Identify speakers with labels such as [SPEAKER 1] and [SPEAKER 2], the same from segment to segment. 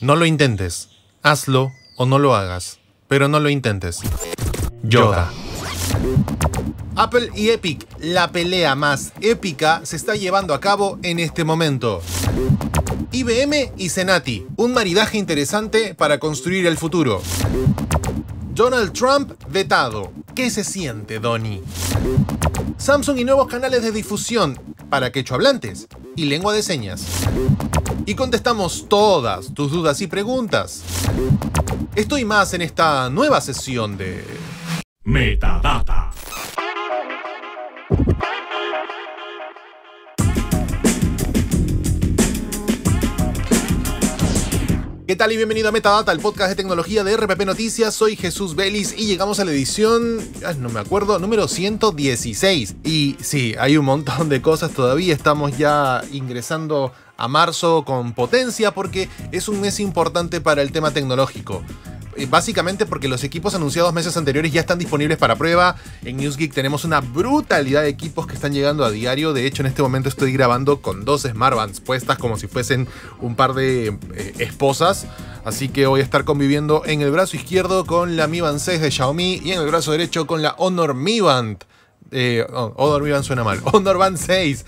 [SPEAKER 1] No lo intentes. Hazlo o no lo hagas, pero no lo intentes. Yoda. Apple y Epic, la pelea más épica se está llevando a cabo en este momento. IBM y Senati, un maridaje interesante para construir el futuro. Donald Trump vetado. ¿Qué se siente, Donny? Samsung y nuevos canales de difusión para hablantes y lengua de señas. Y contestamos todas tus dudas y preguntas. Estoy más en esta nueva sesión de... Metadata. ¿Qué tal y bienvenido a Metadata, el podcast de tecnología de RPP Noticias? Soy Jesús Vélez y llegamos a la edición, no me acuerdo, número 116. Y sí, hay un montón de cosas todavía, estamos ya ingresando a marzo con potencia porque es un mes importante para el tema tecnológico. Eh, básicamente porque los equipos anunciados meses anteriores ya están disponibles para prueba. En NewsGeek tenemos una brutalidad de equipos que están llegando a diario. De hecho, en este momento estoy grabando con dos Smartbands puestas como si fuesen un par de eh, esposas. Así que voy a estar conviviendo en el brazo izquierdo con la Mi Band 6 de Xiaomi y en el brazo derecho con la Honor Mi Band eh, oh, Odor Mi Band suena mal. Honor Band 6.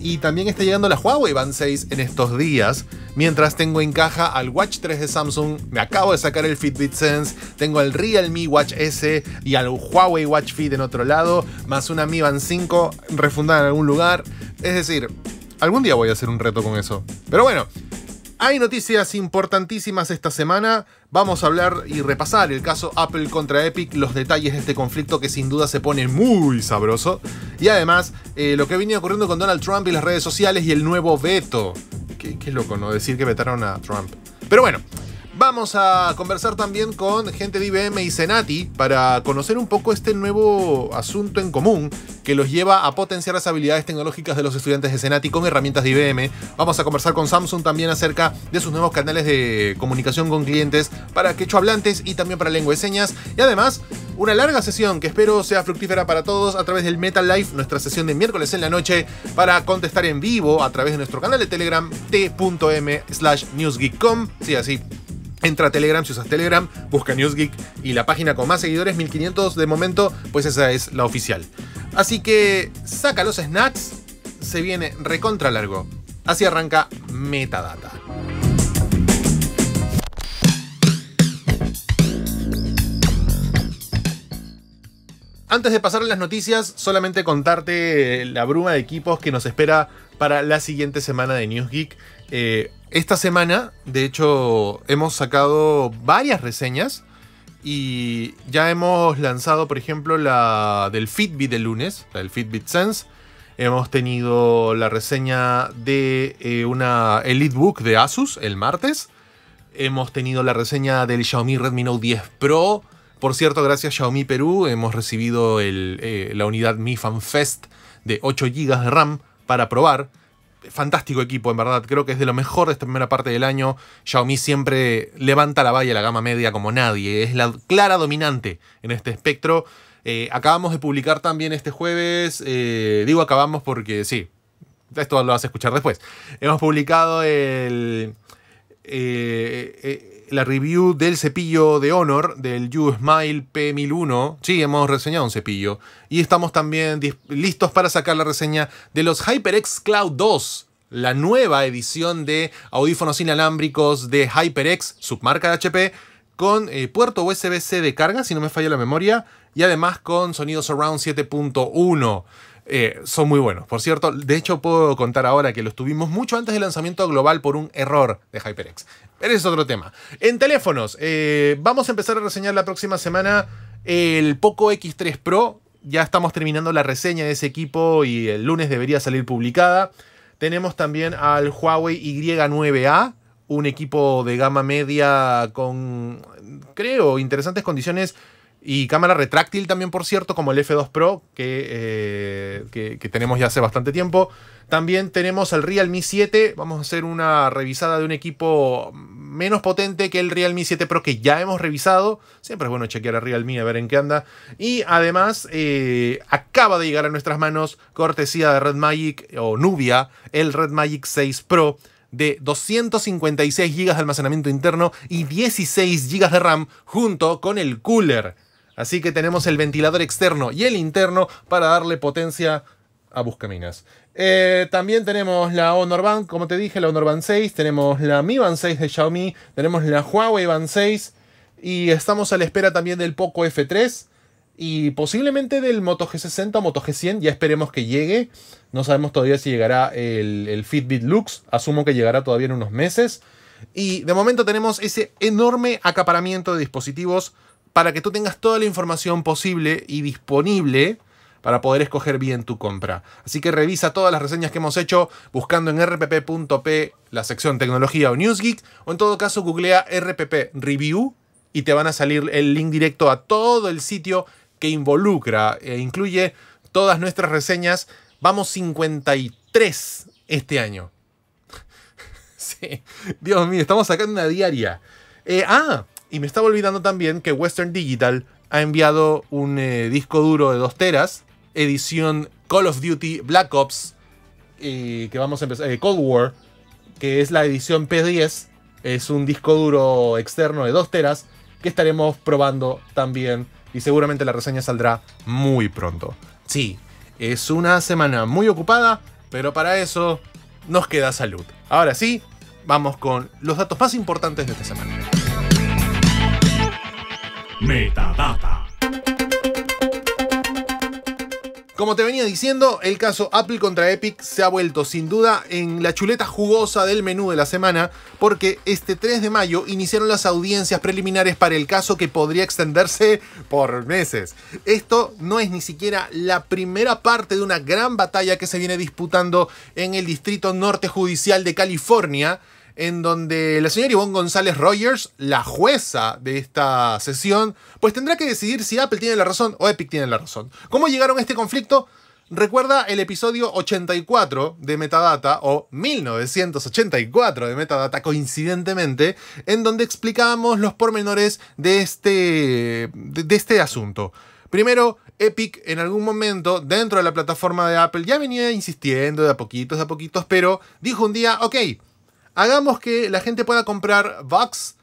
[SPEAKER 1] y también está llegando la Huawei van 6 en estos días. Mientras tengo en caja al Watch 3 de Samsung, me acabo de sacar el Fitbit Sense, tengo el Realme Watch S y al Huawei Watch Fit en otro lado, más una Mi Band 5 refundada en algún lugar. Es decir, algún día voy a hacer un reto con eso. Pero bueno, hay noticias importantísimas esta semana. Vamos a hablar y repasar el caso Apple contra Epic, los detalles de este conflicto que sin duda se pone muy sabroso. Y además, eh, lo que venido ocurriendo con Donald Trump y las redes sociales y el nuevo veto. Qué, qué loco, ¿no? Decir que vetaron a Trump. Pero bueno, Vamos a conversar también con gente de IBM y Senati para conocer un poco este nuevo asunto en común que los lleva a potenciar las habilidades tecnológicas de los estudiantes de Senati con herramientas de IBM. Vamos a conversar con Samsung también acerca de sus nuevos canales de comunicación con clientes para quechua hablantes y también para lengua de señas. Y además, una larga sesión que espero sea fructífera para todos a través del Metal Life, nuestra sesión de miércoles en la noche, para contestar en vivo a través de nuestro canal de Telegram t.m slash newsgeekcom. Sí, así Entra a Telegram, si usas Telegram, busca Newsgeek y la página con más seguidores, 1500 de momento, pues esa es la oficial. Así que saca los snacks, se viene recontra largo. Así arranca Metadata. Antes de pasar a las noticias, solamente contarte eh, la bruma de equipos que nos espera para la siguiente semana de Newsgeek. Eh, esta semana, de hecho, hemos sacado varias reseñas y ya hemos lanzado, por ejemplo, la del Fitbit del lunes, la del Fitbit Sense. Hemos tenido la reseña de eh, una Elite Book de Asus el martes. Hemos tenido la reseña del Xiaomi Redmi Note 10 Pro. Por cierto, gracias a Xiaomi Perú hemos recibido eh, la unidad Mi Fan Fest de 8 GB de RAM para probar fantástico equipo, en verdad. Creo que es de lo mejor de esta primera parte del año. Xiaomi siempre levanta la valla a la gama media como nadie. Es la clara dominante en este espectro. Eh, acabamos de publicar también este jueves. Eh, digo acabamos porque sí. Esto lo vas a escuchar después. Hemos publicado el. Eh, la review del cepillo de Honor, del You Smile P1001. Sí, hemos reseñado un cepillo. Y estamos también listos para sacar la reseña de los HyperX Cloud 2 la nueva edición de audífonos inalámbricos de HyperX, submarca HP, con eh, puerto USB-C de carga, si no me falla la memoria, y además con sonido Surround 7.1. Eh, son muy buenos. Por cierto, de hecho puedo contar ahora que los tuvimos mucho antes del lanzamiento global por un error de HyperX. Pero ese es otro tema. En teléfonos, eh, vamos a empezar a reseñar la próxima semana el Poco X3 Pro. Ya estamos terminando la reseña de ese equipo y el lunes debería salir publicada. Tenemos también al Huawei Y9A, un equipo de gama media con, creo, interesantes condiciones y cámara retráctil también, por cierto, como el F2 Pro, eh, que, que, tenemos ya hace bastante tiempo. También tenemos el Realme 7. Vamos a hacer una revisada de un equipo menos potente que el Realme 7 Pro que ya hemos revisado. Siempre es bueno chequear a Realme a ver en qué anda. Y además, eh, acaba de llegar a nuestras manos, cortesía de Red Magic o Nubia, el Red Magic 6 Pro de 256 GB de almacenamiento interno y 16 GB de RAM junto con el cooler Así que tenemos el ventilador externo y el interno para darle potencia a Buscaminas. Eh, también tenemos la Honor Band, como te dije, la Honor Band 6. Tenemos la Mi Band 6 de Xiaomi. Tenemos la Huawei Band 6. Y estamos a la espera también del Poco F3. Y posiblemente del Moto G60 o Moto G100. Ya esperemos que llegue. No sabemos todavía si llegará el, el Fitbit Lux. Asumo que llegará todavía en unos meses. Y de momento tenemos ese enorme acaparamiento de dispositivos para que tú tengas toda la información posible y disponible para poder escoger bien tu compra. Así que revisa todas las reseñas que hemos hecho buscando en rpp.p la sección tecnología o newsgeek o en todo caso googlea rpp review y te van a salir el link directo a todo el sitio que involucra e incluye todas nuestras reseñas. Vamos 53 este año. sí, Dios mío, estamos sacando una diaria. Eh, ah, y me estaba olvidando también que Western Digital ha enviado un eh, disco duro de 2 teras, edición Call of Duty Black Ops, eh, que vamos a empezar, eh, Cold War, que es la edición P10, es un disco duro externo de 2 teras que estaremos probando también y seguramente la reseña saldrá muy pronto. Sí, es una semana muy ocupada, pero para eso nos queda salud. Ahora sí, vamos con los datos más importantes de esta semana. Metadata. Como te venía diciendo, el caso Apple contra Epic se ha vuelto sin duda en la chuleta jugosa del menú de la semana, porque este 3 de mayo iniciaron las audiencias preliminares para el caso que podría extenderse por meses. Esto no es ni siquiera la primera parte de una gran batalla que se viene disputando en el Distrito Norte Judicial de California, en donde la señora Ivonne González Rogers, la jueza de esta sesión, pues tendrá que decidir si Apple tiene la razón o Epic tiene la razón. ¿Cómo llegaron a este conflicto? Recuerda el episodio 84 de Metadata, o 1984 de Metadata, coincidentemente, en donde explicábamos los pormenores de este, de este asunto. Primero, Epic en algún momento dentro de la plataforma de Apple ya venía insistiendo de a poquitos, de a poquitos, pero dijo un día, ok, Hagamos que la gente pueda comprar Bugs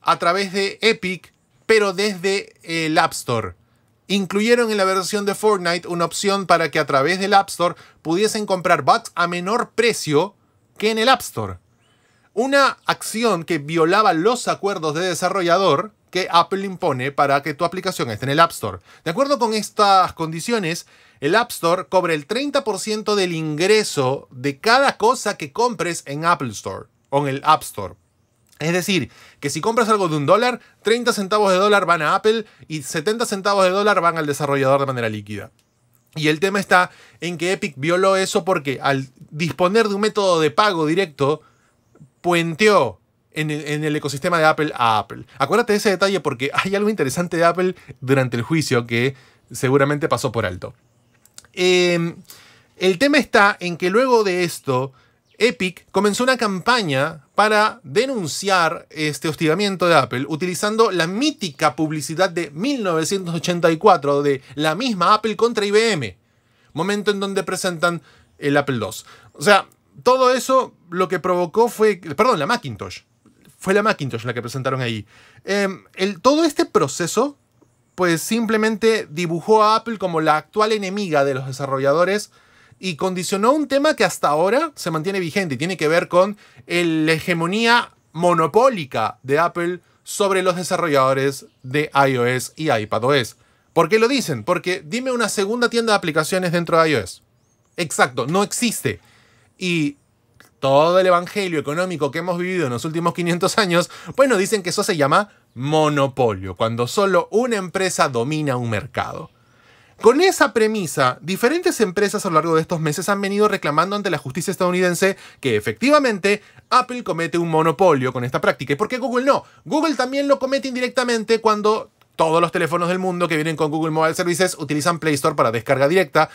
[SPEAKER 1] a través de Epic, pero desde el App Store. Incluyeron en la versión de Fortnite una opción para que a través del App Store pudiesen comprar Bugs a menor precio que en el App Store. Una acción que violaba los acuerdos de desarrollador que Apple impone para que tu aplicación esté en el App Store. De acuerdo con estas condiciones, el App Store cobra el 30% del ingreso de cada cosa que compres en Apple Store o en el App Store. Es decir, que si compras algo de un dólar, 30 centavos de dólar van a Apple y 70 centavos de dólar van al desarrollador de manera líquida. Y el tema está en que Epic violó eso porque al disponer de un método de pago directo, puenteó en el, ecosistema de Apple a Apple. Acuérdate de ese detalle porque hay algo interesante de Apple durante el juicio que seguramente pasó por alto. Em, el tema está en que luego de esto, Epic comenzó una campaña para denunciar este hostigamiento de Apple utilizando la mítica publicidad de 1984 de la misma Apple contra IBM, momento en donde presentan el Apple II. O sea, todo eso lo que provocó fue, perdón, la Macintosh. Fue la Macintosh la que presentaron ahí. Em, todo este proceso, pues simplemente dibujó a Apple como la actual enemiga de los desarrolladores y condicionó un tema que hasta ahora se mantiene vigente y tiene que ver con la hegemonía monopólica de Apple sobre los desarrolladores de iOS y iPadOS. ¿Por qué lo dicen? Porque dime una segunda tienda de aplicaciones dentro de iOS. Exacto, no existe. Y todo el evangelio económico que hemos vivido en los últimos 500 años, bueno, dicen que eso se llama monopolio, cuando solo una empresa domina un mercado. Con esa premisa, diferentes empresas a lo largo de estos meses han venido reclamando ante la justicia estadounidense que efectivamente Apple comete un monopolio con esta práctica. ¿Y por qué Google no? Google también lo comete indirectamente cuando todos los teléfonos del mundo que vienen con Google Mobile Services utilizan Play Store para descarga directa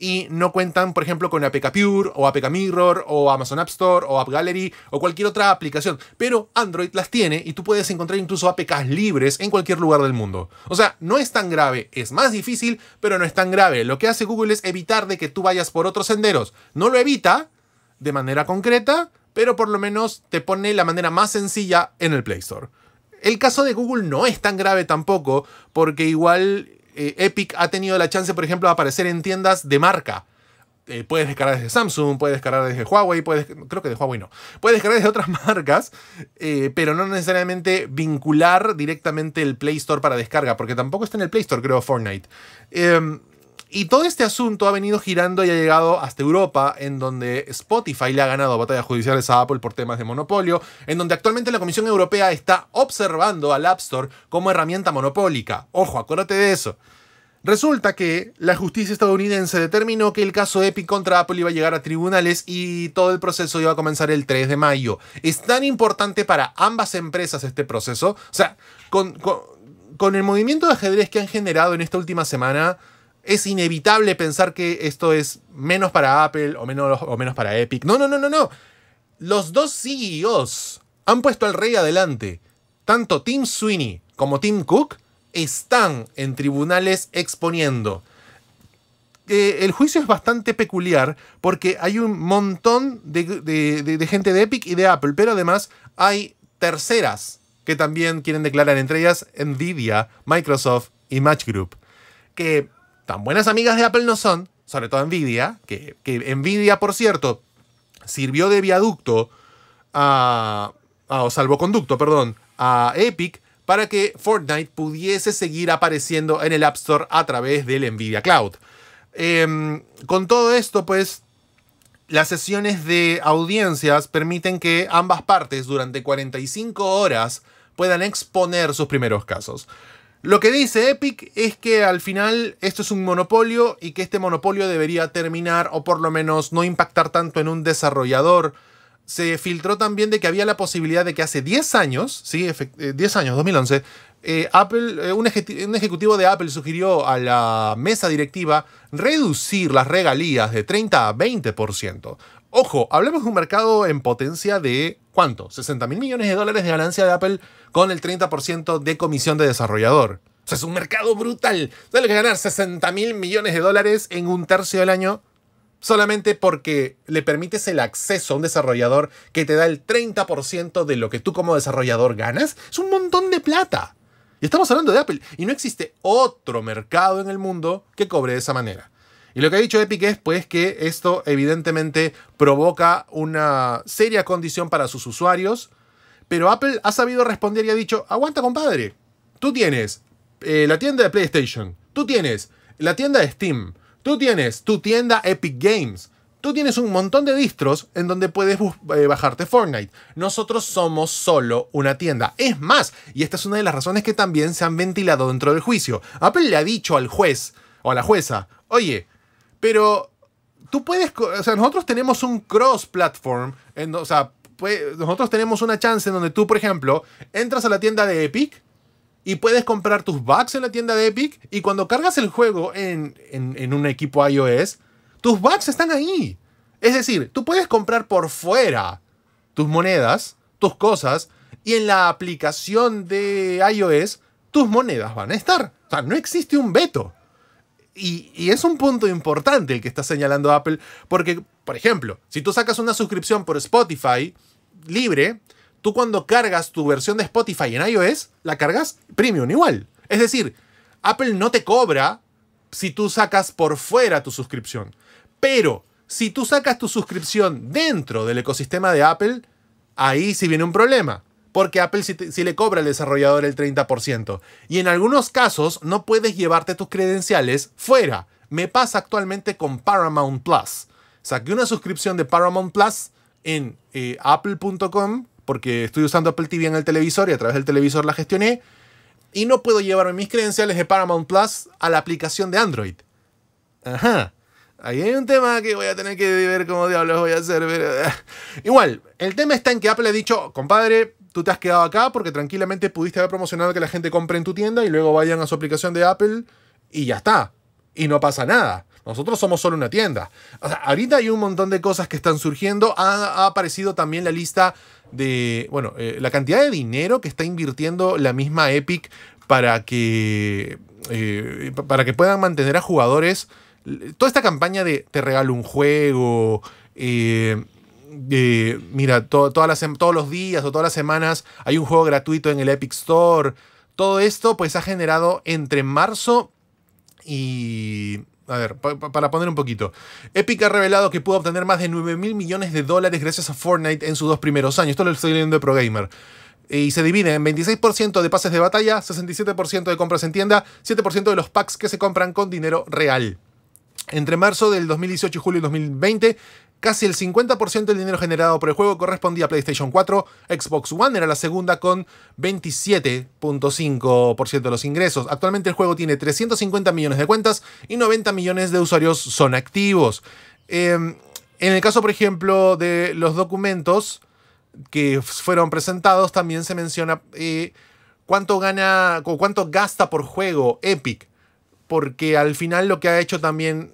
[SPEAKER 1] y no cuentan, por ejemplo, con APK Pure o APK Mirror o Amazon App Store o App Gallery o cualquier otra aplicación. Pero Android las tiene y tú puedes encontrar incluso APKs libres en cualquier lugar del mundo. O sea, no es tan grave, es más difícil, pero no es tan grave. Lo que hace Google es evitar de que tú vayas por otros senderos. No lo evita de manera concreta, pero por lo menos te pone la manera más sencilla en el Play Store. El caso de Google no es tan grave tampoco, porque igual eh, Epic ha tenido la chance, por ejemplo, de aparecer en tiendas de marca. Eh, puedes descargar desde Samsung, puedes descargar desde Huawei, creo que de Huawei no, puedes descargar desde otras marcas, eh, pero no necesariamente vincular directamente el Play Store para descarga, porque tampoco está en el Play Store, creo, Fortnite. Eh, y todo este asunto ha venido girando y ha llegado hasta Europa, en donde Spotify le ha ganado batallas judiciales a Apple por temas de monopolio, en donde actualmente la Comisión Europea está observando al App Store como herramienta monopólica. Ojo, acuérdate de eso. Resulta que la justicia estadounidense determinó que el caso Epic contra Apple iba a llegar a tribunales y todo el proceso iba a comenzar el 3 de mayo. Es tan importante para ambas empresas este proceso. O sea, con, con el movimiento de ajedrez que han generado en esta última semana, es inevitable pensar que esto es menos para Apple o menos, o menos para Epic. No, no, no, no, no. Los dos CEOs han puesto al rey adelante. Tanto Tim Sweeney como Tim Cook están en tribunales exponiendo. Eh, el juicio es bastante peculiar porque hay un montón de, de gente de Epic y de Apple, pero además hay terceras que también quieren declarar, entre ellas Nvidia, Microsoft y Match Group, que Tan buenas amigas de Apple no son, sobre todo Nvidia, que, que Nvidia, por cierto, sirvió de viaducto a, o salvoconducto, perdón, a Epic para que Fortnite pudiese seguir apareciendo en el App Store a través del Nvidia Cloud. Em, con todo esto, pues, las sesiones de audiencias permiten que ambas partes durante 45 horas puedan exponer sus primeros casos. Lo que dice Epic es que al final esto es un monopolio y que este monopolio debería terminar o por lo menos no impactar tanto en un desarrollador. Se filtró también de que había la posibilidad de que hace 10 años, sí, 10 eh, años, 2011, eh, Apple, eh, un, un ejecutivo de Apple sugirió a la mesa directiva reducir las regalías de 30 a 20%. Ojo, hablemos de un mercado en potencia de ¿cuánto? 60 mil millones de dólares de ganancia de Apple con el 30% de comisión de desarrollador. O sea, es un mercado brutal. Tienes que ganar 60 mil millones de dólares en un tercio del año? Solamente porque le permites el acceso a un desarrollador que te da el 30% de lo que tú como desarrollador ganas. Es un montón de plata. Y estamos hablando de Apple. Y no existe otro mercado en el mundo que cobre de esa manera. Y lo que ha dicho Epic es pues que esto evidentemente provoca una seria condición para sus usuarios, pero Apple ha sabido responder y ha dicho, aguanta compadre, tú tienes eh, la tienda de PlayStation, tú tienes la tienda de Steam, tú tienes tu tienda Epic Games, tú tienes un montón de distros en donde puedes eh, bajarte Fortnite. Nosotros somos solo una tienda. Es más, y esta es una de las razones que también se han ventilado dentro del juicio, Apple le ha dicho al juez o a la jueza, oye, pero tú puedes, o sea, nosotros tenemos un cross-platform, o sea, nosotros tenemos una chance en donde tú, por ejemplo, entras a la tienda de Epic y puedes comprar tus bugs en la tienda de Epic y cuando cargas el juego en, en un equipo iOS, tus bugs están ahí. Es decir, tú puedes comprar por fuera tus monedas, tus cosas, y en la aplicación de iOS tus monedas van a estar. O sea, no existe un veto. Y, es un punto importante el que está señalando Apple, porque, por ejemplo, si tú sacas una suscripción por Spotify libre, tú cuando cargas tu versión de Spotify en iOS, la cargas premium igual. Es decir, Apple no te cobra si tú sacas por fuera tu suscripción. Pero si tú sacas tu suscripción dentro del ecosistema de Apple, ahí sí viene un problema porque Apple sí, le cobra al desarrollador el 30%. Y en algunos casos no puedes llevarte tus credenciales fuera. Me pasa actualmente con Paramount Plus. Saqué una suscripción de Paramount Plus en eh, apple.com porque estoy usando Apple TV en el televisor y a través del televisor la gestioné. Y no puedo llevarme mis credenciales de Paramount Plus a la aplicación de Android. Ajá. Ahí hay un tema que voy a tener que ver cómo diablos voy a hacer. Ah. Igual, el tema está en que Apple ha dicho, compadre, tú te has quedado acá porque tranquilamente pudiste haber promocionado que la gente compre en tu tienda y luego vayan a su aplicación de Apple y ya está. Y no pasa nada. Nosotros somos solo una tienda. ahorita hay un montón de cosas que están surgiendo. Ha, aparecido también la lista de, bueno, eh, la cantidad de dinero que está invirtiendo la misma Epic para que, eh, para que puedan mantener a jugadores. Toda esta campaña de te regalo un juego, eh, eh, mira, todas las, todos los días o todas las semanas hay un juego gratuito en el Epic Store. Todo esto pues ha generado entre marzo y... A ver, para poner un poquito. Epic ha revelado que pudo obtener más de 9 mil millones de dólares gracias a Fortnite en sus dos primeros años. Esto lo estoy leyendo de ProGamer y se divide en 26% de pases de batalla, 67% de compras en tienda, 7% de los packs que se compran con dinero real. Entre marzo del 2018 y julio del 2020, Casi el 50% del dinero generado por el juego correspondía a PlayStation 4, Xbox One era la segunda con 27.5% de los ingresos. Actualmente el juego tiene 350 millones de cuentas y 90 millones de usuarios son activos. Em, en el caso, por ejemplo, de los documentos que fueron presentados, también se menciona eh, cuánto gana o cuánto gasta por juego Epic. Porque al final lo que ha hecho también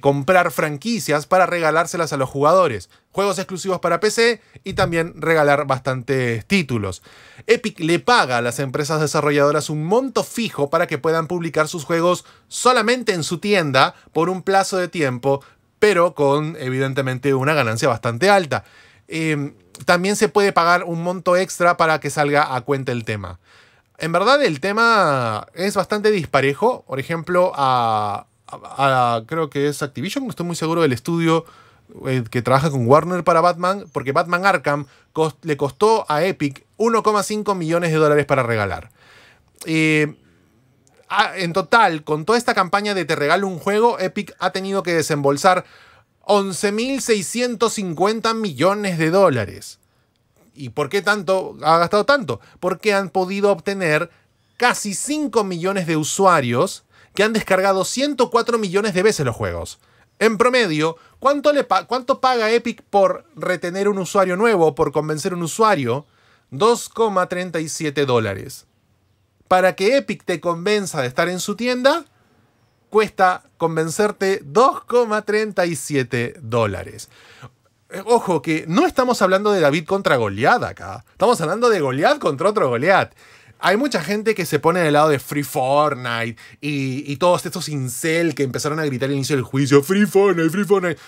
[SPEAKER 1] comprar franquicias para regalárselas a los jugadores, juegos exclusivos para PC y también regalar bastantes títulos. Epic le paga a las empresas desarrolladoras un monto fijo para que puedan publicar sus juegos solamente en su tienda por un plazo de tiempo, pero con evidentemente una ganancia bastante alta. Em, también se puede pagar un monto extra para que salga a cuenta el tema. En verdad el tema es bastante disparejo. Por ejemplo, a creo que es Activision, no estoy muy seguro del estudio eh, que trabaja con Warner para Batman, porque Batman Arkham le costó a Epic 1,5 millones de dólares para regalar. Ah, en total, con toda esta campaña de te regalo un juego, Epic ha tenido que desembolsar 11.650 millones de dólares. ¿Y por qué tanto ha gastado tanto? Porque han podido obtener casi 5 millones de usuarios que han descargado 104 millones de veces los juegos. En promedio, ¿cuánto, le cuánto paga Epic por retener un usuario nuevo, por convencer un usuario? 2,37 dólares. Para que Epic te convenza de estar en su tienda, cuesta convencerte 2,37 dólares. Eh, ojo que no estamos hablando de David contra Goliat acá. Estamos hablando de Goliat contra otro Goliat hay mucha gente que se pone del lado de Free Fortnite y, y todos estos incel que empezaron a gritar al inicio del juicio, Free Fortnite, Free Fortnite.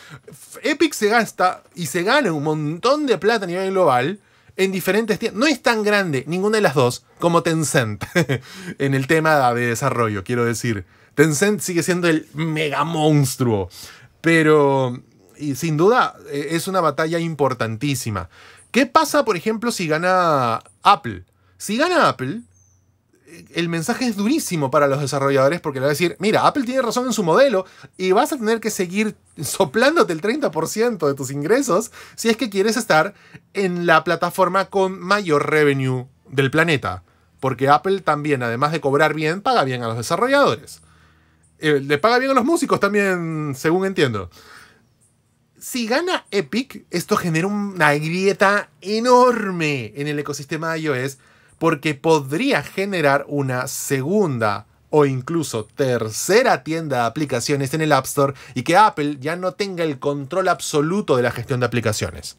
[SPEAKER 1] Epic se gasta y se gana un montón de plata a nivel global en diferentes tiendas. No es tan grande ninguna de las dos como Tencent en el tema de desarrollo, quiero decir. Tencent sigue siendo el mega monstruo, pero y sin duda eh, es una batalla importantísima. ¿Qué pasa, por ejemplo, si gana Apple? Si gana Apple, el mensaje es durísimo para los desarrolladores porque le va a decir, mira, Apple tiene razón en su modelo y vas a tener que seguir soplándote el 30% de tus ingresos si es que quieres estar en la plataforma con mayor revenue del planeta. Porque Apple también, además de cobrar bien, paga bien a los desarrolladores. Eh, le paga bien a los músicos también, según entiendo. Si gana Epic, esto genera una grieta enorme en el ecosistema de iOS porque podría generar una segunda o incluso tercera tienda de aplicaciones en el App Store y que Apple ya no tenga el control absoluto de la gestión de aplicaciones.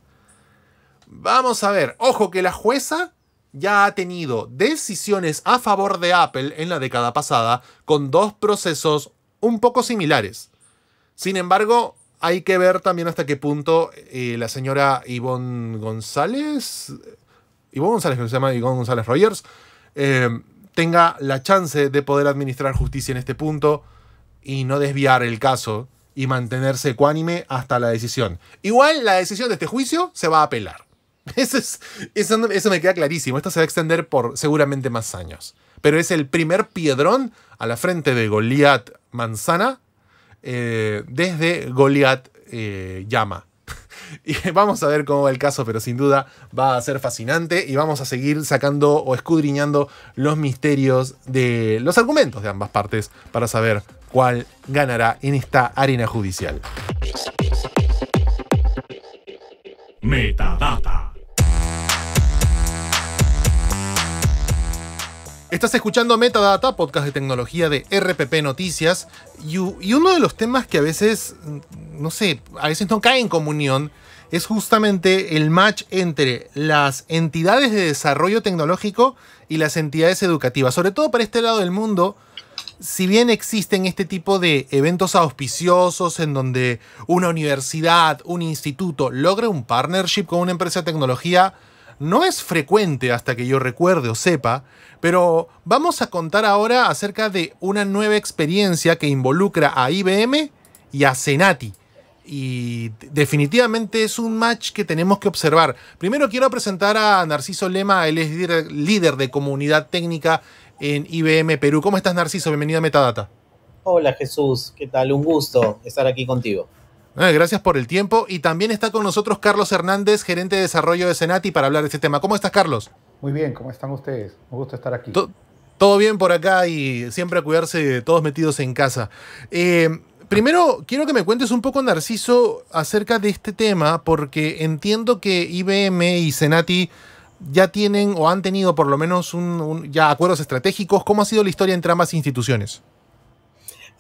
[SPEAKER 1] Vamos a ver, ojo que la jueza ya ha tenido decisiones a favor de Apple en la década pasada con dos procesos un poco similares. Sin embargo, hay que ver también hasta qué punto eh, la señora Ivonne González, Ivonne González, que se llama González Rogers, eh, tenga la chance de poder administrar justicia en este punto y no desviar el caso y mantenerse ecuánime hasta la decisión. Igual la decisión de este juicio se va a apelar. Eso, me queda clarísimo. Esto se va a extender por seguramente más años. Pero es el primer piedrón a la frente de Goliat Manzana eh, desde Goliat Llama. Eh, y vamos a ver cómo va el caso, pero sin duda va a ser fascinante y vamos a seguir sacando o escudriñando los misterios de los argumentos de ambas partes para saber cuál ganará en esta arena judicial. Metadata. Estás escuchando Metadata, podcast de tecnología de RPP Noticias, y, uno de los temas que a veces, no sé, a veces no cae en comunión, es justamente el match entre las entidades de desarrollo tecnológico y las entidades educativas. Sobre todo para este lado del mundo, si bien existen este tipo de eventos auspiciosos en donde una universidad, un instituto logra un partnership con una empresa de tecnología, no es frecuente hasta que yo recuerde o sepa, pero vamos a contar ahora acerca de una nueva experiencia que involucra a IBM y a Senati. Y definitivamente es un match que tenemos que observar. Primero quiero presentar a Narciso Lema, él es líder, líder de comunidad técnica en IBM Perú. ¿Cómo estás, Narciso? Bienvenido a Metadata. Hola Jesús, ¿qué tal? Un gusto estar aquí contigo. Eh, gracias por el tiempo. Y también está con nosotros Carlos Hernández, gerente de desarrollo de Senati, para hablar de este tema. ¿Cómo estás, Carlos?
[SPEAKER 2] Muy bien, ¿cómo están
[SPEAKER 1] ustedes? Un gusto estar aquí. Todo bien por acá y siempre a cuidarse todos metidos en casa. Eh, primero, quiero que me cuentes un poco, Narciso, acerca de este tema, porque entiendo que IBM y Senati ya tienen o han tenido por lo menos ya acuerdos estratégicos. ¿Cómo ha sido la historia entre ambas instituciones?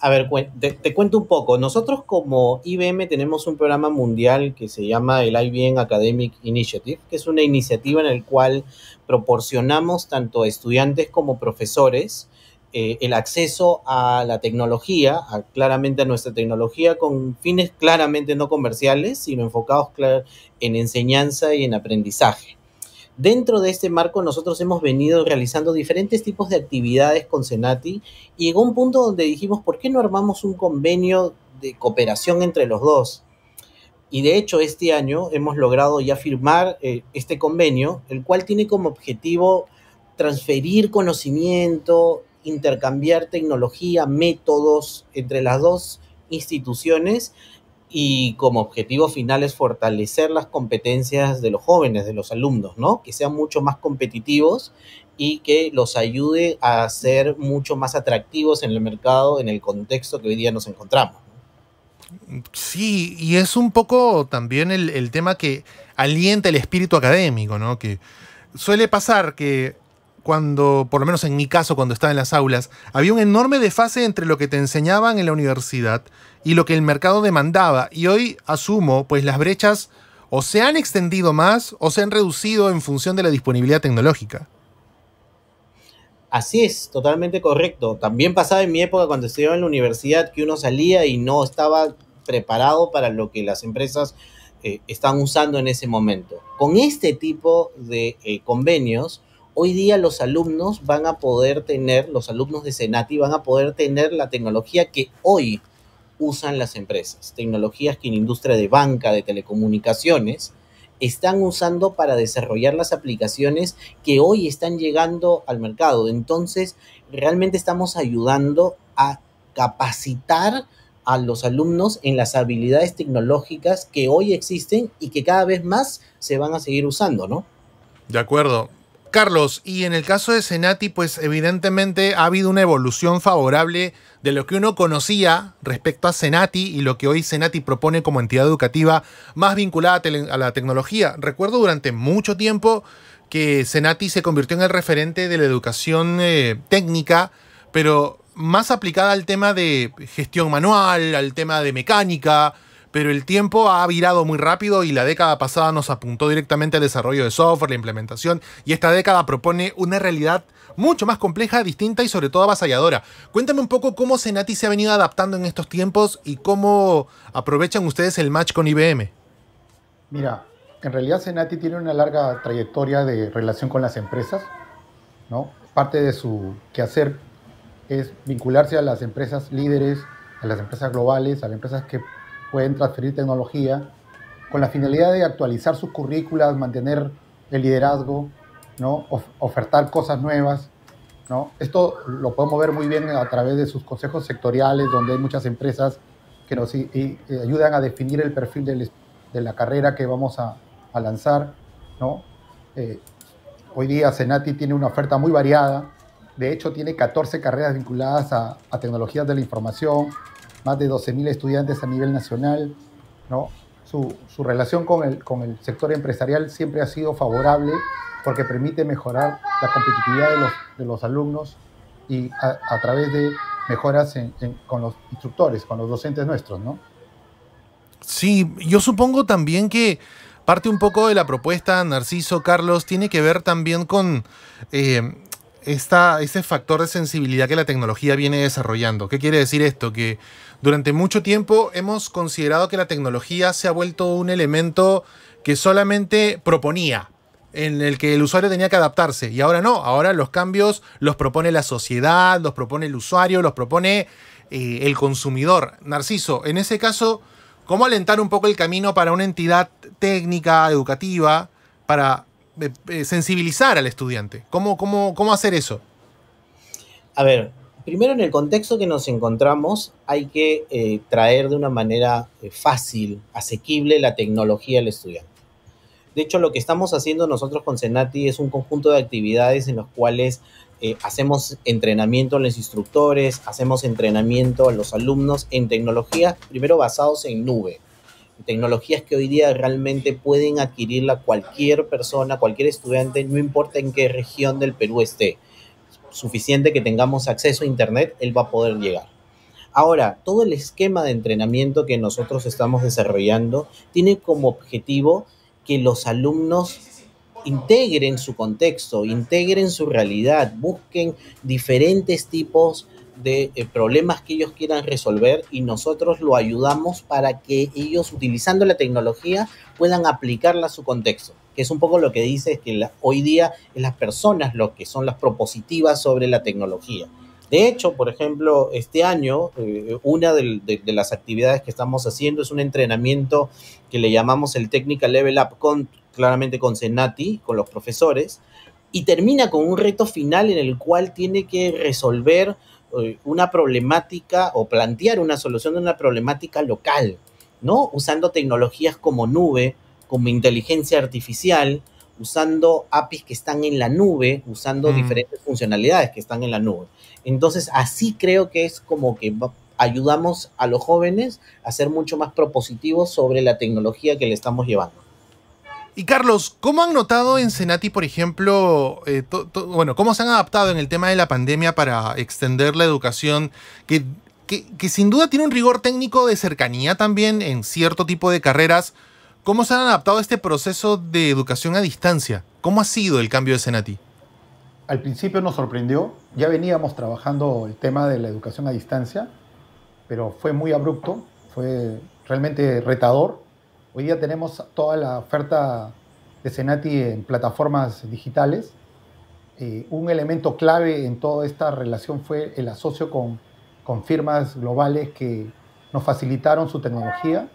[SPEAKER 3] a ver, te, cuento un poco. Nosotros como IBM tenemos un programa mundial que se llama el IBM Academic Initiative, que es una iniciativa en la cual proporcionamos tanto a estudiantes como profesores eh, el acceso a la tecnología, claramente a nuestra tecnología, con fines claramente no comerciales, sino enfocados en enseñanza y en aprendizaje. Dentro de este marco nosotros hemos venido realizando diferentes tipos de actividades con Senati y llegó un punto donde dijimos, ¿por qué no armamos un convenio de cooperación entre los dos? Y de hecho este año hemos logrado ya firmar eh, este convenio, el cual tiene como objetivo transferir conocimiento, intercambiar tecnología, métodos entre las dos instituciones y como objetivo final es fortalecer las competencias de los jóvenes, de los alumnos, ¿no? Que sean mucho más competitivos y que los ayude a ser mucho más atractivos en el mercado, en el contexto que hoy día nos encontramos.
[SPEAKER 1] Sí, y es un poco también el, tema que alienta el espíritu académico, ¿no? Que suele pasar que cuando, por lo menos en mi caso, cuando estaba en las aulas, había un enorme desfase entre lo que te enseñaban en la universidad y lo que el mercado demandaba. Y hoy asumo, pues las brechas o se han extendido más o se han reducido en función de la disponibilidad tecnológica.
[SPEAKER 3] Así es, totalmente correcto. También pasaba en mi época cuando estudiaba en la universidad que uno salía y no estaba preparado para lo que las empresas eh, estaban están usando en ese momento. Con este tipo de eh, convenios, hoy día los alumnos van a poder tener, los alumnos de Senati van a poder tener la tecnología que hoy usan las empresas, tecnologías que en industria de banca, de telecomunicaciones, están usando para desarrollar las aplicaciones que hoy están llegando al mercado. Entonces, realmente estamos ayudando a capacitar a los alumnos en las habilidades tecnológicas que hoy existen y que cada vez más se van a seguir usando, ¿no?
[SPEAKER 1] De acuerdo. Carlos, y en el caso de Senati, pues evidentemente ha habido una evolución favorable de lo que uno conocía respecto a Senati y lo que hoy Senati propone como entidad educativa más vinculada a, la tecnología. Recuerdo durante mucho tiempo que Senati se convirtió en el referente de la educación eh, técnica, pero más aplicada al tema de gestión manual, al tema de mecánica, pero el tiempo ha virado muy rápido y la década pasada nos apuntó directamente al desarrollo de software, la implementación, y esta década propone una realidad mucho más compleja, distinta y sobre todo avasalladora. Cuéntame un poco cómo Senati se ha venido adaptando en estos tiempos y cómo aprovechan ustedes el match con IBM.
[SPEAKER 2] Mira, en realidad Senati tiene una larga trayectoria de relación con las empresas, ¿no? Parte de su quehacer es vincularse a las empresas líderes, a las empresas globales, a las empresas que pueden transferir tecnología con la finalidad de actualizar sus currículas, mantener el liderazgo, ¿no? ofertar cosas nuevas. ¿no? Esto lo podemos ver muy bien a través de sus consejos sectoriales, donde hay muchas empresas que nos eh, ayudan a definir el perfil de la carrera que vamos a, lanzar. ¿no? Eh, hoy día Senati tiene una oferta muy variada. De hecho, tiene 14 carreras vinculadas a, a tecnologías de la información, más de 12.000 estudiantes a nivel nacional, ¿no? Su, relación con el, con el sector empresarial siempre ha sido favorable porque permite mejorar la competitividad de los, alumnos y a, través de mejoras con los
[SPEAKER 1] instructores, con los docentes nuestros, ¿no? Sí, yo supongo también que parte un poco de la propuesta, Narciso, Carlos, tiene que ver también con eh, esta, ese factor de sensibilidad que la tecnología viene desarrollando. ¿Qué quiere decir esto? Que durante mucho tiempo hemos considerado que la tecnología se ha vuelto un elemento que solamente proponía, en el que el usuario tenía que adaptarse. Y ahora no, ahora los cambios los propone la sociedad, los propone el usuario, los propone eh, el consumidor. Narciso, en ese caso, ¿cómo alentar un poco el camino para una entidad técnica, educativa, para eh, eh, sensibilizar al estudiante? ¿Cómo, cómo hacer eso? A ver, primero en el contexto que nos encontramos
[SPEAKER 3] hay que eh, traer de una manera eh, fácil, asequible la tecnología al estudiante. De hecho, lo que estamos haciendo nosotros con Senati es un conjunto de actividades en los cuales eh, hacemos entrenamiento a los instructores, hacemos entrenamiento a los alumnos en tecnologías, primero basados en nube, tecnologías que hoy día realmente pueden adquirirla cualquier persona, cualquier estudiante, no importa en qué región del Perú esté suficiente que tengamos acceso a Internet, él va a poder llegar. Ahora, todo el esquema de entrenamiento que nosotros estamos desarrollando tiene como objetivo que los alumnos integren su contexto, integren su realidad, busquen diferentes tipos de eh, problemas que ellos quieran resolver y nosotros lo ayudamos para que ellos utilizando la tecnología puedan aplicarla a su contexto que es un poco lo que dice que hoy día es las personas lo que son las propositivas sobre la tecnología. De hecho, por ejemplo, este año eh, una de, las actividades que estamos haciendo es un entrenamiento que le llamamos el Technical Level Up, con, claramente con Senati, con los profesores, y termina con un reto final en el cual tiene que resolver eh, una problemática o plantear una solución de una problemática local, ¿no? Usando tecnologías como nube, como inteligencia artificial, usando APIs que están en la nube, usando mm. diferentes funcionalidades que están en la nube. Entonces, así creo que es como que ayudamos a los jóvenes a ser mucho más propositivos sobre la tecnología que le estamos llevando.
[SPEAKER 1] Y Carlos, ¿cómo han notado en Senati, por ejemplo, eh, bueno, cómo se han adaptado en el tema de la pandemia para extender la educación que, que, que sin duda tiene un rigor técnico de cercanía también en cierto tipo de carreras? ¿Cómo se han adaptado a este proceso de educación a distancia? ¿Cómo ha sido el cambio de Senati? Al
[SPEAKER 2] principio nos sorprendió, ya veníamos trabajando el tema de la educación a distancia, pero fue muy abrupto, fue realmente retador. Hoy día tenemos toda la oferta de Senati en plataformas digitales. Eh, un elemento clave en toda esta relación fue el asocio con firmas globales que nos facilitaron su tecnología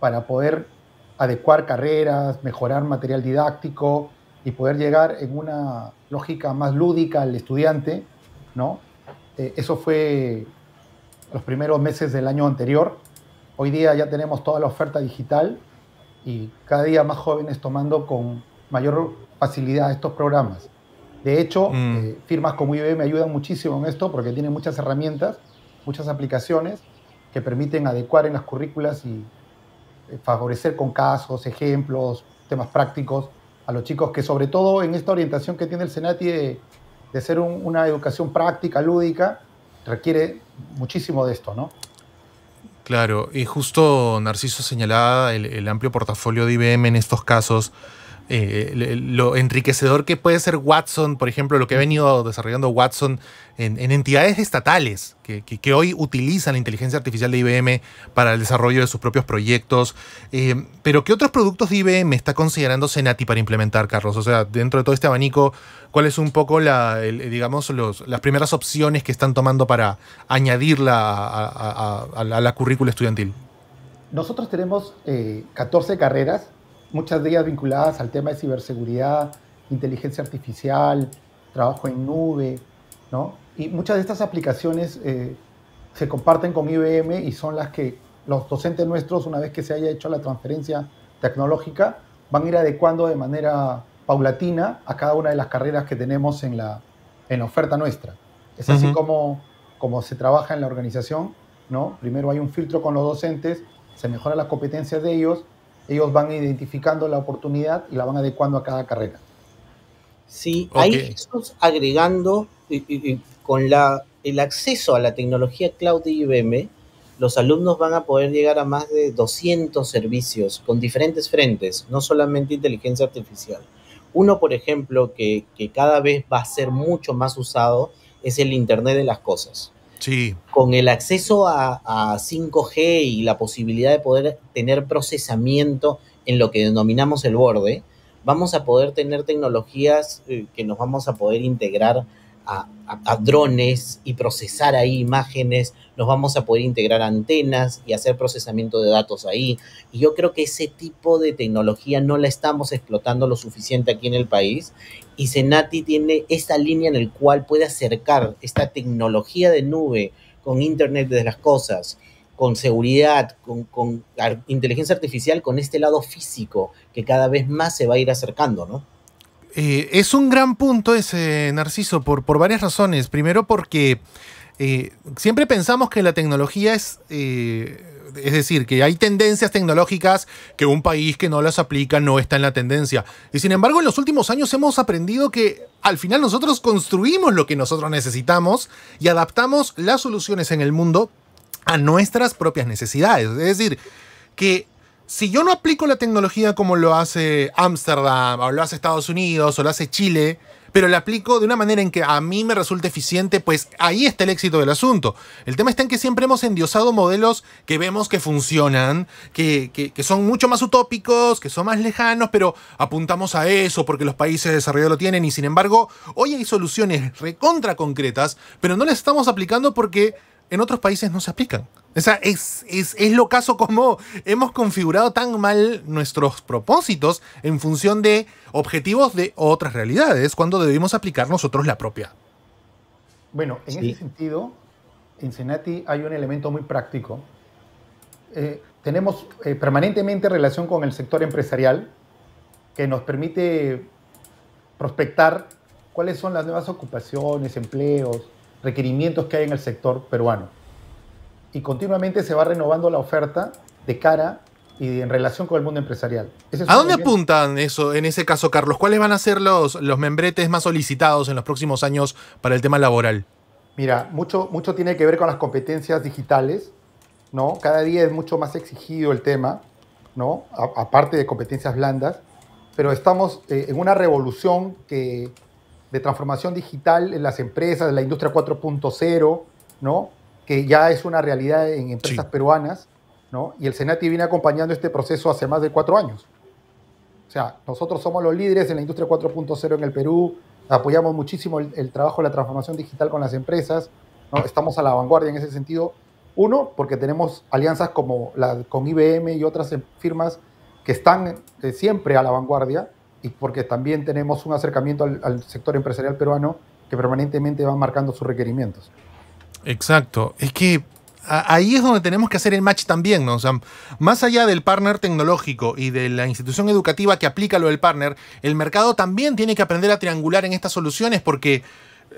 [SPEAKER 2] para poder adecuar carreras, mejorar material didáctico y poder llegar en una lógica más lúdica al estudiante, ¿no? Eh, eso fue los primeros meses del año anterior. Hoy día ya tenemos toda la oferta digital y cada día más jóvenes tomando con mayor facilidad estos programas. De hecho, mm. eh, firmas como IBM ayudan muchísimo en esto porque tienen muchas herramientas, muchas aplicaciones que permiten adecuar en las currículas y eh, favorecer con casos, ejemplos, temas prácticos a los chicos que sobre todo en esta orientación que tiene el Senati de, hacer ser una educación práctica, lúdica, requiere muchísimo de esto, ¿no?
[SPEAKER 1] Claro, y justo Narciso señalaba el amplio portafolio de IBM en estos casos eh, lo enriquecedor que puede ser Watson, por ejemplo, lo que ha venido desarrollando Watson en, entidades estatales que, hoy utilizan la inteligencia artificial de IBM para el desarrollo de sus propios proyectos. Eh, pero ¿qué otros productos de IBM está considerando Senati para implementar, Carlos? O sea, dentro de todo este abanico, ¿cuál es un poco la, digamos, las primeras opciones que están tomando para añadirla a, la currícula estudiantil?
[SPEAKER 2] Nosotros tenemos 14 eh, carreras muchas de ellas vinculadas al tema de ciberseguridad, inteligencia artificial, trabajo en nube, ¿no? Y muchas de estas aplicaciones eh, se comparten con IBM y son las que los docentes nuestros, una vez que se haya hecho la transferencia tecnológica, van a ir adecuando de manera paulatina a cada una de las carreras que tenemos en la, oferta nuestra. Es así como, como se trabaja en la organización, ¿no? Primero hay un filtro con los docentes, se mejora las competencias de ellos ellos van identificando la oportunidad y la van adecuando a cada carrera. Sí, ahí
[SPEAKER 3] estamos agregando con la, el acceso a la tecnología cloud de IBM, los alumnos van a poder llegar a más de 200 servicios con diferentes frentes, no solamente inteligencia artificial. Uno, por ejemplo, que cada vez va a ser mucho más usado es el Internet de las Cosas. Con el acceso a, a 5G y la posibilidad de poder tener procesamiento en lo que denominamos el borde, vamos a poder tener tecnologías eh, que nos vamos a poder integrar a, drones y procesar ahí imágenes, nos vamos a poder integrar antenas y hacer procesamiento de datos ahí. Y yo creo que ese tipo de tecnología no la estamos explotando lo suficiente aquí en el país. Y Senati tiene esta línea en la cual puede acercar esta tecnología de nube con Internet de las Cosas, con seguridad, con, con inteligencia artificial, con este lado físico que cada vez más se va a ir acercando, ¿no?
[SPEAKER 1] Eh, es un gran punto ese, Narciso, por, por varias razones. Primero porque eh, siempre pensamos que la tecnología es... Eh, es decir, que hay tendencias tecnológicas que un país que no las aplica no está en la tendencia. Y sin embargo, en los últimos años hemos aprendido que al final nosotros construimos lo que nosotros necesitamos y adaptamos las soluciones en el mundo a nuestras propias necesidades. Es decir, que si yo no aplico la tecnología como lo hace Ámsterdam, o lo hace Estados Unidos, o lo hace Chile, pero la aplico de una manera en que a mí me resulte eficiente, pues ahí está el éxito del asunto. El tema está en que siempre hemos endiosado modelos que vemos que funcionan, que, son mucho más utópicos, que son más lejanos, pero apuntamos a eso porque los países desarrollados lo tienen y sin embargo hoy hay soluciones recontra concretas, pero no las estamos aplicando porque en otros países no se aplican. O sea, es, es, lo caso como hemos configurado tan mal nuestros propósitos en función de objetivos de otras realidades, cuando debemos aplicar nosotros la propia.
[SPEAKER 2] Bueno, en ese sentido, en Senati hay un elemento muy práctico. Eh, tenemos eh, permanentemente relación con el sector empresarial que nos permite prospectar cuáles son las nuevas ocupaciones, empleos, requerimientos que hay en el sector peruano y continuamente se va renovando la oferta de cara y en relación con el mundo empresarial.
[SPEAKER 1] ¿A dónde apuntan eso en ese caso, Carlos? ¿Cuáles van a ser los, los membretes más solicitados en los próximos años para el tema laboral?
[SPEAKER 2] Mira, mucho, mucho tiene que ver con las competencias digitales, ¿no? Cada día es mucho más exigido el tema, ¿no? aparte de competencias blandas, pero estamos eh, en una revolución de transformación digital en las empresas, en la industria 4.0, ¿no? que ya es una realidad en empresas peruanas, Y el Senati viene acompañando este proceso hace más de cuatro años. O sea, nosotros somos los líderes en la industria 4.0 en el Perú, apoyamos muchísimo el, trabajo de la transformación digital con las empresas, estamos a la vanguardia en ese sentido. Uno, porque tenemos alianzas como la, con IBM y otras em, firmas que están eh, siempre a la vanguardia y porque también tenemos un acercamiento al, al sector empresarial peruano
[SPEAKER 1] que permanentemente va marcando sus requerimientos. Exacto. Es que ahí es donde tenemos que hacer el match también, ¿no? O sea, más allá del partner tecnológico y de la institución educativa que aplica lo del partner, el mercado también tiene que aprender a triangular en estas soluciones porque,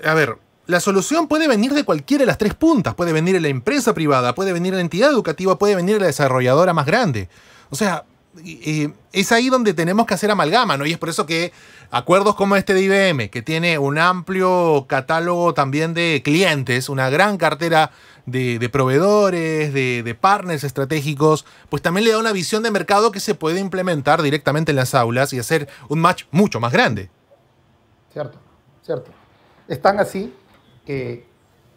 [SPEAKER 1] a ver, la solución puede venir de cualquiera de las tres puntas. Puede venir de la empresa privada, puede venir de la entidad educativa, puede venir de la desarrolladora más grande. O sea, es ahí donde tenemos que hacer amalgama, ¿no? Y es por eso que acuerdos como este de IBM, que tiene un amplio catálogo también de clientes, una gran cartera de, proveedores, de, de, partners estratégicos, pues también le da una visión de mercado que se puede implementar directamente en las aulas y hacer un match mucho más grande.
[SPEAKER 2] Cierto, cierto. Están así que,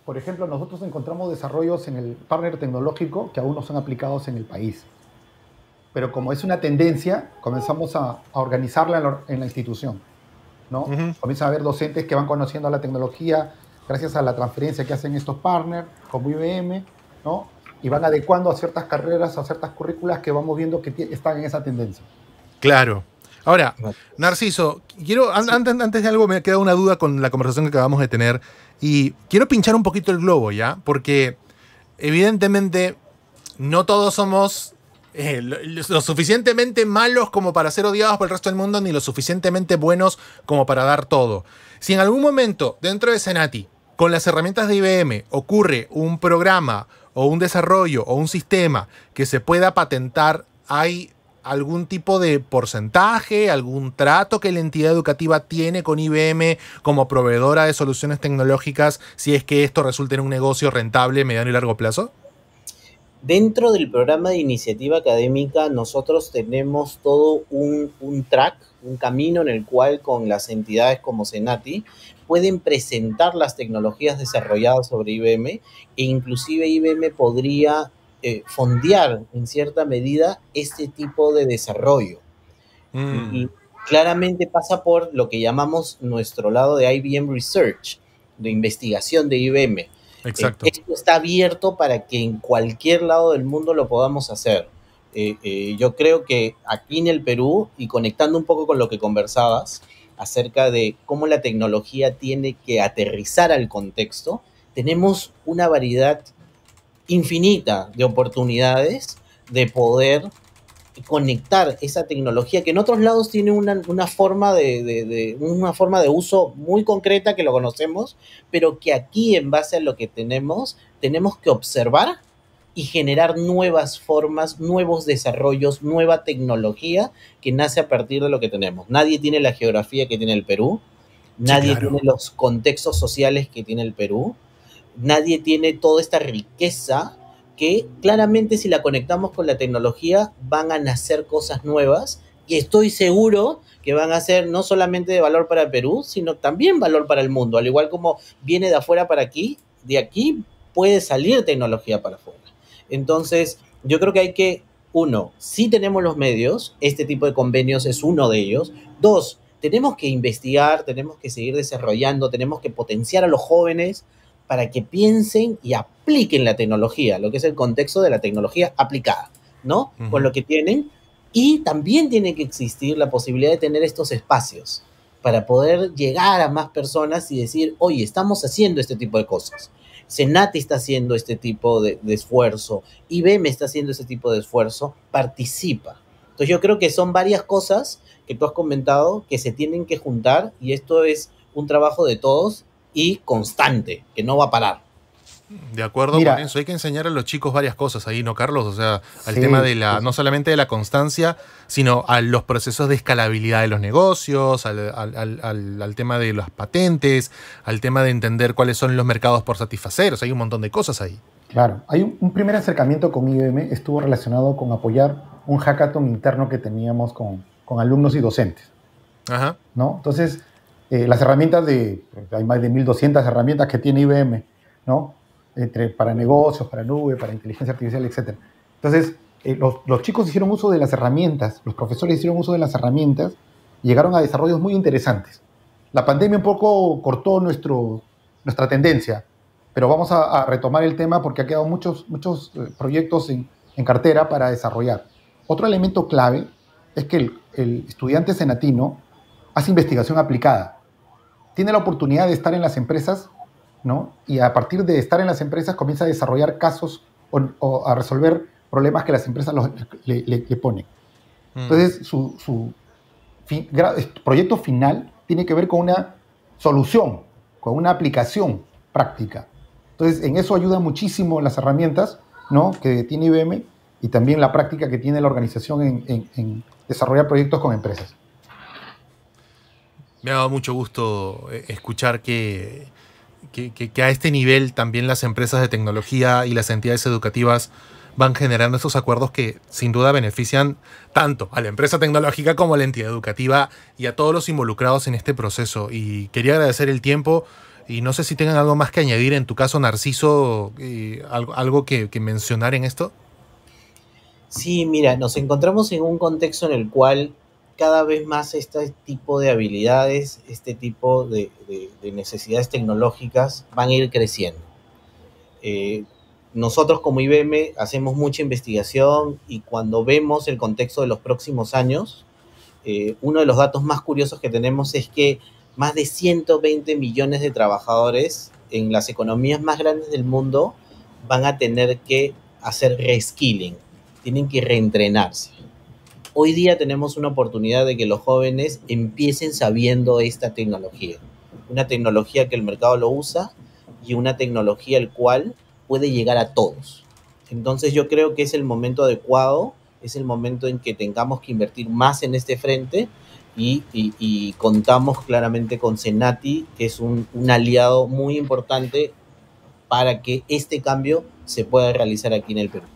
[SPEAKER 2] por ejemplo, nosotros encontramos desarrollos en el partner tecnológico que aún no son aplicados en el país pero como es una tendencia, comenzamos a, organizarla en la, institución. ¿no? a haber docentes que van conociendo la tecnología gracias a la transferencia que hacen estos partners como IBM, ¿no? y van adecuando a ciertas carreras, a ciertas currículas que vamos viendo que están en esa tendencia.
[SPEAKER 1] Claro. Ahora, Narciso, quiero, antes de algo me ha quedado una duda con la conversación que acabamos de tener y quiero pinchar un poquito el globo, ¿ya? Porque evidentemente no todos somos eh, lo, lo, suficientemente malos como para ser odiados por el resto del mundo, ni lo suficientemente buenos como para dar todo. Si en algún momento dentro de Senati, con las herramientas de IBM, ocurre un programa o un desarrollo o un sistema que se pueda patentar, hay algún tipo de porcentaje, algún trato que la entidad educativa tiene con IBM como proveedora de soluciones tecnológicas si es que esto resulta en un negocio rentable mediano y largo plazo?
[SPEAKER 3] Dentro del programa de iniciativa académica nosotros tenemos todo un, track, un camino en el cual con las entidades como Senati pueden presentar las tecnologías desarrolladas sobre IBM e inclusive IBM podría eh, fondear en cierta medida este tipo de desarrollo. Mm. Y claramente pasa por lo que llamamos nuestro lado de IBM Research, de investigación de IBM eh, esto está abierto para que en cualquier lado del mundo lo podamos hacer. Eh, eh, yo creo que aquí en el Perú, y conectando un poco con lo que conversabas acerca de cómo la tecnología tiene que aterrizar al contexto, tenemos una variedad infinita de oportunidades de poder conectar esa tecnología que en otros lados tiene una, una forma de, de, una forma de uso muy concreta que lo conocemos, pero que aquí en base a lo que tenemos tenemos que observar y generar nuevas formas, nuevos desarrollos, nueva tecnología que nace a partir de lo que tenemos. Nadie tiene la geografía que tiene el Perú, nadie tiene los contextos sociales que tiene el Perú, nadie tiene toda esta riqueza que claramente si la conectamos con la tecnología van a nacer cosas nuevas y estoy seguro que van a ser no solamente de valor para Perú, sino también valor para el mundo, al igual como viene de afuera para aquí, de aquí puede salir tecnología para afuera. Entonces, yo creo que hay que, uno, si tenemos los medios, este tipo de convenios es uno de ellos. Dos, tenemos que investigar, tenemos que seguir desarrollando, tenemos que potenciar a los jóvenes, para que piensen y apliquen la tecnología, lo que es el contexto de la tecnología aplicada, ¿no? Con lo que tienen. Y también tiene que existir la posibilidad de tener estos espacios para poder llegar a más personas y decir, oye, estamos haciendo este tipo de cosas. Senati está haciendo este tipo de, de esfuerzo, IBM está haciendo este tipo de esfuerzo, participa. Entonces yo creo que son varias cosas que tú has comentado que se tienen que juntar y esto es un trabajo de todos y constante, que no va a parar.
[SPEAKER 1] De acuerdo con eso, hay que enseñar a los chicos varias cosas ahí, ¿no, Carlos? O sea, al tema de la, pues. no solamente de la constancia, sino a los procesos de escalabilidad de los negocios, al, tema de las patentes, al tema de entender cuáles son los mercados por satisfacer. O sea, hay un montón de cosas ahí.
[SPEAKER 2] Claro, hay un, primer acercamiento con IBM, estuvo relacionado con apoyar un hackathon interno que teníamos con, con alumnos y docentes. Ajá. ¿no? Entonces, eh, las herramientas de, hay más de 1200 herramientas que tiene IBM, ¿no? Entre, para negocios, para nube, para inteligencia artificial, etc. Entonces, eh, los, chicos hicieron uso de las herramientas, los profesores hicieron uso de las herramientas y llegaron a desarrollos muy interesantes. La pandemia un poco cortó nuestro, nuestra tendencia, pero vamos a, retomar el tema porque ha quedado muchos, muchos eh, proyectos en, en cartera para desarrollar. Otro elemento clave es que el, el estudiante senatino hace investigación aplicada tiene la oportunidad de estar en las empresas, ¿no? Y a partir de estar en las empresas comienza a desarrollar casos o, a resolver problemas que las empresas le, le, ponen. Mm. Entonces, su, proyecto final tiene que ver con una solución, con una aplicación práctica. Entonces, en eso ayuda muchísimo las herramientas ¿no? que tiene IBM y también la práctica que tiene la organización en desarrollar proyectos con
[SPEAKER 1] empresas me ha dado mucho gusto eh, escuchar que, a este nivel también las empresas de tecnología y las entidades educativas van generando estos acuerdos que sin duda benefician tanto a la empresa tecnológica como a la entidad educativa y a todos los involucrados en este proceso. Y quería agradecer el tiempo y no sé si tengan algo más que añadir en tu caso, Narciso, algo, que, que mencionar en esto.
[SPEAKER 3] Sí, mira, nos encontramos en un contexto en el cual cada vez más este tipo de habilidades, este tipo de, necesidades tecnológicas van a ir creciendo. Eh, nosotros como IBM hacemos mucha investigación y cuando vemos el contexto de los próximos años, eh, uno de los datos más curiosos que tenemos es que más de 120 millones de trabajadores en las economías más grandes del mundo van a tener que hacer reskilling, tienen que reentrenarse hoy día tenemos una oportunidad de que los jóvenes empiecen sabiendo esta tecnología. Una tecnología que el mercado lo usa y una tecnología el cual puede llegar a todos. Entonces yo creo que es el momento adecuado, es el momento en que tengamos que invertir más en este frente y, contamos claramente con Senati, que es un aliado muy importante para que este cambio se pueda realizar aquí en el Perú.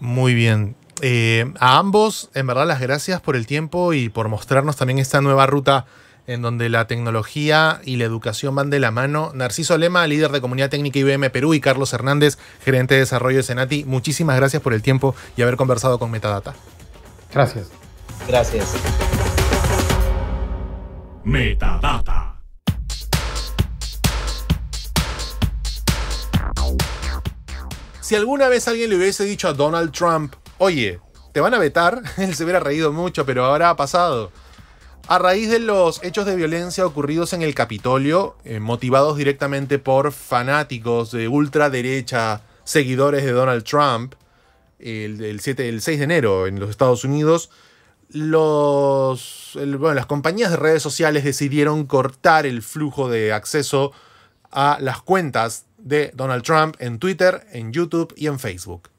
[SPEAKER 1] Muy bien, eh, a ambos, en verdad, las gracias por el tiempo y por mostrarnos también esta nueva ruta en donde la tecnología y la educación van de la mano. Narciso Lema, líder de Comunidad Técnica IBM Perú, y Carlos Hernández, gerente de desarrollo de Senati. Muchísimas gracias por el tiempo y haber conversado con Metadata. Gracias.
[SPEAKER 3] Gracias. Metadata.
[SPEAKER 1] Si alguna vez alguien le hubiese dicho a Donald Trump oye, te van a vetar, él se hubiera reído mucho, pero ahora ha pasado. A raíz de los hechos de violencia ocurridos en el Capitolio, eh, motivados directamente por fanáticos de ultraderecha, seguidores de Donald Trump, el, 7, 6 de enero en los Estados Unidos, las compañías de redes sociales decidieron cortar el flujo de acceso a las cuentas de Donald Trump en Twitter, en YouTube y en Facebook.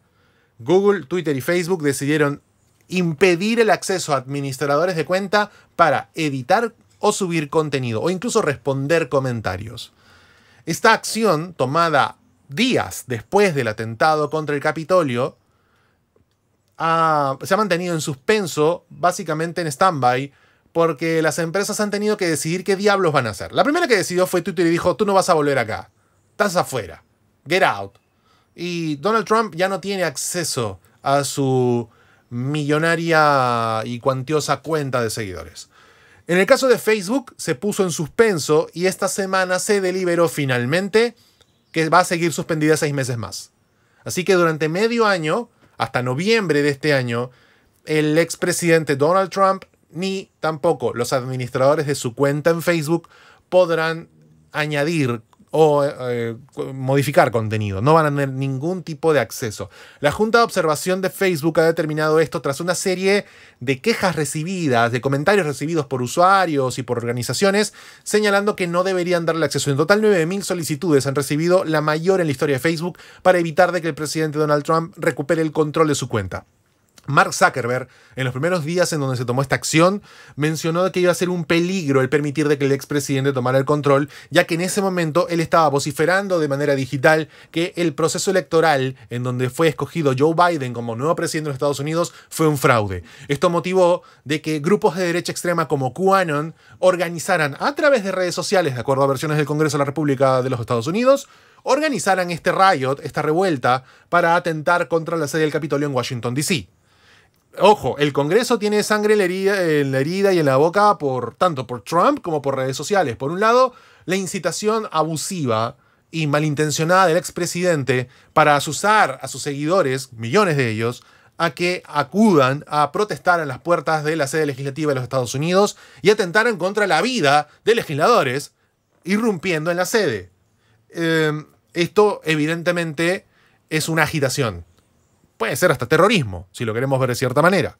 [SPEAKER 1] Google, Twitter y Facebook decidieron impedir el acceso a administradores de cuenta para editar o subir contenido o incluso responder comentarios. Esta acción, tomada días después del atentado contra el Capitolio, se ha mantenido en suspenso, básicamente en stand-by, porque las empresas han tenido que decidir qué diablos van a hacer. La primera que decidió fue Twitter y dijo, tú no vas a volver acá, estás afuera, get out, y Donald Trump ya no tiene acceso a su millonaria y cuantiosa cuenta de seguidores. En el caso de Facebook se puso en suspenso y esta semana se deliberó finalmente que va a seguir suspendida seis meses más. Así que durante medio año, hasta noviembre de este año, el expresidente Donald Trump ni tampoco los administradores de su cuenta en Facebook podrán añadir o eh, eh, modificar contenido. No van a tener ningún tipo de acceso. La Junta de Observación de Facebook ha determinado esto tras una serie de quejas recibidas, de comentarios recibidos por usuarios y por organizaciones, señalando que no deberían darle acceso. En total, 9.000 solicitudes han recibido la mayor en la historia de Facebook para evitar de que el presidente Donald Trump recupere el control de su cuenta. Mark Zuckerberg, en los primeros días en donde se tomó esta acción, mencionó que iba a ser un peligro el permitir de que el expresidente tomara el control, ya que en ese momento él estaba vociferando de manera digital que el proceso electoral en donde fue escogido Joe Biden como nuevo presidente de los Estados Unidos fue un fraude. Esto motivó de que grupos de derecha extrema como QAnon organizaran a través de redes sociales, de acuerdo a versiones del Congreso de la República de los Estados Unidos, organizaran este riot, esta revuelta, para atentar contra la sede del Capitolio en Washington, D.C. Ojo, el Congreso tiene sangre en la, herida, y en la boca por tanto por Trump como por redes sociales. Por un lado, la incitación abusiva y malintencionada del expresidente para asusar a sus seguidores, millones de ellos, a que acudan a protestar en las puertas de la sede legislativa de los Estados Unidos y atentaran contra la vida de legisladores irrumpiendo en la sede. Em, esto evidentemente es una agitación Puede ser hasta terrorismo, si lo queremos ver de cierta manera.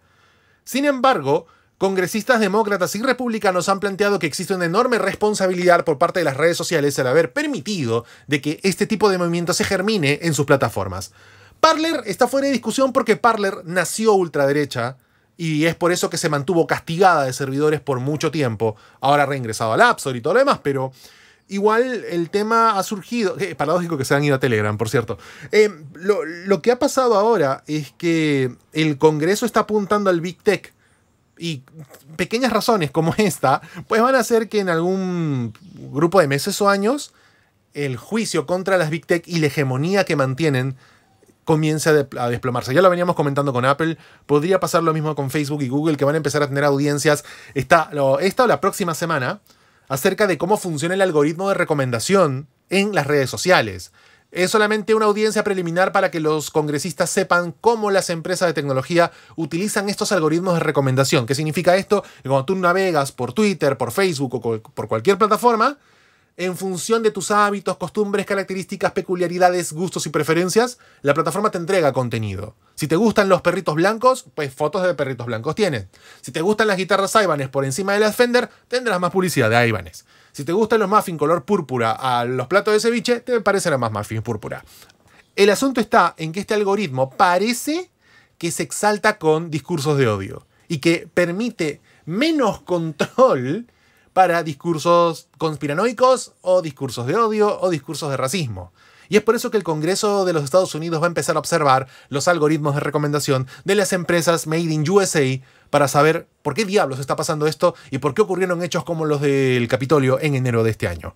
[SPEAKER 1] Sin embargo, congresistas demócratas y republicanos han planteado que existe una enorme responsabilidad por parte de las redes sociales al haber permitido de que este tipo de movimiento se germine en sus plataformas. Parler está fuera de discusión porque Parler nació ultraderecha y es por eso que se mantuvo castigada de servidores por mucho tiempo. Ahora ha reingresado al App y todo lo demás, pero Igual el tema ha surgido, ...es eh, paradójico que se han ido a Telegram, por cierto. Eh, lo, que ha pasado ahora es que el Congreso está apuntando al Big Tech y pequeñas razones como esta, pues van a hacer que en algún grupo de meses o años el juicio contra las Big Tech y la hegemonía que mantienen comience a, desplomarse. Ya lo veníamos comentando con Apple, podría pasar lo mismo con Facebook y Google, que van a empezar a tener audiencias esta o la próxima semana acerca de cómo funciona el algoritmo de recomendación en las redes sociales. Es solamente una audiencia preliminar para que los congresistas sepan cómo las empresas de tecnología utilizan estos algoritmos de recomendación. ¿Qué significa esto? Que cuando tú navegas por Twitter, por Facebook o por cualquier plataforma, en función de tus hábitos, costumbres, características, peculiaridades, gustos y preferencias, la plataforma te entrega contenido. Si te gustan los perritos blancos, pues fotos de perritos blancos tienen. Si te gustan las guitarras Ibanez por encima de las Fender, tendrás más publicidad de Ibanez. Si te gustan los muffins color púrpura a los platos de ceviche, te parecerá más muffins púrpura. El asunto está en que este algoritmo parece que se exalta con discursos de odio y que permite menos control para discursos conspiranoicos o discursos de odio o discursos de racismo. Y es por eso que el Congreso de los Estados Unidos va a empezar a observar los algoritmos de recomendación de las empresas Made in USA para saber por qué diablos está pasando esto y por qué ocurrieron hechos como los del Capitolio en enero de este año.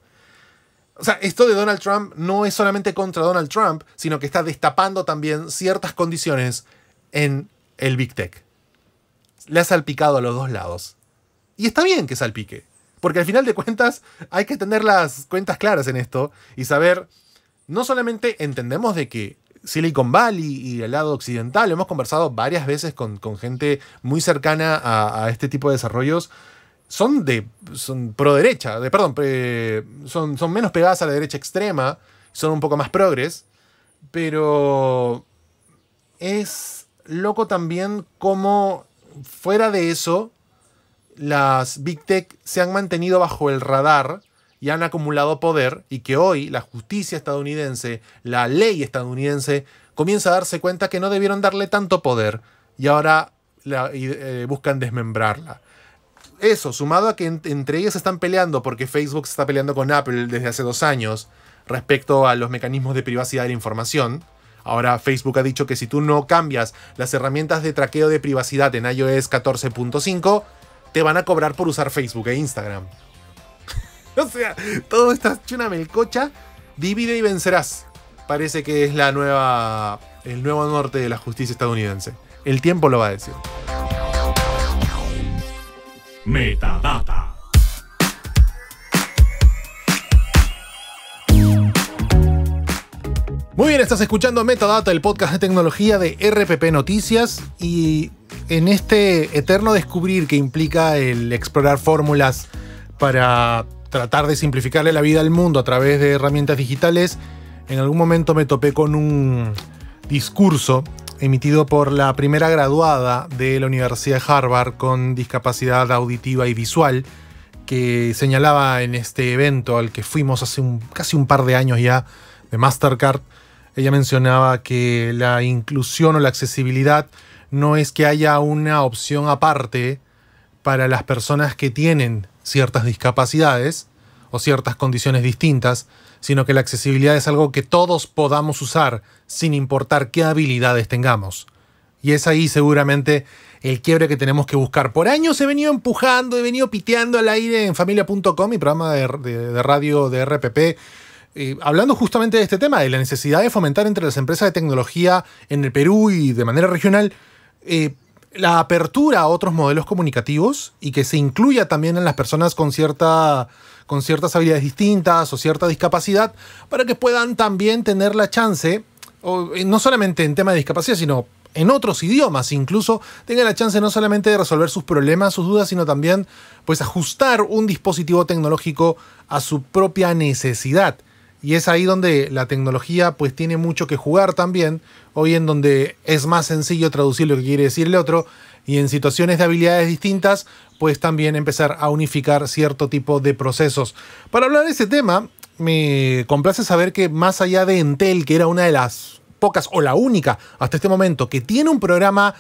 [SPEAKER 1] O sea, esto de Donald Trump no es solamente contra Donald Trump, sino que está destapando también ciertas condiciones en el Big Tech. Le ha salpicado a los dos lados. Y está bien que salpique. Porque al final de cuentas hay que tener las cuentas claras en esto y saber, no solamente entendemos de que Silicon Valley y el lado occidental, hemos conversado varias veces con, gente muy cercana a, este tipo de desarrollos, son de son pro derecha, de, perdón, son, son menos pegadas a la derecha extrema, son un poco más progres, pero es loco también como fuera de eso las Big Tech se han mantenido bajo el radar y han acumulado poder y que hoy la justicia estadounidense, la ley estadounidense, comienza a darse cuenta que no debieron darle tanto poder y ahora eh, buscan desmembrarla. Eso, sumado a que entre ellas están peleando, porque Facebook se está peleando con Apple desde hace dos años respecto a los mecanismos de privacidad de la información. Ahora Facebook ha dicho que si tú no cambias las herramientas de traqueo de privacidad en iOS 14.5, te van a cobrar por usar Facebook e Instagram.
[SPEAKER 4] o sea, todo está
[SPEAKER 1] hecho melcocha. Divide y vencerás. Parece que es la nueva, el nuevo norte de la justicia estadounidense. El tiempo lo va a decir.
[SPEAKER 5] Metadata.
[SPEAKER 1] Muy bien, estás escuchando Metadata, el podcast de tecnología de RPP Noticias y en este eterno descubrir que implica el explorar fórmulas para tratar de simplificarle la vida al mundo a través de herramientas digitales, en algún momento me topé con un discurso emitido por la primera graduada de la Universidad de Harvard con discapacidad auditiva y visual, que señalaba en este evento al que fuimos hace un, casi un par de años ya de Mastercard, ella mencionaba que la inclusión o la accesibilidad no es que haya una opción aparte para las personas que tienen ciertas discapacidades o ciertas condiciones distintas, sino que la accesibilidad es algo que todos podamos usar sin importar qué habilidades tengamos. Y es ahí seguramente el quiebre que tenemos que buscar. Por años he venido empujando, he venido piteando al aire en familia.com, mi programa de, de radio de RPP, eh, hablando justamente de este tema, de la necesidad de fomentar entre las empresas de tecnología en el Perú y de manera regional, eh, la apertura a otros modelos comunicativos y que se incluya también en las personas con, cierta, con ciertas habilidades distintas o cierta discapacidad, para que puedan también tener la chance, eh, no solamente en tema de discapacidad, sino en otros idiomas, incluso tengan la chance no solamente de resolver sus problemas, sus dudas, sino también pues ajustar un dispositivo tecnológico a su propia necesidad. Y es ahí donde la tecnología pues tiene mucho que jugar también, hoy en donde es más sencillo traducir lo que quiere decir el otro y en situaciones de habilidades distintas pues también empezar a unificar cierto tipo de procesos. Para hablar de ese tema, me complace saber que más allá de Entel, que era una de las pocas o la única hasta este momento que tiene un programa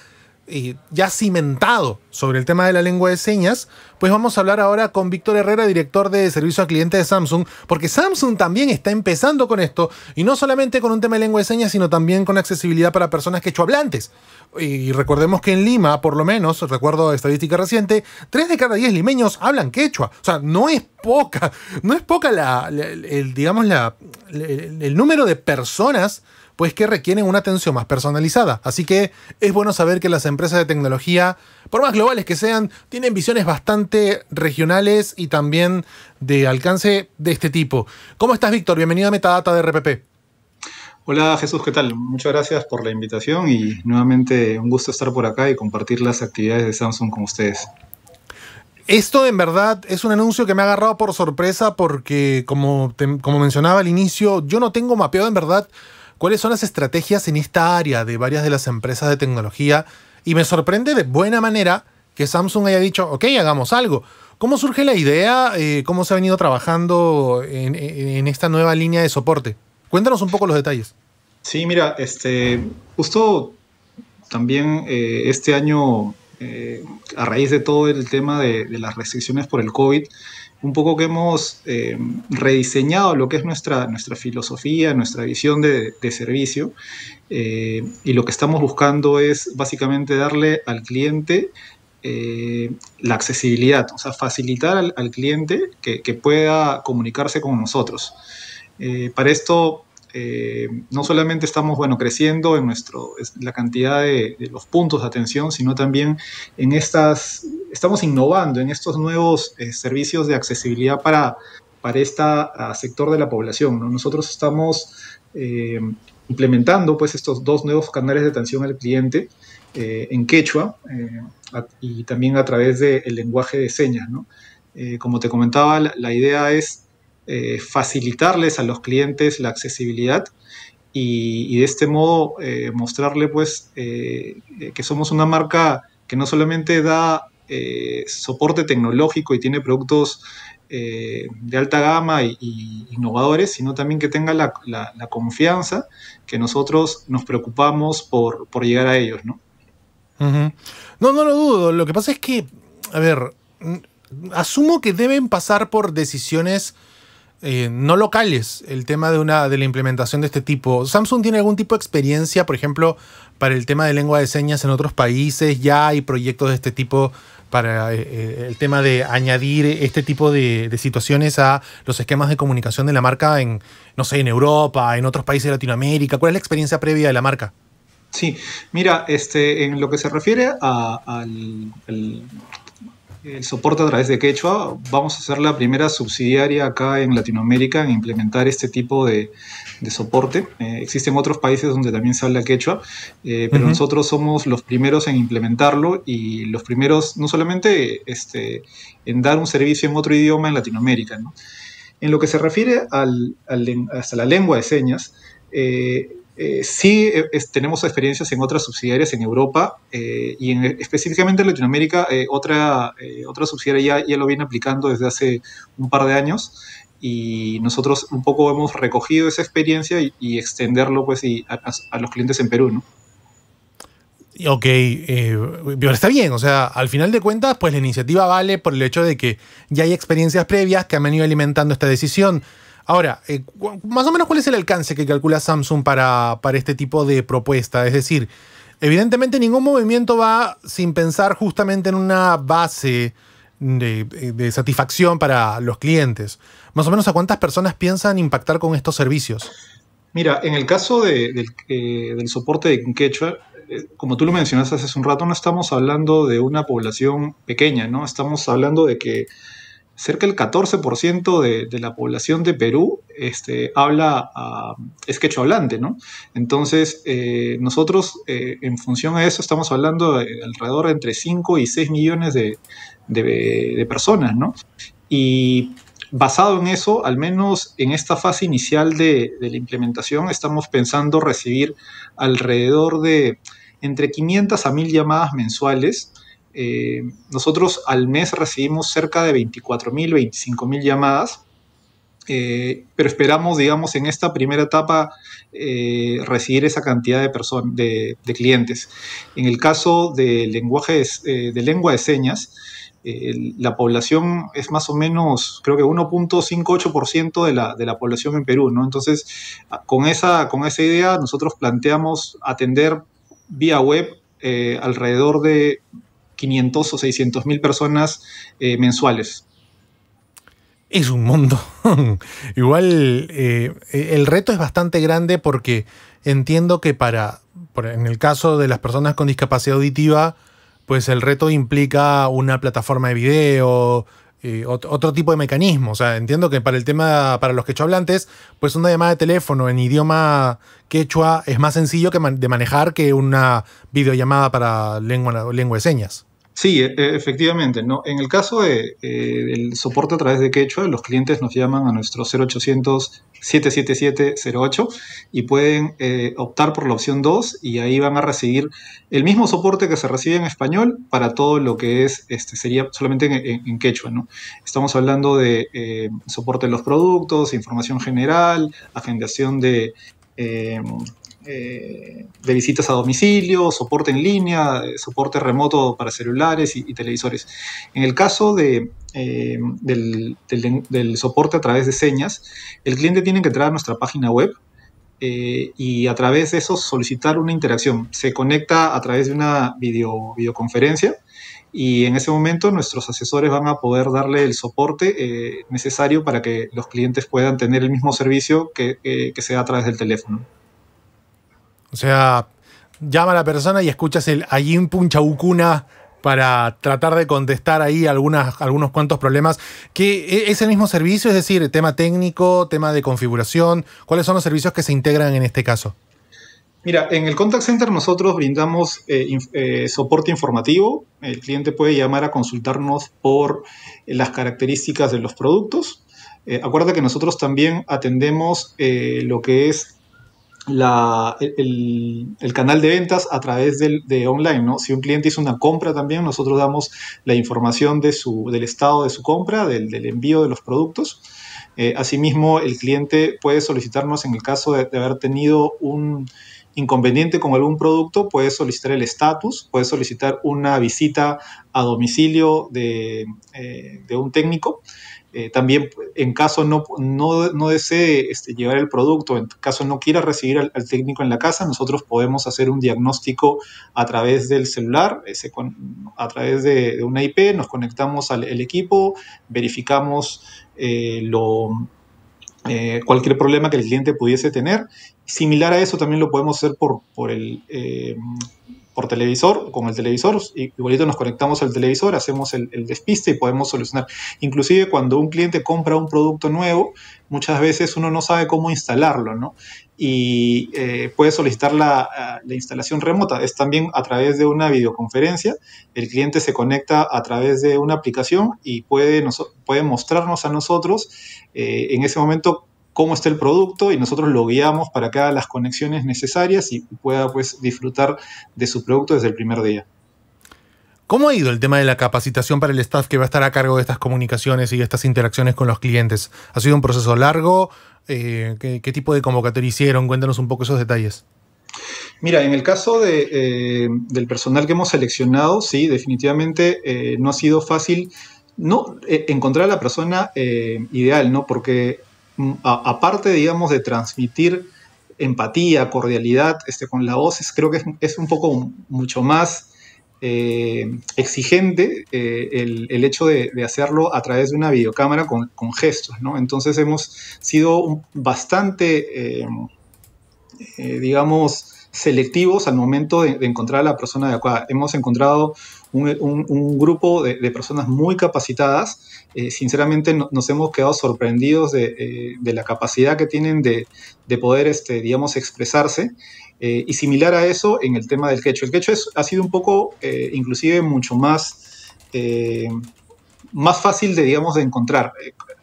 [SPEAKER 1] y ya cimentado sobre el tema de la lengua de señas, pues vamos a hablar ahora con Víctor Herrera, director de servicio al cliente de Samsung, porque Samsung también está empezando con esto, y no solamente con un tema de lengua de señas, sino también con accesibilidad para personas hablantes. Y recordemos que en Lima, por lo menos, recuerdo estadística reciente, 3 de cada 10 limeños hablan quechua. O sea, no es poca, no es poca la, el, digamos, la, el número de personas pues que requieren una atención más personalizada. Así que es bueno saber que las empresas de tecnología, por más globales que sean, tienen visiones bastante regionales y también de alcance de este tipo. ¿Cómo estás, Víctor? Bienvenido a Metadata de RPP.
[SPEAKER 6] Hola Jesús, ¿qué tal? Muchas gracias por la invitación y nuevamente un gusto estar por acá y compartir las actividades de Samsung con ustedes.
[SPEAKER 1] Esto en verdad es un anuncio que me ha agarrado por sorpresa porque, como, como mencionaba al inicio, yo no tengo mapeado en verdad cuáles son las estrategias en esta área de varias de las empresas de tecnología y me sorprende de buena manera que Samsung haya dicho, ok, hagamos algo. ¿Cómo surge la idea? Eh, ¿Cómo se ha venido trabajando en, esta nueva línea de soporte? Cuéntanos un poco los detalles.
[SPEAKER 6] Sí, mira, este, justo también eh, este año, eh, a raíz de todo el tema de las restricciones por el COVID, un poco que hemos eh, rediseñado lo que es nuestra, nuestra filosofía, nuestra visión de, servicio, eh, y lo que estamos buscando es básicamente darle al cliente eh, la accesibilidad, o sea, facilitar al, cliente que, que, pueda comunicarse con nosotros. para esto eh, no solamente estamos bueno, creciendo en nuestro, la cantidad de, los puntos de atención, sino también en estas, estamos innovando en estos nuevos eh, servicios de accesibilidad para, para este sector de la población. Nosotros estamos eh, implementando pues, estos dos nuevos canales de atención al cliente en quechua y también a través del lenguaje de señas. como te comentaba, la idea es eh, facilitarles a los clientes la accesibilidad y, de este modo eh, mostrarle pues eh, que somos una marca que no solamente da soporte tecnológico y tiene productos de alta gama e innovadores, sino también que tenga la, confianza que nosotros nos preocupamos por, llegar a ellos, ¿no?
[SPEAKER 1] No, no lo dudo. Lo que pasa es que, a ver, asumo que deben pasar por decisiones eh, no locales el tema de, una, de la implementación de este tipo. ¿Samsung tiene algún tipo de experiencia, por ejemplo, para el tema de lengua de señas en otros países? ¿Ya hay proyectos de este tipo para eh, eh, el tema de añadir este tipo de, situaciones a los esquemas de comunicación de la marca en, no sé, en Europa, en otros países de Latinoamérica? ¿Cuál es la experiencia previa de la marca? Sí,
[SPEAKER 6] mira, este, en lo que se refiere al, el soporte a través de Quechua, vamos a ser la primera subsidiaria acá en Latinoamérica en implementar este tipo de, soporte. Eh, existen otros países donde también se habla Quechua, eh, pero nosotros somos los primeros en implementarlo y los primeros no solamente este, en dar un servicio en otro idioma en Latinoamérica. En lo que se refiere al, hasta la lengua de señas, eh, eh, sí eh, tenemos experiencias en otras subsidiarias en Europa eh, y en, específicamente en Latinoamérica otra, otra subsidiaria ya, lo viene aplicando desde hace un par de años y nosotros un poco hemos recogido esa experiencia y, extenderlo pues a, los clientes en Perú, ¿no?
[SPEAKER 1] Ok, está bien, o sea, al final de cuentas, pues la iniciativa vale por el hecho de que ya hay experiencias previas que han venido alimentando esta decisión Ahora, eh, más o menos cuál es el alcance que calcula Samsung para, este tipo de propuesta. Es decir, evidentemente ningún movimiento va sin pensar justamente en una base de, satisfacción para los clientes. Más o menos a cuántas personas piensan impactar con estos servicios.
[SPEAKER 6] Mira, en el caso eh, del, soporte de Quechua, eh, como tú lo mencionaste hace un rato, no estamos hablando de una población pequeña, ¿no? Estamos hablando de que cerca del 14% de, la población de Perú este, habla, ah, es quechua hablante, ¿no? Entonces, eh, nosotros eh, en función a eso estamos hablando de alrededor de entre 5 y 6 millones de, personas, ¿no? Y basado en eso, al menos en esta fase inicial de, la implementación, estamos pensando recibir alrededor de entre 500 a 1000 llamadas mensuales eh, nosotros al mes recibimos cerca de 24.000, 25.000 llamadas, eh, pero esperamos, digamos, en esta primera etapa eh, recibir esa cantidad de, de, clientes. En el caso de, lenguaje de lengua de señas, la población es más o menos, creo que 1.58% de la, de la población en Perú, ¿no? Entonces, ah, con esa, con esa idea, nosotros planteamos atender vía web alrededor de 500 o 600 mil personas eh, mensuales.
[SPEAKER 1] Es un mundo Igual eh, e-, el reto es bastante grande porque entiendo que para, en el caso de las personas con discapacidad auditiva, pues el reto implica una plataforma de video, eh, otro tipo de mecanismo. O sea, entiendo que para el tema, para los quechohablantes, pues una llamada de teléfono en idioma quechua es más sencillo que de manejar que una videollamada para lengua, lengua de señas.
[SPEAKER 6] Sí, e, e, efectivamente. ¿no? En el caso eh, del soporte a través de Quechua, los clientes nos llaman a nuestro 0800-777-08 y pueden eh, optar por la opción 2 y ahí van a recibir el mismo soporte que se recibe en español para todo lo que es, este, sería solamente en, Quechua. ¿no? Estamos hablando de eh, soporte de los productos, información general, agendación de eh, de visitas a domicilio, soporte en línea, eh, soporte remoto para celulares y, televisores. En el caso de, eh, del, soporte a través de señas, el cliente tiene que entrar a nuestra página web y a través de eso solicitar una interacción. Se conecta a través de una videoconferencia y en ese momento nuestros asesores van a poder darle el soporte necesario para que los clientes puedan tener el mismo servicio que, sea a través del teléfono.
[SPEAKER 1] O sea, llama a la persona y escuchas el Ayin ucuna para tratar de contestar ahí algunos cuantos problemas. que e, ¿Es el mismo servicio? Es decir, tema técnico, tema de configuración. ¿Cuáles son los servicios que se integran en este caso?
[SPEAKER 6] Mira, en el contact center nosotros brindamos eh, eh, soporte informativo. El cliente puede llamar a consultarnos por las características de los productos. Eh, acuérdate que nosotros también atendemos lo que es el, canal de ventas a través de online, Si un cliente hizo una compra también, nosotros damos la información de su, del estado de su compra, del, envío de los productos. Eh, asimismo, el cliente puede solicitarnos, en el caso de, haber tenido un inconveniente con algún producto, puede solicitar el estatus, puede solicitar una visita a domicilio de eh, un técnico. Eh, también en caso no, desee este, llevar el producto, en caso no quiera recibir al, técnico en la casa, nosotros podemos hacer un diagnóstico a través del celular, a través de, una IP, nos conectamos al equipo, verificamos eh, lo, eh, cualquier problema que el cliente pudiese tener. Similar a eso también lo podemos hacer por, por el por televisor, con el televisor, y igualito nos conectamos al televisor, hacemos el, despiste y podemos solucionar. Inclusive cuando un cliente compra un producto nuevo, muchas veces uno no sabe cómo instalarlo, ¿no? Y eh, puede solicitar ah, la, instalación remota. Es también a través de una videoconferencia. El cliente se conecta a través de una aplicación y puede, nos, puede mostrarnos a nosotros eh, en ese momento cómo está el producto y nosotros lo guiamos para que haga las conexiones necesarias y pueda pues disfrutar de su producto desde el primer día.
[SPEAKER 1] ¿Cómo ha ido el tema de la capacitación para el staff que va a estar a cargo de estas comunicaciones y de estas interacciones con los clientes? ¿Ha sido un proceso largo? Eh, ¿qué, tipo de convocatoria hicieron? Cuéntanos un poco esos detalles.
[SPEAKER 6] Mira, en el caso eh, del personal que hemos seleccionado, sí, definitivamente eh, no ha sido fácil no, encontrar a la persona ideal, ¿no? Porque aparte, digamos, de transmitir empatía, cordialidad este, con la voz, es, creo que es, un poco mucho más eh, exigente eh, el, hecho de, hacerlo a través de una videocámara con, gestos, Entonces hemos sido bastante, eh, digamos, selectivos al momento de, de encontrar a la persona adecuada. Hemos encontrado un, grupo de, personas muy capacitadas. Eh, sinceramente nos hemos quedado sorprendidos eh, de, la capacidad que tienen de, poder, este, digamos, expresarse. Eh, y similar a eso en el tema del quechua. El quechua ha sido un poco, inclusive, mucho más más fácil digamos, de encontrar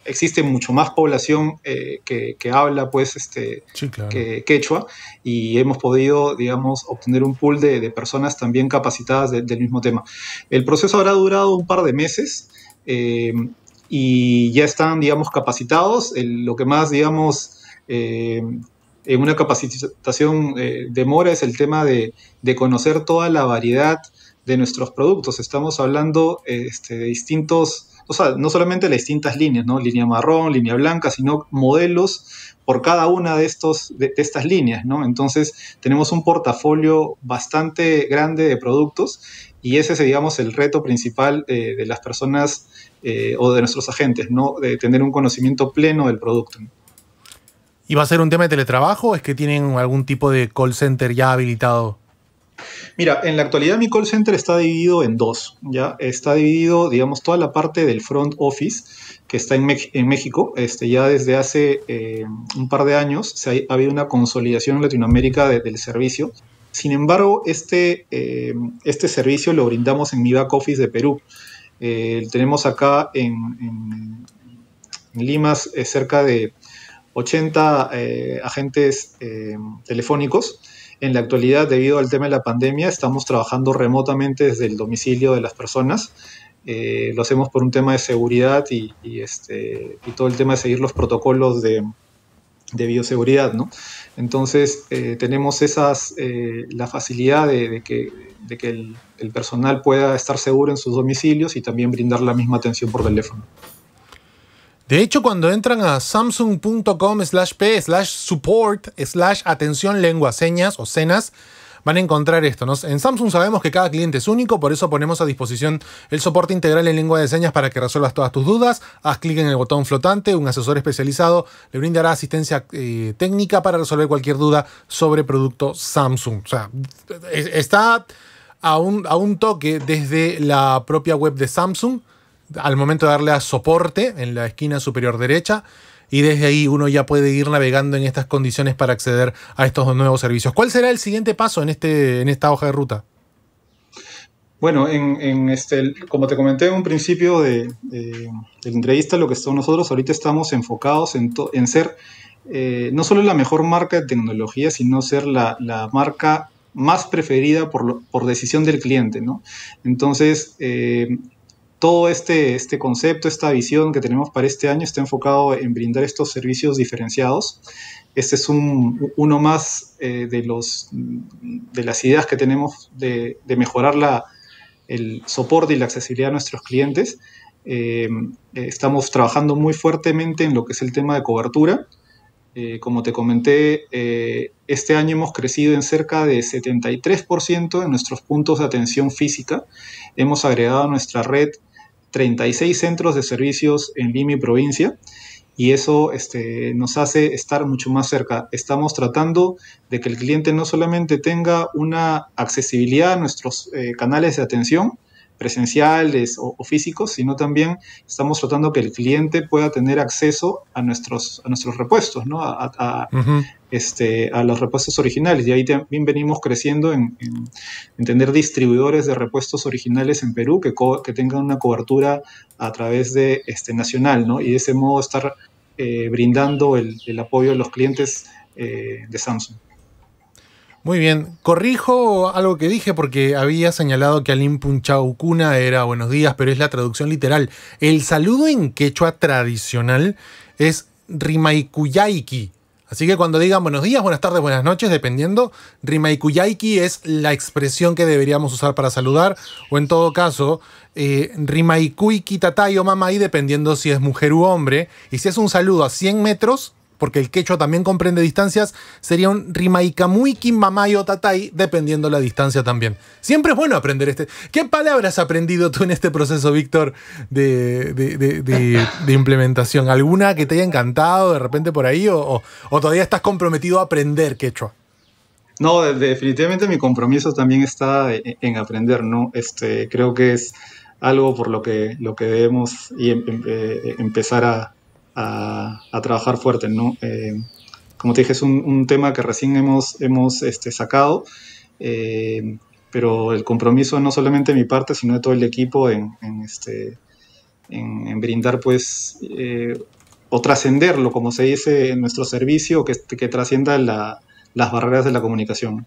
[SPEAKER 6] existe mucho más población eh, que, habla pues este que, quechua y hemos podido digamos obtener un pool de, personas también capacitadas del mismo tema. El proceso habrá durado un par de meses eh, y ya están digamos capacitados. lo que más digamos eh, en una capacitación demora es el tema de, conocer toda la variedad de nuestros productos. Estamos hablando este, de distintos o sea, no solamente las distintas líneas, ¿no? Línea marrón, línea blanca, sino modelos por cada una de, estos, de, estas líneas, ¿no? Entonces, tenemos un portafolio bastante grande de productos y ese es, digamos, el reto principal eh, de las personas eh, o de nuestros agentes, ¿no? De tener un conocimiento pleno del producto.
[SPEAKER 1] ¿Y va a ser un tema de teletrabajo? ¿Es que tienen algún tipo de call center ya habilitado?
[SPEAKER 6] Mira, en la actualidad mi call center está dividido en dos, ¿ya? Está dividido, digamos, toda la parte del front office que está en, México, este, ya desde hace eh, un par de años se ha, habido una consolidación en Latinoamérica del servicio. Sin embargo, este, eh, este servicio lo brindamos en mi back office de Perú. Eh, tenemos acá en, en, Lima cerca de 80 agentes telefónicos en la actualidad, debido al tema de la pandemia, estamos trabajando remotamente desde el domicilio de las personas. Eh, lo hacemos por un tema de seguridad este, y, todo el tema de seguir los protocolos de, bioseguridad, Entonces, eh, tenemos esas, eh, la facilidad de, que, el personal pueda estar seguro en sus domicilios y también brindar la
[SPEAKER 1] misma atención por teléfono. De hecho, cuando entran a samsung.com slash p slash support slash atención lengua señas o cenas, van a encontrar esto. En Samsung sabemos que cada cliente es único, por eso ponemos a disposición el soporte integral en lengua de señas para que resuelvas todas tus dudas. Haz clic en el botón flotante, un asesor especializado le brindará asistencia eh, técnica para resolver cualquier duda sobre producto Samsung. O sea, está a un toque desde la propia web de Samsung al momento de darle a soporte en la esquina superior derecha y desde ahí uno ya puede ir navegando en estas condiciones para acceder a estos nuevos servicios. ¿Cuál será el siguiente paso en, este, en esta hoja de ruta?
[SPEAKER 6] Bueno, en, este, como te comenté en un principio de, la entrevista, lo que somos nosotros ahorita estamos enfocados en, ser eh, no solo la mejor marca de tecnología, sino ser la, marca más preferida por, decisión del cliente, Entonces, eh, todo este, este concepto, esta visión que tenemos para este año está enfocado en brindar estos servicios diferenciados. Este es uno más eh, de, los, de las ideas que tenemos de, mejorar el soporte y la accesibilidad a nuestros clientes. Eh, estamos trabajando muy fuertemente en lo que es el tema de cobertura. Eh, como te comenté, este año hemos crecido en cerca de 73% en nuestros puntos de atención física. Hemos agregado a nuestra red 36 centros de servicios en Lima provincia y eso este, nos hace estar mucho más cerca. Estamos tratando de que el cliente no solamente tenga una accesibilidad a nuestros eh, canales de atención, presenciales o, físicos, sino también estamos tratando que el cliente pueda tener acceso a nuestros, a nuestros repuestos, ¿no? A, este, a los repuestos originales. Y ahí también venimos creciendo en, tener distribuidores de repuestos originales en Perú que, que tengan una cobertura a través de este, nacional, ¿no? Y de ese modo estar eh, brindando el, apoyo a los clientes eh, de Samsung.
[SPEAKER 1] Muy bien, corrijo algo que dije porque había señalado que Alim Punchau era buenos días, pero es la traducción literal. El saludo en quechua tradicional es Rimaikuyaiki. Así que cuando digan buenos días, buenas tardes, buenas noches, dependiendo, Rimaikuyaiki es la expresión que deberíamos usar para saludar, o en todo caso, eh, tatai o Mamai, dependiendo si es mujer u hombre. Y si es un saludo a 100 metros, porque el quechua también comprende distancias, sería un rimaicamui mamayo tatai dependiendo la distancia también. Siempre es bueno aprender este. ¿Qué palabras has aprendido tú en este proceso, Víctor, de, implementación? ¿Alguna que te haya encantado de repente por ahí o, todavía estás comprometido a aprender quechua?
[SPEAKER 6] No, definitivamente mi compromiso también está e, en aprender, ¿no? Este, creo que es algo por lo que, lo que debemos em, em, eh, empezar a, a, trabajar fuerte, ¿no? Eh, como te dije, es un, tema que recién hemos, hemos este, sacado, eh, pero el compromiso no solamente de mi parte, sino de todo el equipo en, este, en, brindar, pues, eh, o trascenderlo, como se dice en nuestro servicio, que, que trascienda las barreras de la comunicación.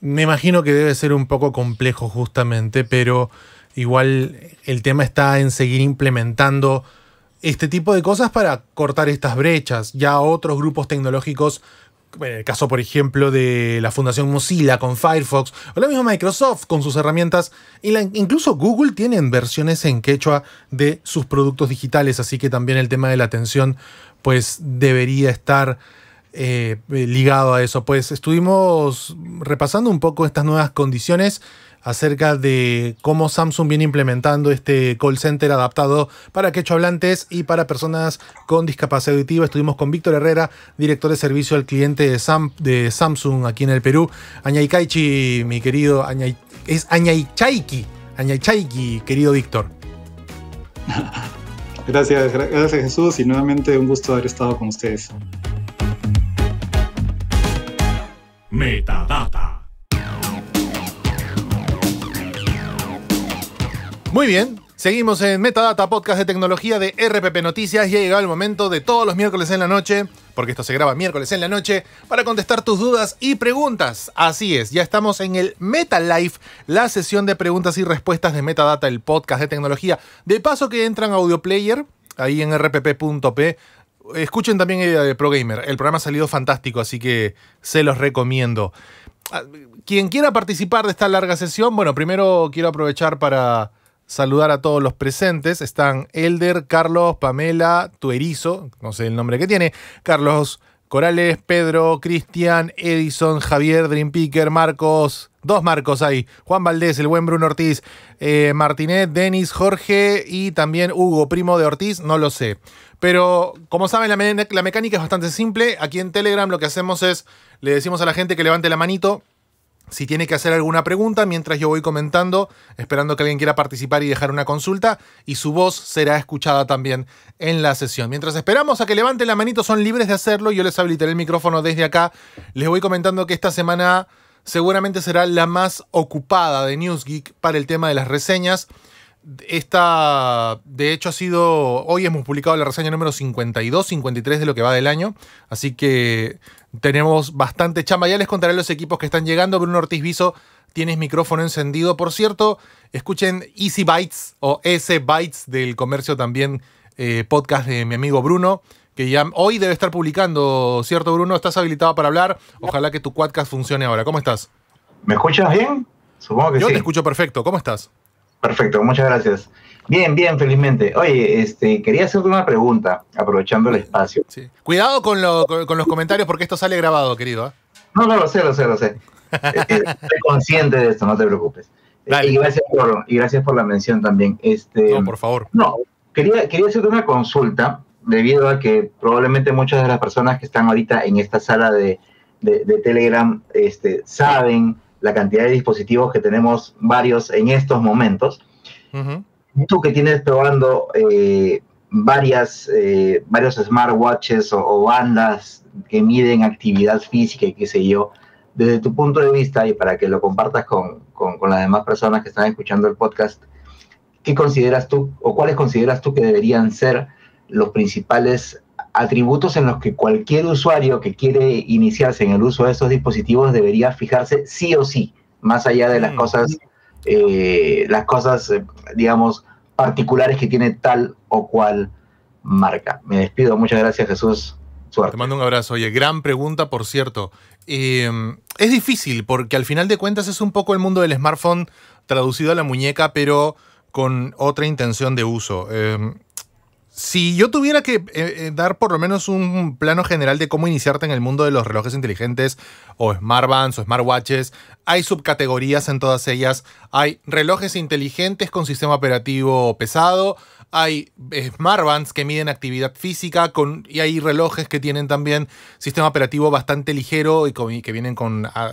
[SPEAKER 1] Me imagino que debe ser un poco complejo justamente, pero igual el tema está en seguir implementando este tipo de cosas para cortar estas brechas. Ya otros grupos tecnológicos en el caso, por ejemplo, de la Fundación Mozilla con Firefox, o la misma Microsoft con sus herramientas, y la, incluso Google tienen versiones en quechua de sus productos digitales, así que también el tema de la atención, pues debería estar eh, ligado a eso. Pues estuvimos repasando un poco estas nuevas condiciones acerca de cómo Samsung viene implementando este call center adaptado para quechohablantes y para personas con discapacidad auditiva. Estuvimos con Víctor Herrera, director de servicio al cliente de, Samsung aquí en el Perú. Añaikaichi, mi querido, es Añaichaiki, Añaichaiki, querido Víctor.
[SPEAKER 6] Gracias, gracias Jesús y nuevamente un gusto haber estado con ustedes.
[SPEAKER 1] Metadata. Muy bien. Seguimos en Metadata, podcast de tecnología de RPP Noticias. Ya ha llegado el momento de todos los miércoles en la noche, porque esto se graba miércoles en la noche, para contestar tus dudas y preguntas. Así es, ya estamos en el Life, la sesión de preguntas y respuestas de Metadata, el podcast de tecnología. De paso que entran a Audioplayer, ahí en rpp.p, Escuchen también el ProGamer, el programa ha salido fantástico, así que se los recomiendo. Ah, quien quiera participar de esta larga sesión, bueno, primero quiero aprovechar para saludar a todos los presentes. Están Elder, Carlos, Pamela, Tuerizo, no sé el nombre que tiene, Carlos Corales, Pedro, Cristian, Edison, Javier, Dreampicker, Marcos, dos Marcos ahí, Juan Valdés, el buen Bruno Ortiz, eh, Martinet, Denis, Jorge y también Hugo, primo de Ortiz, no lo sé. Pero como saben, la mecánica es bastante simple. Aquí en Telegram lo que hacemos es, le decimos a la gente que levante la manito si tiene que hacer alguna pregunta, mientras yo voy comentando, esperando que alguien quiera participar y dejar una consulta, y su voz será escuchada también en la sesión. Mientras esperamos a que levanten la manito, son libres de hacerlo, yo les habilitaré el micrófono desde acá. Les voy comentando que esta semana seguramente será la más ocupada de NewsGeek para el tema de las reseñas. Esta, de hecho, ha sido. Hoy hemos publicado la reseña número 52, 53 de lo que va del año. Así que tenemos bastante chamba. Ya les contaré los equipos que están llegando. Bruno Ortiz Viso, tienes micrófono encendido, por cierto. Escuchen Easy Bytes o S Bytes del comercio también, eh, podcast de mi amigo Bruno, que ya hoy debe estar publicando, ¿cierto, Bruno? Estás habilitado para hablar. Ojalá que tu podcast funcione ahora. ¿Cómo estás? ¿Me escuchas bien? Supongo que sí. Yo te escucho perfecto. ¿Cómo estás?
[SPEAKER 7] Perfecto, muchas gracias. Bien, bien, felizmente. Oye, este, quería hacerte una pregunta, aprovechando el espacio.
[SPEAKER 1] Cuidado con, lo, con, los comentarios porque esto sale grabado, querido. ¿ah? No, no, lo sé, lo sé, lo sé. Estoy eh, eh, consciente de esto, no te preocupes. Eh, y, gracias
[SPEAKER 7] por, y gracias por la mención también. Este, no, por favor. No, quería, quería hacerte una consulta debido a que probablemente muchas de las personas que están ahorita en esta sala de, Telegram este, saben la cantidad de dispositivos que tenemos varios en estos momentos. Ajá tú que tienes probando eh, varias, eh, varios smartwatches o, bandas que miden actividad física y qué sé yo, desde tu punto de vista y para que lo compartas con, las demás personas que están escuchando el podcast, ¿qué consideras tú o cuáles consideras tú que deberían ser los principales atributos en los que cualquier usuario que quiere iniciarse en el uso de estos dispositivos debería fijarse sí o sí, más allá de las mm. cosas eh, las cosas, eh, digamos, particulares que tiene tal o cual marca. Me despido, muchas gracias Jesús. Suerte. Te
[SPEAKER 1] mando un abrazo. Oye, gran pregunta, por cierto. Em, es difícil porque al final de cuentas es un poco el mundo del smartphone traducido a la muñeca, pero con otra intención de uso. Eh, si yo tuviera que eh, eh, dar por lo menos un plano general de cómo iniciarte en el mundo de los relojes inteligentes o smartbands o smartwatches, hay subcategorías en todas ellas. Hay relojes inteligentes con sistema operativo pesado, hay eh, smartbands que miden actividad física y hay relojes que tienen también sistema operativo bastante ligero y, que vienen con ah,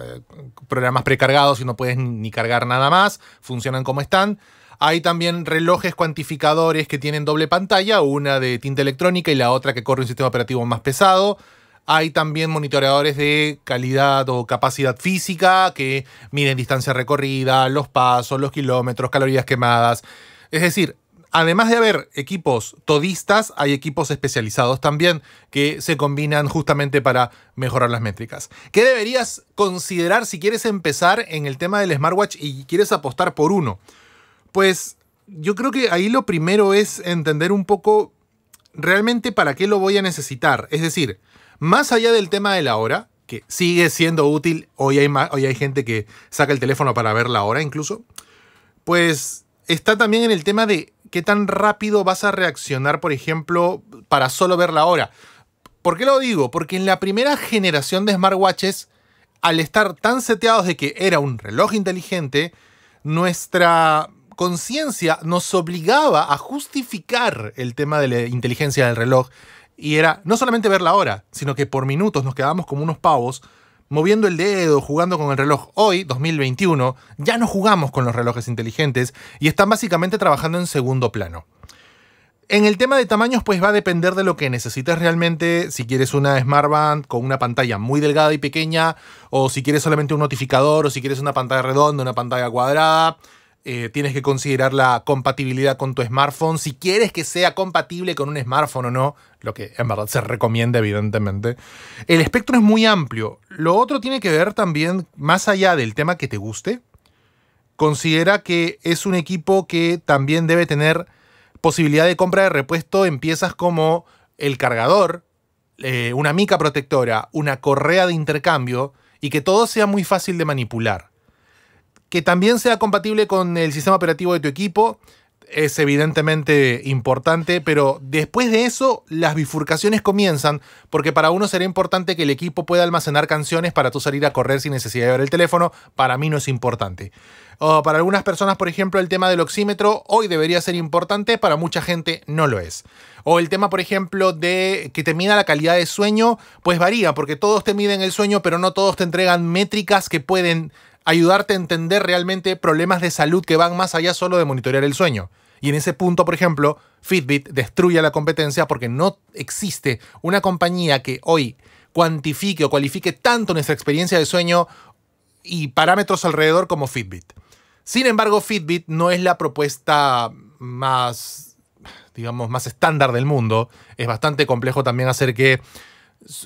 [SPEAKER 1] programas precargados y no puedes ni cargar nada más, funcionan como están. Hay también relojes cuantificadores que tienen doble pantalla, una de tinta electrónica y la otra que corre un sistema operativo más pesado. Hay también monitoreadores de calidad o capacidad física que miden distancia recorrida, los pasos, los kilómetros, calorías quemadas. Es decir, además de haber equipos todistas, hay equipos especializados también que se combinan justamente para mejorar las métricas. ¿Qué deberías considerar si quieres empezar en el tema del smartwatch y quieres apostar por uno? Pues yo creo que ahí lo primero es entender un poco realmente para qué lo voy a necesitar. Es decir, más allá del tema de la hora, que sigue siendo útil, hoy hay, hoy hay gente que saca el teléfono para ver la hora incluso, pues está también en el tema de qué tan rápido vas a reaccionar, por ejemplo, para solo ver la hora. ¿Por qué lo digo? Porque en la primera generación de smartwatches, al estar tan seteados de que era un reloj inteligente, nuestra conciencia nos obligaba a justificar el tema de la inteligencia del reloj. Y era no solamente ver la hora, sino que por minutos nos quedábamos como unos pavos moviendo el dedo, jugando con el reloj. Hoy, 2021, ya no jugamos con los relojes inteligentes y están básicamente trabajando en segundo plano. En el tema de tamaños, pues va a depender de lo que necesites realmente. Si quieres una smartband con una pantalla muy delgada y pequeña, o si quieres solamente un notificador, o si quieres una pantalla redonda, una pantalla cuadrada, eh, tienes que considerar la compatibilidad con tu smartphone, si quieres que sea compatible con un smartphone o no, lo que en verdad se recomienda evidentemente. El espectro es muy amplio. Lo otro tiene que ver también, más allá del tema que te guste, considera que es un equipo que también debe tener posibilidad de compra de repuesto en piezas como el cargador, eh, una mica protectora, una correa de intercambio y que todo sea muy fácil de manipular que también sea compatible con el sistema operativo de tu equipo es evidentemente importante, pero después de eso las bifurcaciones comienzan, porque para uno será importante que el equipo pueda almacenar canciones para tú salir a correr sin necesidad de ver el teléfono, para mí no es importante. O para algunas personas, por ejemplo, el tema del oxímetro hoy debería ser importante, para mucha gente no lo es. O el tema, por ejemplo, de que te mida la calidad de sueño, pues varía, porque todos te miden el sueño, pero no todos te entregan métricas que pueden ayudarte a entender realmente problemas de salud que van más allá solo de monitorear el sueño. Y en ese punto, por ejemplo, Fitbit destruye la competencia porque no existe una compañía que hoy cuantifique o cualifique tanto nuestra experiencia de sueño y parámetros alrededor como Fitbit. Sin embargo, Fitbit no es la propuesta más, digamos, más estándar del mundo. Es bastante complejo también hacer que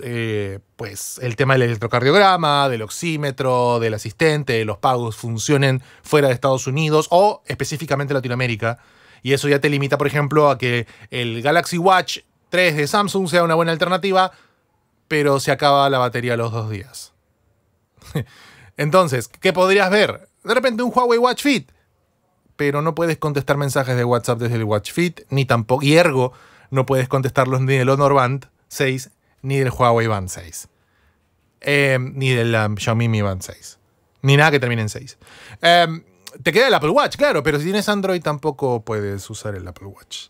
[SPEAKER 1] eh, pues el tema del electrocardiograma, del oxímetro, del asistente, los pagos funcionen fuera de Estados Unidos o específicamente Latinoamérica. Y eso ya te limita, por ejemplo, a que el Galaxy Watch 3 de Samsung sea una buena alternativa, pero se acaba la batería a los dos días. Entonces, ¿qué podrías ver? De repente un Huawei Watch Fit, pero no puedes contestar mensajes de WhatsApp desde el Watch Fit, ni tampoco, y ergo, no puedes contestarlos ni el Honor Band 6, ni del Huawei Band 6, em, ni del um, Xiaomi Mi Band 6, ni nada que termine en 6. Em, te queda el Apple Watch, claro, pero si tienes Android tampoco puedes usar el Apple Watch.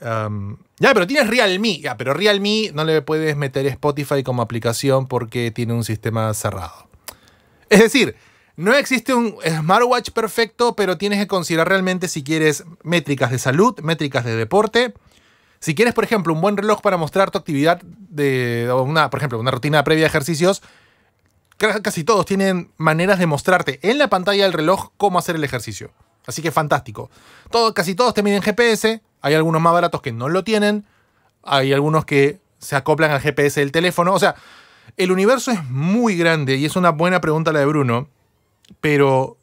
[SPEAKER 1] Em, ya, pero tienes Realme. Ya, pero Realme no le puedes meter Spotify como aplicación porque tiene un sistema cerrado. Es decir, no existe un smartwatch perfecto, pero tienes que considerar realmente si quieres métricas de salud, métricas de deporte, si quieres, por ejemplo, un buen reloj para mostrar tu actividad de una, por ejemplo, una rutina previa de ejercicios, casi todos tienen maneras de mostrarte en la pantalla del reloj cómo hacer el ejercicio. Así que fantástico. casi todos te miden GPS, hay algunos más baratos que no lo tienen, hay algunos que se acoplan al GPS del teléfono, o sea, el universo es muy grande y es una buena pregunta la de Bruno, pero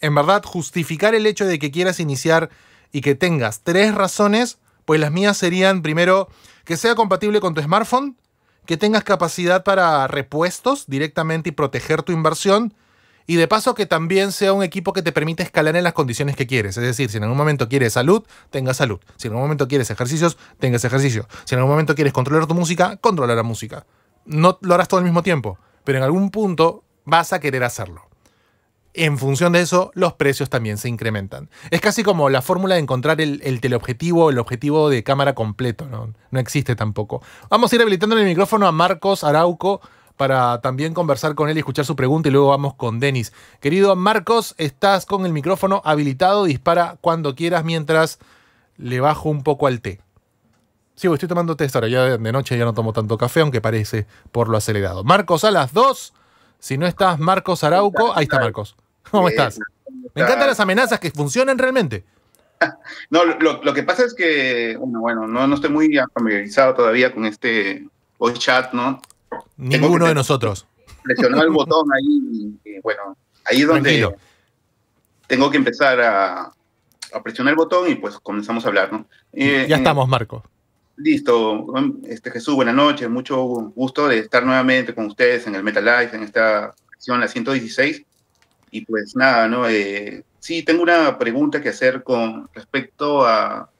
[SPEAKER 1] en verdad justificar el hecho de que quieras iniciar y que tengas tres razones pues las mías serían, primero, que sea compatible con tu smartphone, que tengas capacidad para repuestos directamente y proteger tu inversión. Y de paso que también sea un equipo que te permita escalar en las condiciones que quieres. Es decir, si en algún momento quieres salud, tengas salud. Si en algún momento quieres ejercicios, tengas ejercicio. Si en algún momento quieres controlar tu música, controla la música. No lo harás todo al mismo tiempo, pero en algún punto vas a querer hacerlo en función de eso, los precios también se incrementan. Es casi como la fórmula de encontrar el, teleobjetivo, el objetivo de cámara completo, ¿no? No existe tampoco. Vamos a ir habilitando el micrófono a Marcos Arauco para también conversar con él y escuchar su pregunta y luego vamos con Denis. Querido Marcos, estás con el micrófono habilitado, dispara cuando quieras mientras le bajo un poco al té. Sí, estoy tomando té ahora, ya de noche ya no tomo tanto café, aunque parece por lo acelerado. Marcos, a las dos. Si no estás Marcos Arauco, ahí está Marcos. ¿Cómo estás? Me encantan las amenazas que funcionan realmente.
[SPEAKER 4] No, lo, que pasa es que, bueno, no, no estoy muy familiarizado todavía con este hoy chat, ¿no?
[SPEAKER 1] Ninguno de nosotros.
[SPEAKER 4] Presionó el botón ahí bueno, ahí es donde tengo que empezar a, presionar el botón y pues comenzamos a hablar, ¿no? Eh, ya estamos, Marco. Listo. Este, Jesús, buenas noches. Mucho gusto de estar nuevamente con ustedes en el Metalife, Life, en esta sesión, la 116. Y pues nada, ¿no? Eh, sí, tengo una pregunta que hacer con respecto a,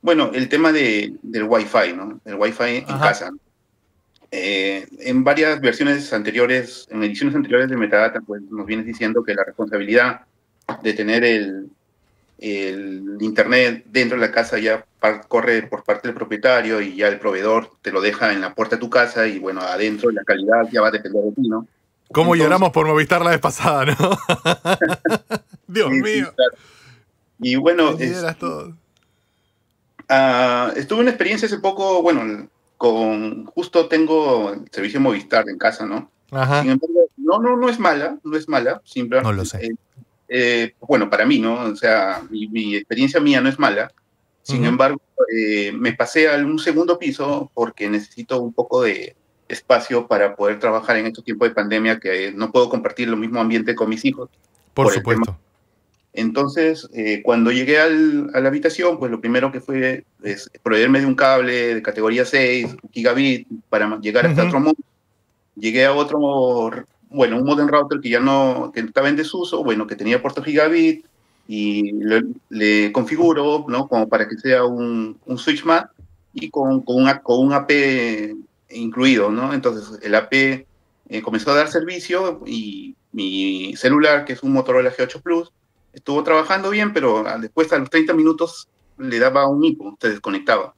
[SPEAKER 4] bueno, el tema del Wi-Fi, ¿no? El Wi-Fi en casa. Eh, en varias versiones anteriores, en ediciones anteriores de Metadata, pues nos vienes diciendo que la responsabilidad de tener el, el internet dentro de la casa ya corre por parte del propietario y ya el proveedor te lo deja en la puerta de tu casa y bueno, adentro la calidad ya va a depender de ti, ¿no? Cómo lloramos
[SPEAKER 1] por Movistar la vez pasada, ¿no?
[SPEAKER 4] Dios mío. Y bueno, es, ah, estuve una experiencia hace poco, bueno, con justo tengo el servicio Movistar en casa, ¿no? Ajá. no, no, no es mala, no es mala, simplemente. No lo sé. Eh, eh, bueno, para mí, ¿no? O sea, mi, experiencia mía no es mala. Sin embargo, eh, me pasé a un segundo piso porque necesito un poco de, espacio para poder trabajar en estos tiempos de pandemia que no puedo compartir lo mismo ambiente con mis hijos.
[SPEAKER 1] Por, supuesto.
[SPEAKER 4] Entonces, eh, cuando llegué al, a la habitación, pues lo primero que fue es proveerme de un cable de categoría 6, gigabit, para llegar hasta otro mundo. Llegué a otro, bueno, un modem router que ya no, que estaba en desuso, bueno, que tenía puerto gigabit, y le, configuro, ¿no? Como para que sea un, un switch más, y con, con, una, con un AP incluido, ¿no? Entonces el AP eh, comenzó a dar servicio y mi celular, que es un Motorola G8 Plus, estuvo trabajando bien, pero después a los 30 minutos le daba un hipo, se desconectaba.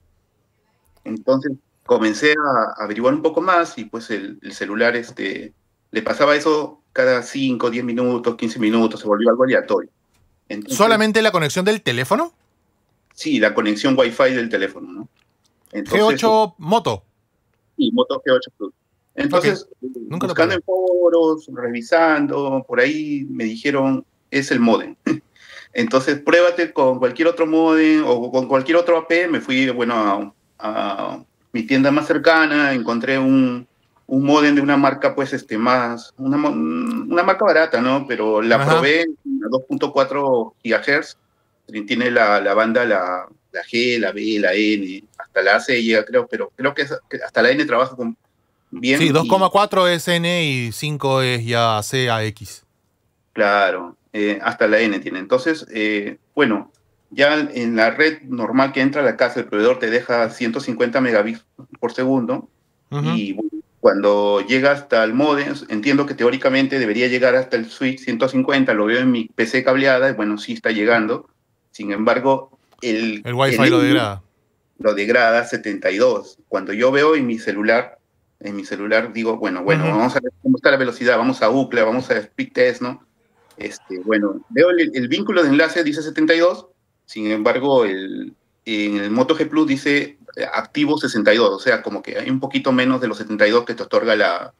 [SPEAKER 4] Entonces comencé a averiguar un poco más y pues el, celular este, le pasaba eso cada 5, 10 minutos, 15 minutos, se volvió algo aleatorio. ¿Solamente la conexión del teléfono? Sí, la conexión Wi-Fi del teléfono. ¿no? G8 Moto. Moto Entonces, Nunca buscando en foros, revisando, por ahí me dijeron, es el modem. Entonces, pruébate con cualquier otro modem o con cualquier otro AP. Me fui, bueno, a, mi tienda más cercana, encontré un, un modem de una marca, pues, este, más, una, una marca barata, ¿no? Pero la probé a 2.4 GHz. Tiene la, la banda, la, la G, la B, la N la AC llega, creo, pero creo que hasta la N trabaja con bien. Sí,
[SPEAKER 1] 2,4 es N y 5 es ya C a X.
[SPEAKER 4] Claro, eh, hasta la N tiene. Entonces, eh, bueno, ya en la red normal que entra a la casa, el proveedor te deja 150 megabits por segundo. Y cuando llega hasta el modem, entiendo que teóricamente debería llegar hasta el switch 150, lo veo en mi PC cableada, y bueno, sí está llegando. Sin embargo, el... El Wi-Fi lo degrada lo degrada 72. Cuando yo veo en mi celular, en mi celular digo, bueno, bueno, vamos a ver cómo está la velocidad, vamos a UCLA, vamos a speed test, ¿no? Este, bueno, veo el, vínculo de enlace dice 72, sin embargo, el, en el Moto G Plus dice eh, activo 62, o sea, como que hay un poquito menos de los 72 que te otorga la,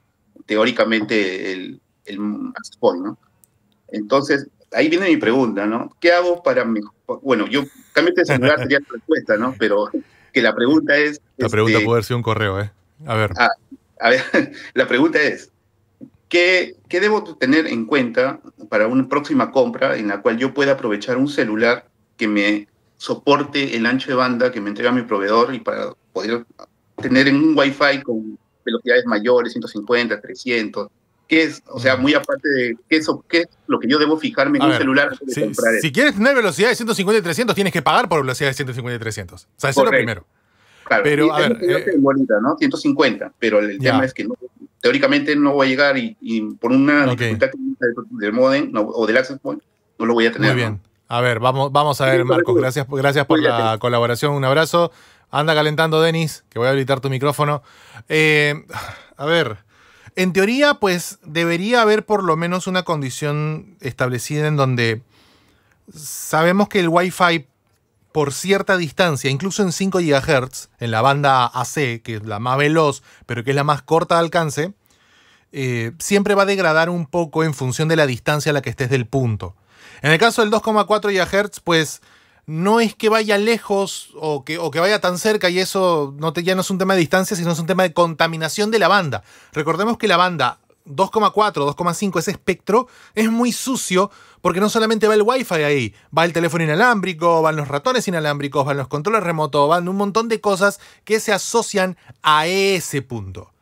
[SPEAKER 4] teóricamente el, el ¿no? Entonces, ahí viene mi pregunta, ¿no? ¿Qué hago para mejor? Bueno, yo celular respuesta, ¿no? Pero que la pregunta es...
[SPEAKER 1] La pregunta este, puede haber un correo, ¿eh?
[SPEAKER 4] A ver. Ah, a, ver, la pregunta es, ¿qué, ¿qué debo tener en cuenta para una próxima compra en la cual yo pueda aprovechar un celular que me soporte el ancho de banda que me entrega mi proveedor y para poder tener un Wi-Fi con velocidades mayores, 150, 300, qué es, o sea, muy aparte de qué es, lo que yo debo fijarme en un celular si,
[SPEAKER 1] quieres tener velocidad de 150 y 300, tienes que pagar por velocidad de 150 y 300. O sea, eso es lo primero.
[SPEAKER 4] Claro, pero, a ver, eh, es bonita, ¿no? 150, pero el tema es que teóricamente no voy a llegar y, por una dificultad del modem o del access point, no lo voy a tener. Muy
[SPEAKER 1] bien. A ver, vamos, vamos a ver, Marcos. Gracias, gracias por la colaboración. Un abrazo. Anda calentando, Denis, que voy a habilitar tu micrófono. Eh, a ver. En teoría, pues debería haber por lo menos una condición establecida en donde sabemos que el Wi-Fi por cierta distancia, incluso en 5 GHz, en la banda AC, que es la más veloz, pero que es la más corta de alcance, eh, siempre va a degradar un poco en función de la distancia a la que estés del punto. En el caso del 2,4 GHz, pues no es que vaya lejos o que, o que vaya tan cerca y eso ya no es un tema de distancia, sino es un tema de contaminación de la banda. Recordemos que la banda 2,4, 2,5, ese espectro es muy sucio porque no solamente va el wifi ahí, va el teléfono inalámbrico, van los ratones inalámbricos, van los controles remotos, van un montón de cosas que se asocian a ese punto.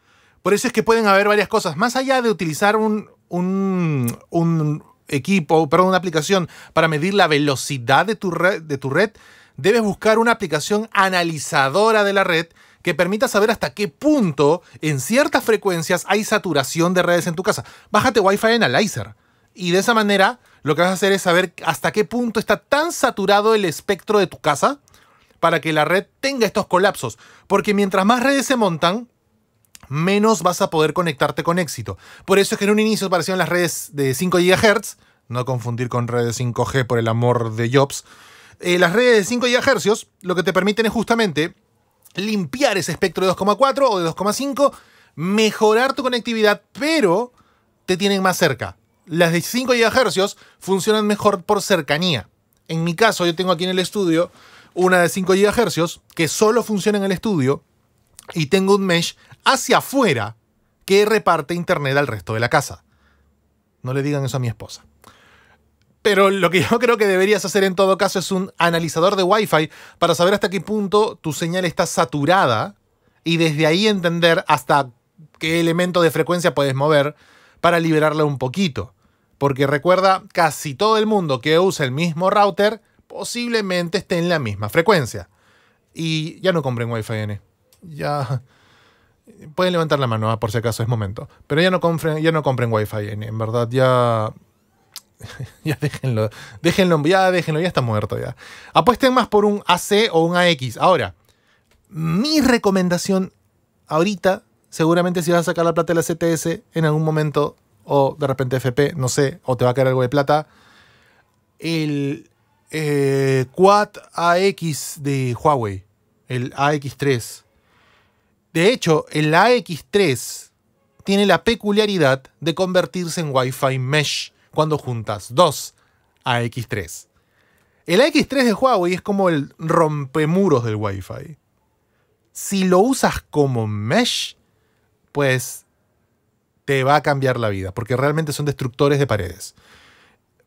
[SPEAKER 1] Por eso es que pueden haber varias cosas, más allá de utilizar un, un equipo, perdón, una aplicación para medir la velocidad de tu red, de tu red debes buscar una aplicación analizadora de la red que permita saber hasta qué punto en ciertas frecuencias hay saturación de redes en tu casa. Bájate Wi-Fi Analyzer y de esa manera lo que vas a hacer es saber hasta qué punto está tan saturado el espectro de tu casa para que la red tenga estos colapsos. Porque mientras más redes se montan, menos vas a poder conectarte con éxito. Por eso es que en un inicio aparecieron las redes de 5 GHz, no confundir con redes 5G por el amor de Jobs. Eh, las redes de 5 GHz lo que te permiten es justamente limpiar ese espectro de 2,4 o de 2,5, mejorar tu conectividad, pero te tienen más cerca. Las de 5 GHz funcionan mejor por cercanía. En mi caso, yo tengo aquí en el estudio una de 5 GHz que solo funciona en el estudio y tengo un mesh hacia afuera que reparte internet al resto de la casa. No le digan eso a mi esposa. Pero lo que yo creo que deberías hacer en todo caso es un analizador de Wi-Fi para saber hasta qué punto tu señal está saturada y desde ahí entender hasta qué elemento de frecuencia puedes mover para liberarla un poquito. Porque recuerda, casi todo el mundo que usa el mismo router posiblemente esté en la misma frecuencia. Y ya no compren Wi-Fi N. Ya. Pueden levantar la mano, ah, por si acaso es momento. Pero ya no compren, ya no compren Wi-Fi, en, verdad ya ya déjenlo, déjenlo, ya déjenlo, ya está muerto ya. Apuesten más por un AC o un AX. Ahora, mi recomendación ahorita, seguramente si vas a sacar la plata de la CTS en algún momento, o de repente FP, no sé, o te va a caer algo de plata, el eh, Quad AX de Huawei, el AX3. De hecho, el AX3 tiene la peculiaridad de convertirse en Wi-Fi Mesh cuando juntas dos AX3. El AX3 de Huawei es como el rompemuros del Wi-Fi. Si lo usas como mesh, pues te va a cambiar la vida, porque realmente son destructores de paredes.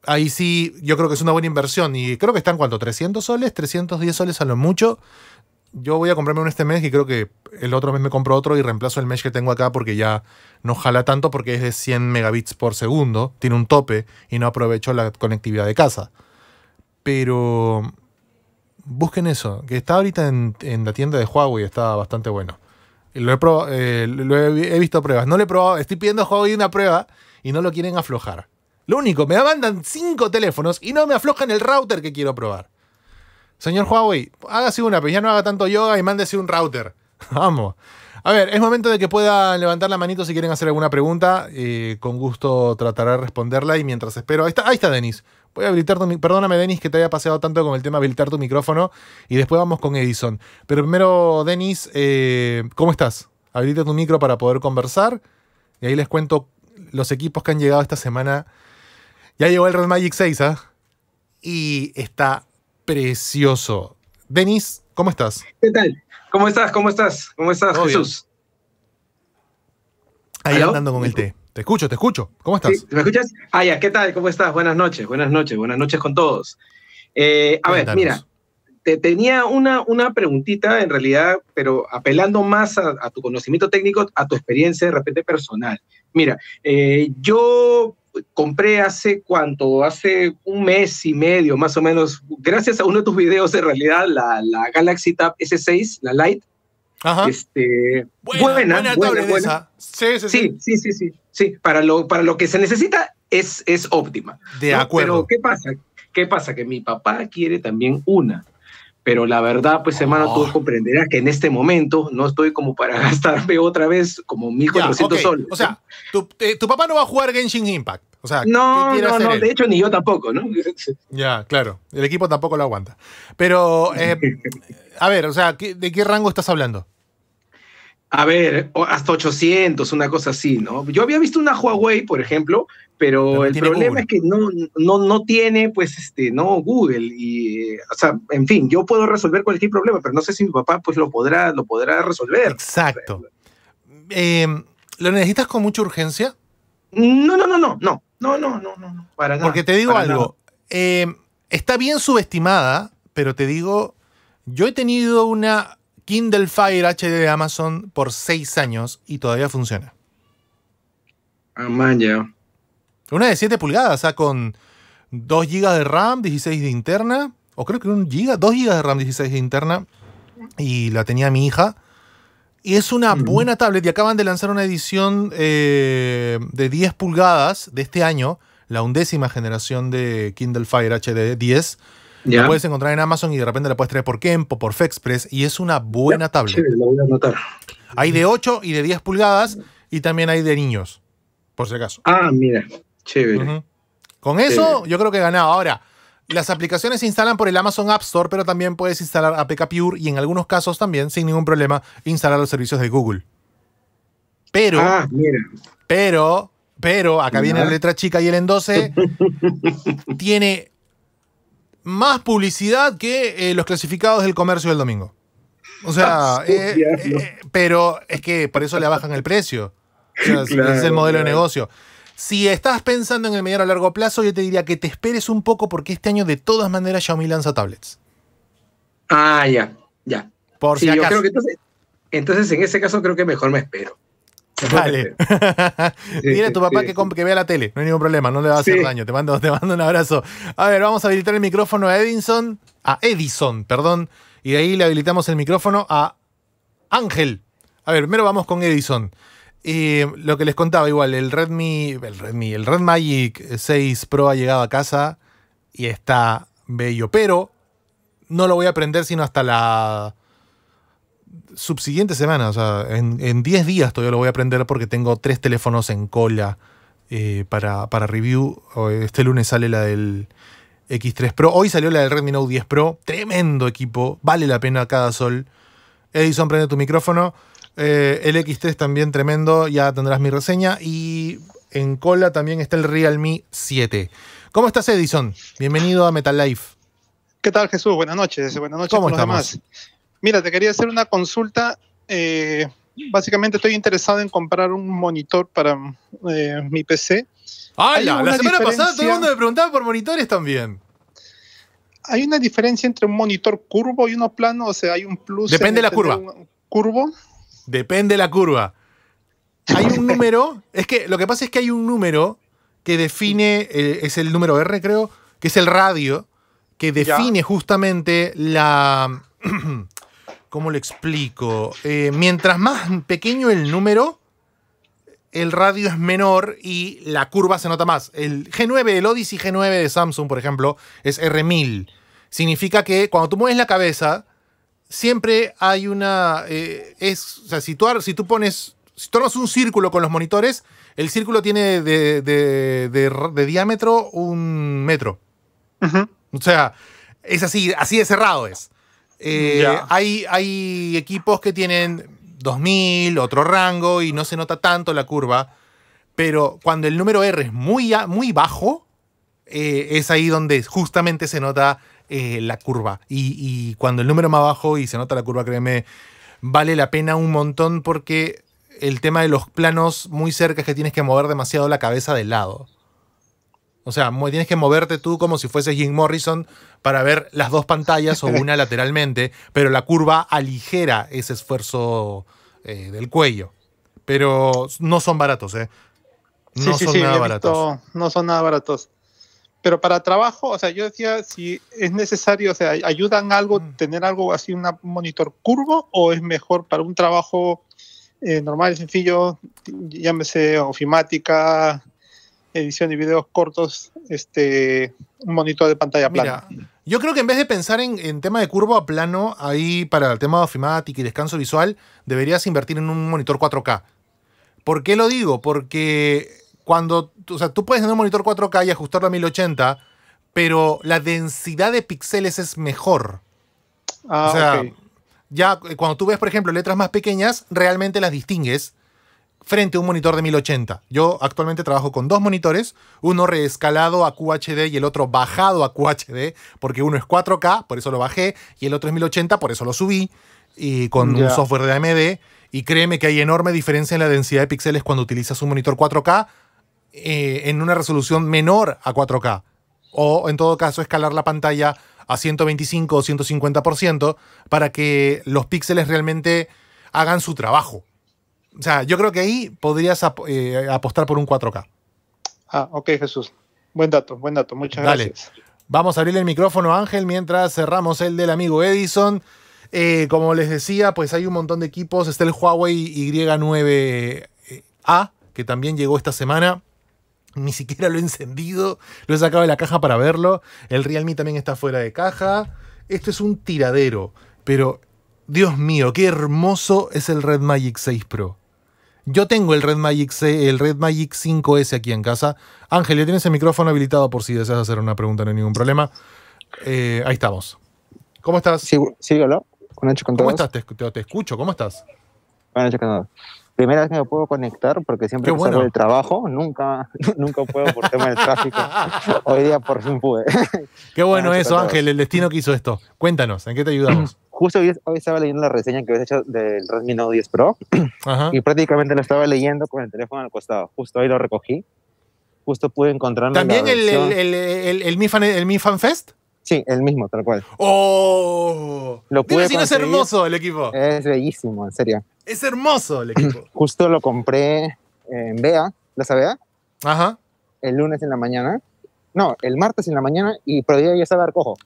[SPEAKER 1] Ahí sí, yo creo que es una buena inversión y creo que están cuánto, 300 soles, 310 soles a lo mucho yo voy a comprarme un este mes y creo que el otro mes me compro otro y reemplazo el mes que tengo acá porque ya no jala tanto porque es de 100 megabits por segundo, tiene un tope y no aprovecho la conectividad de casa. Pero busquen eso, que está ahorita en, la tienda de Huawei, está bastante bueno. Lo he, eh, lo he, visto pruebas, no lo he probado, estoy pidiendo a Huawei una prueba y no lo quieren aflojar. Lo único, me mandan cinco teléfonos y no me aflojan el router que quiero probar. Señor Huawei, hágase una, pero pues ya no haga tanto yoga y mándese un router. Vamos. A ver, es momento de que pueda levantar la manito si quieren hacer alguna pregunta. Eh, con gusto trataré de responderla y mientras espero. Ahí está, ahí está Denis. Voy a habilitar tu Perdóname, Denis, que te haya paseado tanto con el tema de habilitar tu micrófono. Y después vamos con Edison. Pero primero, Denis, eh, ¿cómo estás? Habilita tu micro para poder conversar. Y ahí les cuento los equipos que han llegado esta semana. Ya llegó el Red Magic 6, ¿eh? ¿ah? Y está precioso. Denis, ¿cómo estás? ¿Qué tal? ¿Cómo estás? ¿Cómo estás? ¿Cómo estás, Jesús? Ahí hablando con el té. Te escucho, te escucho. ¿Cómo estás?
[SPEAKER 8] ¿Me escuchas? Ah, ya, ¿qué tal? ¿Cómo estás? Buenas noches, buenas noches, buenas noches con todos. Eh, a ver, mira, te tenía una, una preguntita en realidad, pero apelando más a, tu conocimiento técnico, a tu experiencia de repente personal. Mira, eh, yo compré hace cuánto, hace un mes y medio más o menos, gracias a uno de tus videos en realidad, la, Galaxy Tab S6, la Lite. Este, buena, buena, buena, Sí, sí, sí, sí, sí, Para lo, para lo que se necesita es, es óptima. De acuerdo. Pero ¿qué pasa? ¿Qué pasa? Que mi papá quiere también una. Pero la verdad, pues hermano, tú oh. comprenderás que en este momento no estoy como para gastarme otra vez como 1.400 cuatrocientos soles. O
[SPEAKER 1] sea, tu, eh, tu, papá no va a jugar Genshin Impact no, no, no, de hecho ni yo tampoco, ¿no? Ya, claro, el equipo tampoco lo aguanta. Pero, eh, a ver, o sea, ¿de qué rango estás hablando? A ver, hasta 800,
[SPEAKER 8] una cosa así, ¿no? Yo había visto una Huawei, por ejemplo, pero el problema es que no, no, no tiene, pues, este, no Google. Y, o sea, en fin, yo puedo resolver cualquier problema, pero no sé si mi papá, pues, lo podrá, lo podrá resolver.
[SPEAKER 1] Exacto. Em, ¿Lo necesitas con mucha urgencia? No, no, no, no, no. No, no, no, no,
[SPEAKER 8] para Porque te digo algo,
[SPEAKER 1] eh, está bien subestimada, pero te digo, yo he tenido una Kindle Fire HD de Amazon por seis años y todavía funciona. ¡Amaya! Ah, una de 7 pulgadas, o sea, con 2 GB de RAM, 16 de interna, o creo que un GB, 2 GB de RAM, 16 de interna, y la tenía mi hija. Y es una buena tablet y acaban de lanzar una edición eh, de 10 pulgadas de este año, la undécima generación de Kindle Fire HD 10. La puedes encontrar en Amazon y de repente la puedes traer por Kempo, por Fexpress y es una buena tablet. Sí, la voy a Hay de 8 y de 10 pulgadas y también hay de niños, por si acaso. Ah, mira, chévere. Con eso yo creo que he ganado. Ahora, las aplicaciones se instalan por el Amazon App Store, pero también puedes instalar APK Pure y en algunos casos también, sin ningún problema, instalar los servicios de Google. Pero, ah, pero, pero, acá viene la letra chica y el 12. tiene más publicidad que eh, los clasificados del comercio del domingo. O sea, ah, eh, eh, pero es que por eso le bajan el precio. es el modelo de negocio. Si estás pensando en el mediano a largo plazo, yo te diría que te esperes un poco porque este año de todas maneras Xiaomi lanza tablets. Ah, ya, ya. Por si acaso.
[SPEAKER 8] entonces, en ese caso creo que mejor me espero.
[SPEAKER 1] Dale. Dile a tu papá que, vea la tele, no hay ningún problema, no le va a hacer daño. Te mando, te mando un abrazo. A ver, vamos a habilitar el micrófono a Edison, a Edison, perdón, y de ahí le habilitamos el micrófono a Ángel. A ver, primero vamos con Edison lo que les contaba, igual, el Redmi, el Redmi, el Red Magic 6 Pro ha llegado a casa y está bello, pero no lo voy a aprender sino hasta la subsiguiente semana, o sea, en 10 días todavía lo voy a aprender porque tengo tres teléfonos en cola eh, para, para review. Este lunes sale la del X3 Pro, hoy salió la del Redmi Note 10 Pro, tremendo equipo, vale la pena cada sol. Edison, prende tu micrófono. Eh, el X3 también tremendo, ya tendrás mi reseña. Y en cola también está el Realme 7. ¿Cómo estás, Edison? Bienvenido a Metal Life. ¿Qué tal, Jesús? Buenas noches. Buenas noches ¿Cómo estás?
[SPEAKER 5] Mira, te quería hacer una consulta. Eh, básicamente estoy interesado en comprar un monitor para eh, mi PC. ¡Ay, la semana pasada todo el mundo me preguntaba por monitores también! ¿Hay una diferencia entre un monitor curvo y uno plano? O sea, ¿hay un plus? Depende de la este curva.
[SPEAKER 1] curvo. Depende la curva. Hay un número, es que lo que pasa es que hay un número que define, eh, es el número R creo, que es el radio, que define justamente la... ¿Cómo lo explico? Eh, mientras más pequeño el número, el radio es menor y la curva se nota más. El G9, el Odyssey G9 de Samsung, por ejemplo, es R1000. Significa que cuando tú mueves la cabeza, siempre hay una. Eh, es, o sea, si tú, pones. Si tú un círculo con los monitores, el círculo tiene de, de, diámetro un metro. O sea, es así, así de cerrado es. Eh, hay, hay equipos que tienen 2000, otro rango, y no se nota tanto la curva. Pero cuando el número R es muy, muy bajo, eh, es ahí donde justamente se nota eh, la curva. Y, cuando el número más bajo y se nota la curva, créeme, vale la pena un montón porque el tema de los planos muy cerca es que tienes que mover demasiado la cabeza del lado. O sea, tienes que moverte tú como si fueses Jim Morrison para ver las dos pantallas o una lateralmente, pero la curva aligera ese esfuerzo eh, del cuello. Pero no son baratos, ¿eh? No son nada baratos.
[SPEAKER 5] no son nada baratos. Pero para trabajo, o sea, yo decía si es necesario, o sea, ayudan algo mm. tener algo así, un monitor curvo o es mejor para un trabajo eh, normal normal, sencillo, llámese ofimática, edición de videos cortos, este,
[SPEAKER 1] un monitor de pantalla plana. yo creo que en vez de pensar en, en, tema de curvo a plano, ahí para el tema de ofimática y descanso visual, deberías invertir en un monitor 4K. ¿Por qué lo digo? Porque cuando, o sea, tú puedes tener un monitor 4K y ajustarlo a 1080, pero la densidad de píxeles es mejor. Ah, o sea, ya eh, cuando tú ves, por ejemplo, letras más pequeñas, realmente las distingues frente a un monitor de 1080. Yo actualmente trabajo con dos monitores, uno reescalado a QHD y el otro bajado a QHD, porque uno es 4K, por eso lo bajé, y el otro es 1080, por eso lo subí, y con un software de AMD. Y créeme que hay enorme diferencia en la densidad de píxeles cuando utilizas un monitor 4K eh, en una resolución menor a 4K. O en todo caso, escalar la pantalla a 125 o 150% para que los píxeles realmente hagan su trabajo. O sea, yo creo que ahí podrías eh, apostar por un 4K. Ah, ok, Jesús. Buen dato, buen dato. Muchas gracias. Vamos a abrirle el micrófono Ángel mientras cerramos el del amigo Edison. Eh, como les decía, pues hay un montón de equipos. Está el Huawei Y9A, que también llegó esta semana. Ni siquiera lo he encendido. Lo he sacado de la caja para verlo. El Realme también está fuera de caja. Esto es un tiradero. Pero, Dios mío, qué hermoso es el Red Magic 6 Pro. Yo tengo el Red Magic, el 5S aquí en casa. Ángel, ya tienes el micrófono habilitado por si deseas hacer una pregunta, no hay ningún problema. Eh, ahí estamos.
[SPEAKER 9] ¿Cómo estás? Sí, hola. Con ¿Cómo estás?
[SPEAKER 1] Te, escucho. ¿Cómo estás? Buenas noches, primera vez que me puedo conectar
[SPEAKER 9] porque siempre que bueno. salgo del trabajo nunca nunca
[SPEAKER 1] puedo por tema del
[SPEAKER 9] tráfico hoy día por
[SPEAKER 1] fin pude qué bueno ah, eso Ángel el destino que hizo esto cuéntanos en qué te ayudamos justo hoy,
[SPEAKER 9] estaba leyendo la reseña que habías hecho del Redmi Note 10 Pro y prácticamente lo estaba leyendo con el teléfono al costado justo ahí lo recogí justo pude encontrarme también el, el,
[SPEAKER 1] el, el, Mi el Mi Fan
[SPEAKER 9] Fest Sí, el mismo, tal cual.
[SPEAKER 1] ¡Oh! Lo pude no es hermoso el equipo.
[SPEAKER 9] Es bellísimo, en serio.
[SPEAKER 1] Es hermoso el equipo.
[SPEAKER 9] Justo lo compré en Bea, ¿la Bea? Ajá. El lunes en la mañana. No, el martes en la mañana y por día ya estaba cojo.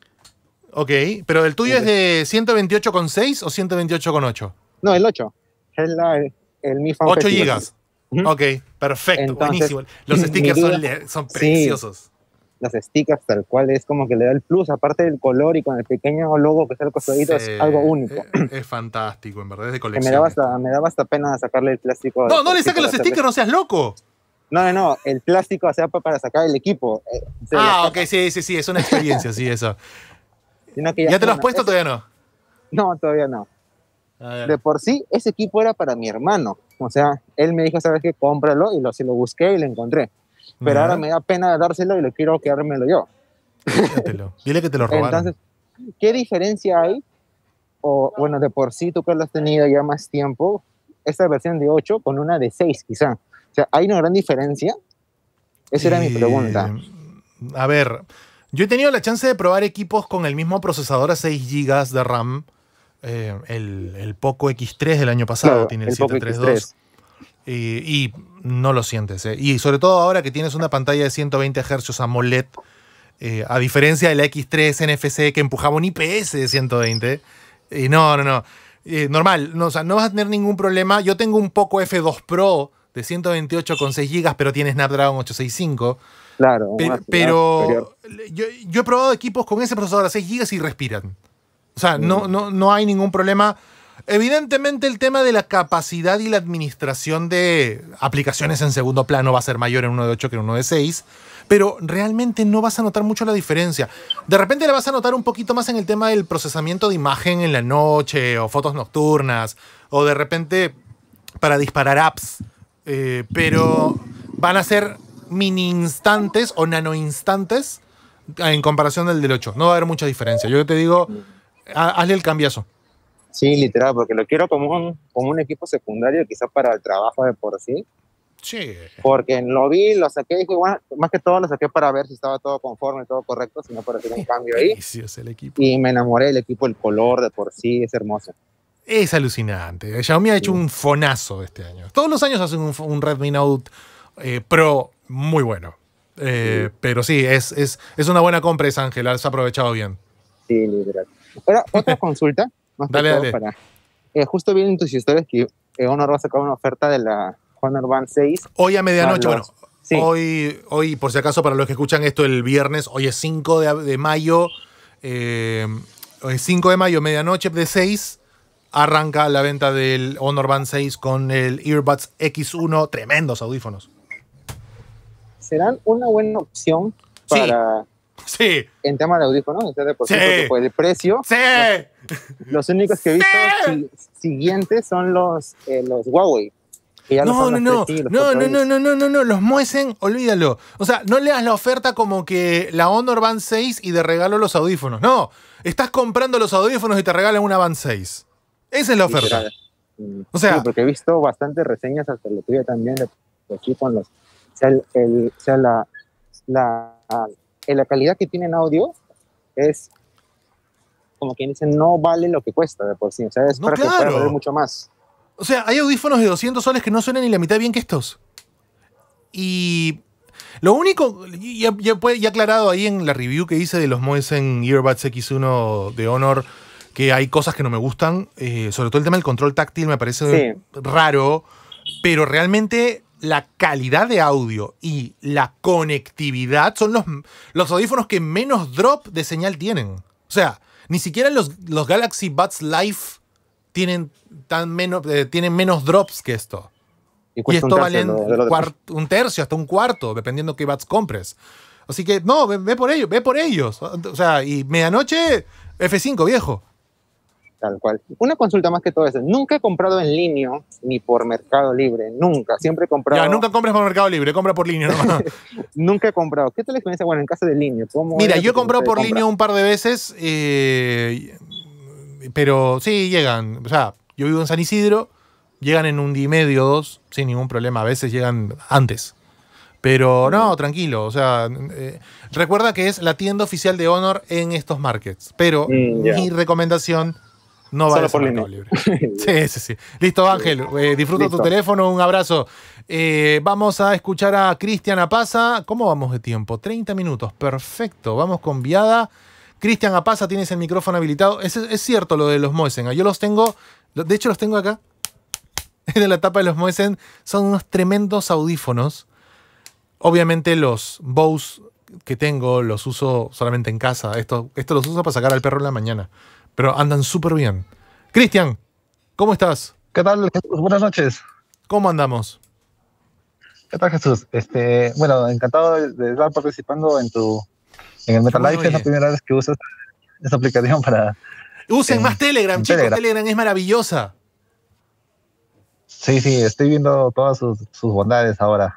[SPEAKER 1] Ok, pero el tuyo es de 128,6 o 128,8? No,
[SPEAKER 9] el 8. Es la,
[SPEAKER 1] el,
[SPEAKER 9] Mi 8 gigas.
[SPEAKER 1] Ok, perfecto, buenísimo. Los stickers son, preciosos las stickers
[SPEAKER 9] tal cual es como que le da el plus, aparte del color y con el pequeño logo que está el costadito, es algo único.
[SPEAKER 1] Eh, eh, es, fantástico, en verdad, es de colección. Me daba, hasta,
[SPEAKER 9] me daba hasta pena sacarle el
[SPEAKER 1] plástico. No, no le saques los stickers,
[SPEAKER 9] no seas loco. No, no, no, el plástico, se sea, para sacar el equipo. Eh, ah, ok,
[SPEAKER 1] sí, sí, sí, es una experiencia, sí, eso.
[SPEAKER 9] ya, te lo has puesto todavía no? No, todavía no. de por sí, ese equipo era para mi hermano. O sea, él me dijo, ¿sabes qué? Cómpralo y lo, si lo busqué y lo encontré pero ahora me da pena dárselo y le quiero quedármelo yo.
[SPEAKER 1] Dile que te lo robaron. Entonces,
[SPEAKER 9] ¿qué diferencia hay? O, bueno, de por sí tú que lo has tenido ya más tiempo, esta versión de 8 con una de 6 quizá. O sea, ¿hay una gran diferencia? Esa era mi eh, pregunta.
[SPEAKER 1] A ver, yo he tenido la chance de probar equipos con el mismo procesador a 6 GB de RAM. Eh, el, Poco X3 del año pasado tiene el, el 732. Eh, y, no lo sientes. Eh. Y sobre todo ahora que tienes una pantalla de 120 Hz AMOLED, eh, a diferencia de la X3 NFC que empujaba un IPS de 120. Y no, no, no. normal, no, no vas a tener ningún problema. Yo tengo un poco F2 Pro de 128 con 6 GB, pero tiene Snapdragon 865.
[SPEAKER 9] Claro. pero
[SPEAKER 1] yo, he probado equipos con ese procesador a 6 GB y respiran. O sea, no, mm. no, no hay ningún problema. Evidentemente el tema de la capacidad y la administración de aplicaciones en segundo plano va a ser mayor en uno de 8 que en uno de 6, pero realmente no vas a notar mucho la diferencia. De repente la vas a notar un poquito más en el tema del procesamiento de imagen en la noche o fotos nocturnas o de repente para disparar apps, eh, pero van a ser mini instantes o nano instantes en comparación del del 8. No va a haber mucha diferencia. Yo te digo, hazle el cambiazo.
[SPEAKER 9] Sí, literal, porque lo quiero como un, como un equipo secundario, quizás para el trabajo de por sí. Sí. Porque lo vi, lo saqué, más que todo lo saqué para ver si estaba todo conforme, todo correcto, si no para hacer un cambio ahí. El equipo. Y me enamoré del equipo, el color de por sí es hermoso.
[SPEAKER 1] Es alucinante. Xiaomi ha hecho un fonazo este año. Todos los años hacen un, Redmi Note eh, Pro muy bueno. Eh, pero sí, es, es, es, una buena compra es Ángel. ha aprovechado bien. Sí, literal.
[SPEAKER 9] otra consulta. Eh, justo vi en tus historias que eh, Honor va a sacar una oferta de la Honor Band
[SPEAKER 1] 6. Hoy a medianoche, bueno. Hoy, hoy, por si acaso, para los que escuchan esto el viernes, hoy es 5 de, mayo. 5 eh, de mayo, medianoche de 6 arranca la venta del Honor Band 6 con el Earbuds X1, tremendos audífonos.
[SPEAKER 9] Serán una buena opción para, Sí. En tema de audífonos, ustedes por el precio. Sí. Los, únicos que he
[SPEAKER 1] visto siguientes son los, eh,
[SPEAKER 9] los Huawei.
[SPEAKER 1] No, no, no, no, no, no, no, no, no, no, los Moesen, olvídalo. O sea, no leas la oferta como que la Honor Band 6 y de regalo los audífonos. No, estás comprando los audífonos y te regalan una Band 6. Esa es la oferta.
[SPEAKER 9] O sea, porque he visto bastantes reseñas hasta la tuyo también de, aquí con los, o sea, el, o sea la, la, en la calidad que tienen audio es como quien dice, no vale lo que cuesta de por sí. O sea, es para mucho
[SPEAKER 1] más. O sea, hay audífonos de 200 soles que no suenan ni la mitad bien que estos. Y lo único, ya, ya, aclarado ahí en la review que hice de los en Earbuds X1 de Honor, que hay cosas que no me gustan, eh, sobre todo el tema del control táctil me parece raro, pero realmente la calidad de audio y la conectividad son los, los audífonos que menos drop de señal tienen. O sea, ni siquiera los, los Galaxy Buds Live tienen, tan menos, eh, tienen menos drops que esto.
[SPEAKER 4] Y, esto vale un
[SPEAKER 1] tercio, hasta un cuarto, dependiendo qué bats compres. Así que, no, ve, por ellos, ve por ellos. O sea, y medianoche, F5, viejo cual.
[SPEAKER 9] Una consulta más que todo eso. Nunca he comprado en línea ni por Mercado Libre. Nunca. Siempre he comprado.
[SPEAKER 1] Ya, nunca compras por Mercado Libre, compra por línea
[SPEAKER 9] nunca he comprado. ¿Qué tal la experiencia? Bueno, en caso de línea. Mira, yo he comprado por línea
[SPEAKER 1] un par de veces, eh, pero sí llegan. O sea, yo vivo en San Isidro, llegan en un día y medio, dos, sin ningún problema. A veces llegan antes. Pero no, mm. tranquilo. O sea, eh, recuerda que es la tienda oficial de Honor en estos markets. Pero mm, mi recomendación no vale por mercado sí, sí, sí. Listo, Ángel. Eh, disfruta tu teléfono. Un abrazo. Eh, vamos a escuchar a Cristian Apaza. ¿Cómo vamos de tiempo? 30 minutos. Perfecto. Vamos con Viada. Cristian Apaza, tienes el micrófono habilitado. Es, cierto lo de los Moisen. ¿ah? Yo los tengo. De hecho, los tengo acá. de la tapa de los Moisen. Son unos tremendos audífonos. Obviamente, los Bose que tengo los uso solamente en casa. Esto, esto los uso para sacar al perro en la mañana pero andan súper bien. Cristian, ¿cómo estás? ¿Qué tal, Jesús? Buenas noches. ¿Cómo andamos? ¿Qué tal, Jesús? Este, bueno, encantado de estar participando en tu en el Metal es la primera vez que usas esta aplicación para. Usen más Telegram, chicos. Telegram. es maravillosa. Sí, sí, estoy viendo todas sus,
[SPEAKER 9] bondades ahora.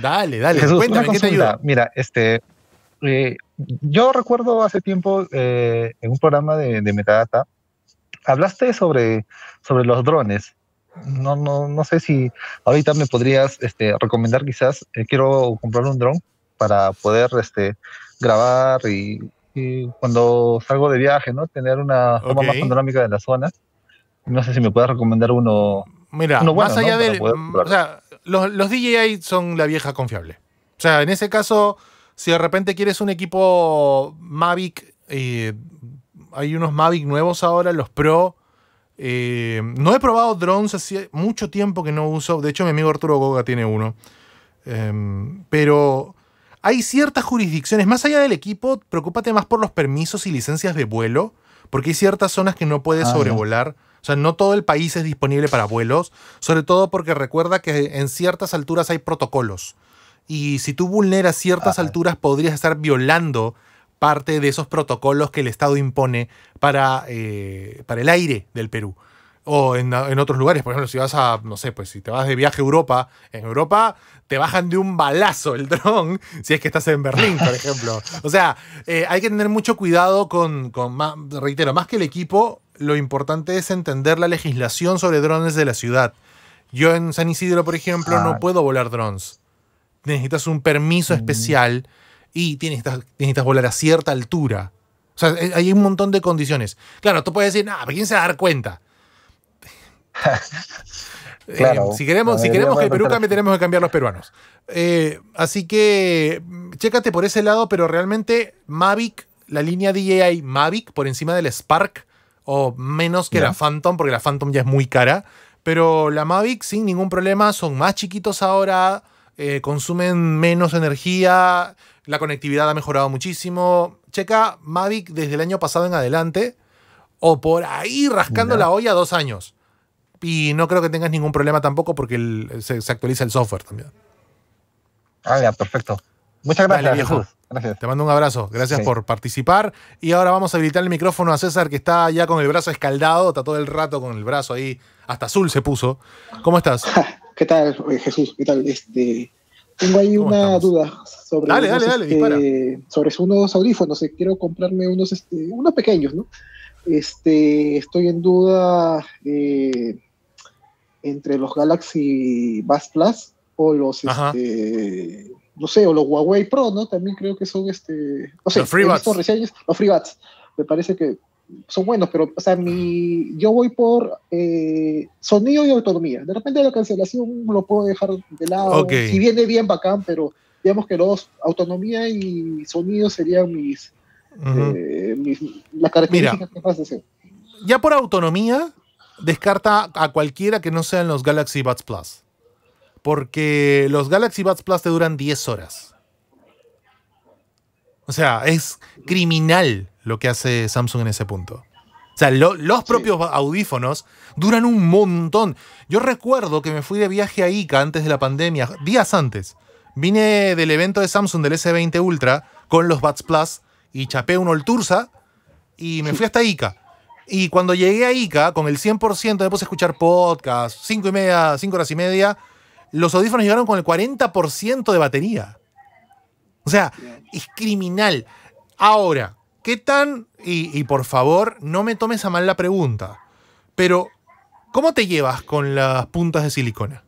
[SPEAKER 1] Dale, dale. cuéntame, ¿qué te ayuda?
[SPEAKER 9] Mira, este, eh, yo recuerdo hace tiempo eh, en un programa de, Metadata, hablaste sobre, sobre los drones. No, no, no sé si ahorita me podrías este, recomendar quizás, eh, quiero comprar un dron para poder este,
[SPEAKER 1] grabar y, cuando salgo de viaje, ¿no? Tener una forma más panorámica de la zona. No sé si me puedes recomendar uno. más allá de... los, los DJI son la vieja confiable. O sea, en ese caso si de repente quieres un equipo Mavic, eh, hay unos Mavic nuevos ahora, los Pro. Eh, no he probado drones hace mucho tiempo que no uso. De hecho, mi amigo Arturo Goga tiene uno. Em, pero hay ciertas jurisdicciones, más allá del equipo, preocúpate más por los permisos y licencias de vuelo, porque hay ciertas zonas que no puedes ah, sobrevolar. O sea, no todo el país es disponible para vuelos, sobre todo porque recuerda que en ciertas alturas hay protocolos. Y si tú vulneras ciertas alturas, podrías estar violando parte de esos protocolos que el Estado impone para, eh, para el aire del Perú. O en, otros lugares, por ejemplo, si vas a, no sé, pues si te vas de viaje a Europa, en Europa te bajan de un balazo el dron si es que estás en Berlín, por ejemplo. O sea, eh, hay que tener mucho cuidado con, con reitero, más que el equipo, lo importante es entender la legislación sobre drones de la ciudad. Yo en San Isidro, por ejemplo, no puedo volar drones necesitas un permiso especial y tienes, necesitas volar a cierta altura. O sea, eh, hay un montón de condiciones. Claro, tú puedes decir, ah, ¿quién se va a dar cuenta? Eh, claro, si queremos, si queremos que el Perú cambie, tenemos que cambiar los peruanos. Eh, así que, mm, chécate por ese lado, pero realmente Mavic, la línea DJI Mavic, por encima del Spark, o menos que la Phantom, porque la Phantom ya es muy cara, pero la Mavic sin ningún problema, son más chiquitos ahora, eh, consumen menos energía, la conectividad ha mejorado muchísimo. Checa Mavic desde el año pasado en adelante o por ahí rascando la olla dos años. Y no creo que tengas ningún problema tampoco porque se, actualiza el software también. Ah, ya, perfecto. Muchas gracias. Gracias. Te mando un abrazo. Gracias por participar. Y ahora vamos a habilitar el micrófono a César, que está ya con el brazo escaldado, está todo el rato con el brazo ahí. Hasta azul se puso. ¿Cómo estás? ¿Qué tal, eh,
[SPEAKER 9] Jesús? ¿Qué tal? Este, tengo ahí una duda sobre, unos, este, sobre unos audífonos. Eh, quiero comprarme unos, este, unos pequeños, ¿no? Este, estoy en duda eh, entre los Galaxy Bass Plus o los, este, no sé, o los Huawei Pro, ¿no? También creo que son, este, no sé, los FreeBuds. Los FreeBuds. Me parece que son buenos, pero, o sea, mi, yo voy por eh, sonido y autonomía. De repente la cancelación lo puedo dejar de lado. Si viene bien, bacán, pero digamos que los autonomía y sonido serían mis, eh, las características que más deseo.
[SPEAKER 1] Ya por autonomía, descarta a cualquiera que no sean los Galaxy Buds Plus. Porque los Galaxy Buds Plus te duran 10 horas. O sea, es criminal lo que hace Samsung en ese punto. O sea, los propios audífonos duran un montón. Yo recuerdo que me fui de viaje a Ica antes de la pandemia, días antes. Vine del evento de Samsung del S20 Ultra con los Buds Plus y chapé un Oltursa y me fui hasta Ica. Y cuando llegué a Ica, con el 100% de puse escuchar podcast, 5 y media, 5 horas y media, los audífonos llegaron con el 40% de batería. O sea, es criminal. Ahora, ¿Qué tan, y, por favor, no me tomes a mal la pregunta, pero ¿cómo te llevas con las puntas de silicona?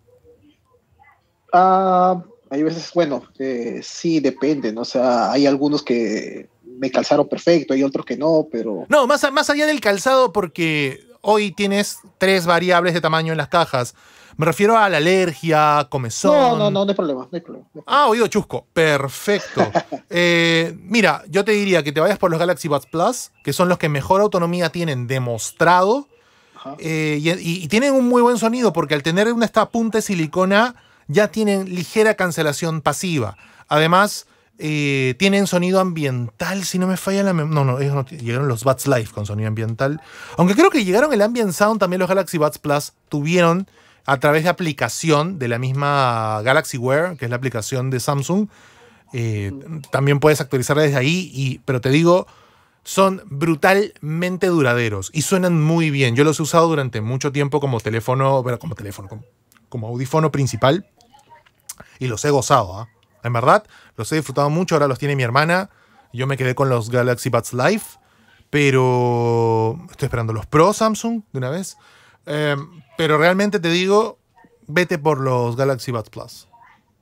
[SPEAKER 9] Ah, hay veces, bueno, eh, sí, depende, ¿no? O sea, hay algunos que me calzaron perfecto, hay otros que no, pero...
[SPEAKER 1] No, más, más allá del calzado porque hoy tienes tres variables de tamaño en las cajas me refiero a la alergia, comezón. No, no, no, no hay problema. No Ah, oído chusco. Perfecto. Eh, mira, yo te diría que te vayas por los Galaxy Buds Plus, que son los que mejor autonomía tienen demostrado. Eh, y, tienen un muy buen sonido porque al tener una esta punta de silicona ya tienen ligera cancelación pasiva. Además, eh, tienen sonido ambiental, si no me falla la memoria. No, no, ellos no llegaron los Bats Live con sonido ambiental. Aunque creo que llegaron el Ambient Sound, también los Galaxy Buds Plus tuvieron a través de aplicación de la misma Galaxy Wear, que es la aplicación de Samsung. Eh, también puedes actualizar desde ahí, y, pero te digo, son brutalmente duraderos y suenan muy bien. Yo los he usado durante mucho tiempo como teléfono, bueno, como teléfono, como, audífono principal y los he gozado. ¿eh? En verdad, los he disfrutado mucho. Ahora los tiene mi hermana. Yo me quedé con los Galaxy Buds Live, pero estoy esperando los Pro Samsung de una vez. Eh, pero realmente te digo, vete por los Galaxy Buds Plus,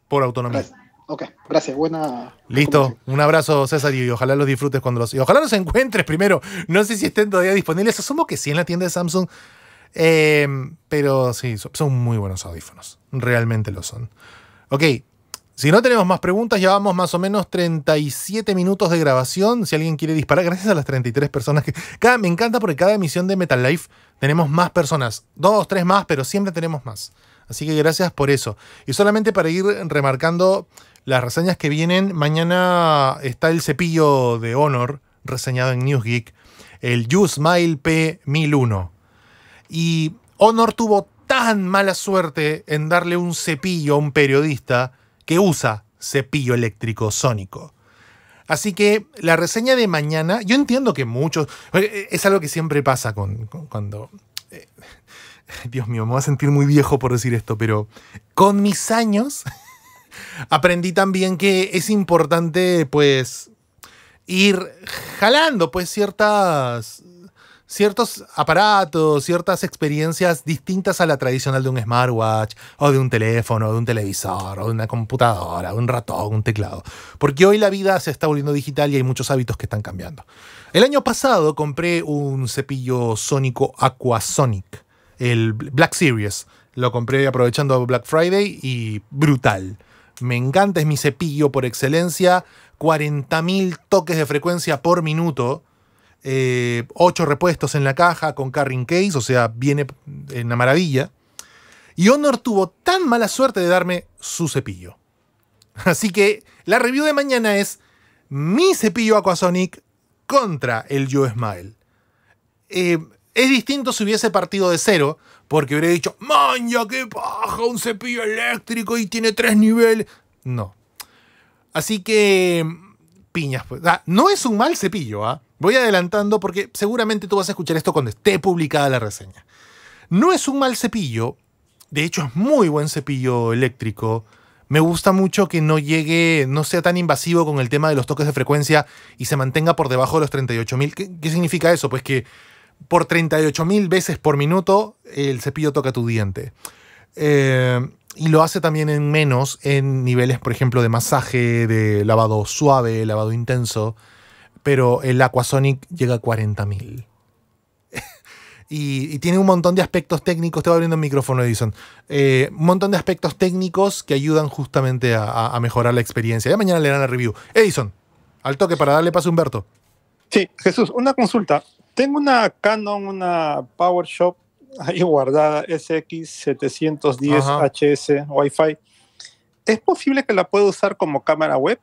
[SPEAKER 1] por autonomía.
[SPEAKER 9] Ok, gracias, buena.
[SPEAKER 1] Listo, un abrazo César y ojalá los disfrutes cuando los... Y ojalá los encuentres primero. No sé si estén todavía disponibles, asumo que sí en la tienda de Samsung. Eh, pero sí, son muy buenos audífonos, realmente lo son. Ok, si no tenemos más preguntas, llevamos más o menos 37 minutos de grabación. Si alguien quiere disparar, gracias a las 33 personas que... Cada, me encanta porque cada emisión de Metal Life tenemos más personas, dos, tres más, pero siempre tenemos más. Así que gracias por eso. Y solamente para ir remarcando las reseñas que vienen, mañana está el cepillo de Honor, reseñado en NewsGeek, el YouSmile P1001. Y Honor tuvo tan mala suerte en darle un cepillo a un periodista que usa cepillo eléctrico sónico. Así que la reseña de mañana, yo entiendo que muchos, eh, eh, es algo que siempre pasa con, cuando... Eh, Dios mío, me voy a sentir muy viejo por decir esto, pero con mis años aprendí también que es importante pues ir jalando pues ciertas ciertos aparatos, ciertas experiencias distintas a la tradicional de un smartwatch, o de un teléfono, o de un televisor, o de una computadora, o un ratón, un teclado. Porque hoy la vida se está volviendo digital y hay muchos hábitos que están cambiando. El año pasado compré un cepillo sónico Aquasonic, el Black Series. Lo compré aprovechando Black Friday y brutal. Me encanta, es mi cepillo por excelencia. 40.000 toques de frecuencia por minuto eh, ocho repuestos en la caja con carrying case, o sea, viene en la maravilla. Y Honor tuvo tan mala suerte de darme su cepillo. Así que la review de mañana es mi cepillo Aquasonic contra el yo Smile. Eh, es distinto si hubiese partido de cero, porque hubiera dicho, ¡Maña, qué paja! Un cepillo eléctrico y tiene tres niveles. No. Así que, piñas. Pues. Ah, no es un mal cepillo, ¿ah? Voy adelantando porque seguramente tú vas a escuchar esto cuando esté publicada la reseña. No es un mal cepillo, de hecho es muy buen cepillo eléctrico. Me gusta mucho que no llegue, no sea tan invasivo con el tema de los toques de frecuencia y se mantenga por debajo de los 38.000. ¿Qué, ¿Qué significa eso? Pues que por 38.000 veces por minuto el cepillo toca tu diente. Eh, y lo hace también en menos, en niveles, por ejemplo, de masaje, de lavado suave, lavado intenso pero el Aquasonic llega a 40.000. Y, tiene un montón de aspectos técnicos. Te abriendo el micrófono, Edison. Eh, un montón de aspectos técnicos que ayudan justamente a, mejorar la experiencia. Ya mañana le dan la review. Edison, al toque para darle paso a Humberto. Sí, Jesús, una consulta. Tengo una Canon, una
[SPEAKER 5] PowerShop ahí guardada, SX710 HS Wi-Fi.
[SPEAKER 1] ¿Es posible que la pueda usar como cámara web?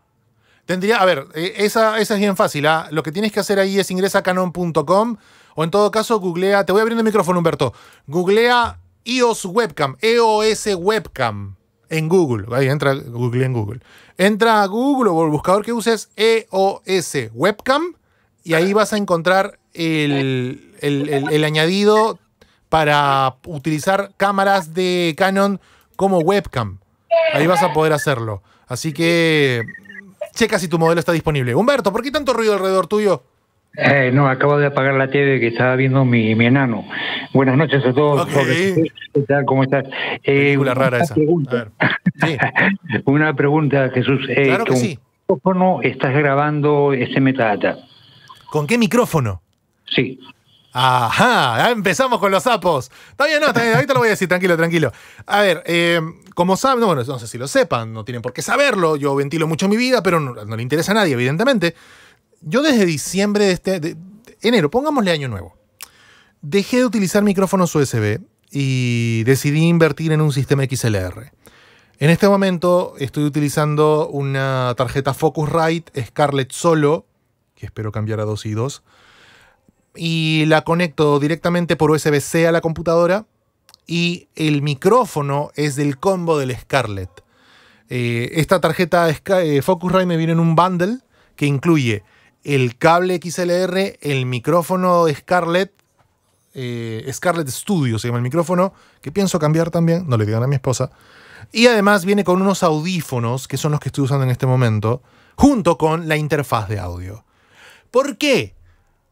[SPEAKER 1] Tendría, a ver, eh, esa, es bien fácil. ¿ah? Lo que tienes que hacer ahí es ingresa a canon.com o en todo caso googlea, te voy abriendo el micrófono Humberto, googlea EOS Webcam, EOS Webcam en Google. Ahí entra Google en Google. Entra a Google o el buscador que uses EOS Webcam y ahí vas a encontrar el, el añadido para utilizar cámaras de Canon como webcam. Ahí vas a poder hacerlo. Así que Checa si tu modelo está disponible. Humberto, ¿por qué tanto ruido alrededor tuyo? Eh, no, acabo de apagar la TV que estaba viendo mi, mi enano.
[SPEAKER 7] Buenas noches a todos. ¿Cómo estás? Eh, una rara esa.
[SPEAKER 1] Pregunta.
[SPEAKER 7] una pregunta, Jesús. Eh, claro ¿Con que sí. qué micrófono estás grabando ese
[SPEAKER 1] metadata? ¿Con qué micrófono? Sí. Ajá, ah, empezamos con los sapos. Está no, ahorita lo voy a decir, tranquilo, tranquilo. A ver, eh, como saben, no, bueno, no sé si lo sepan, no tienen por qué saberlo, yo ventilo mucho mi vida, pero no, le interesa a nadie, evidentemente. Yo desde diciembre de este, enero, pongámosle año nuevo, dejé de utilizar micrófonos USB y decidí invertir en un sistema XLR. En este momento estoy utilizando una tarjeta Focusrite Scarlett Solo, que espero cambiar a 2 y 2 y la conecto directamente por USB-C a la computadora y el micrófono es del combo del Scarlett. Eh, esta tarjeta eh, Focusrite me viene en un bundle que incluye el cable XLR, el micrófono Scarlett, eh, Scarlett Studio se llama el micrófono, que pienso cambiar también, no le digan a mi esposa. Y además viene con unos audífonos, que son los que estoy usando en este momento, junto con la interfaz de audio. ¿Por qué?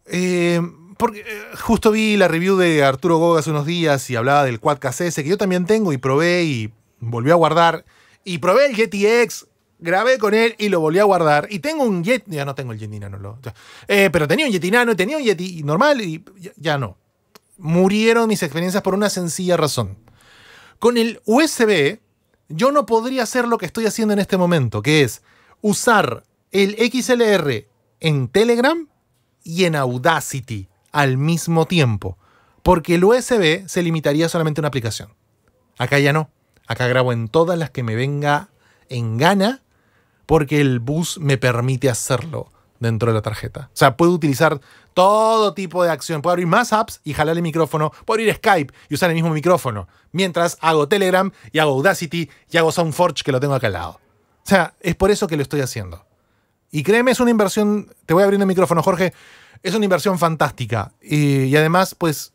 [SPEAKER 1] Eh, porque eh, justo vi la review de Arturo Goga hace unos días y hablaba del Quad KCS que yo también tengo y probé y volví a guardar. Y probé el Yeti X, grabé con él y lo volví a guardar. Y tengo un Yeti, ya no tengo el Yeti Nano, lo, eh, pero tenía un Yeti Nano, tenía un Yeti normal y ya no. Murieron mis experiencias por una sencilla razón. Con el USB, yo no podría hacer lo que estoy haciendo en este momento, que es usar el XLR en Telegram y en Audacity al mismo tiempo, porque el USB se limitaría solamente a una aplicación. Acá ya no. Acá grabo en todas las que me venga en gana, porque el bus me permite hacerlo dentro de la tarjeta. O sea, puedo utilizar todo tipo de acción. Puedo abrir más apps y jalar el micrófono. Puedo abrir Skype y usar el mismo micrófono. Mientras hago Telegram y hago Audacity y hago SoundForge que lo tengo acá al lado. O sea, es por eso que lo estoy haciendo. Y créeme, es una inversión, te voy abriendo el micrófono, Jorge, es una inversión fantástica. Y, además, pues,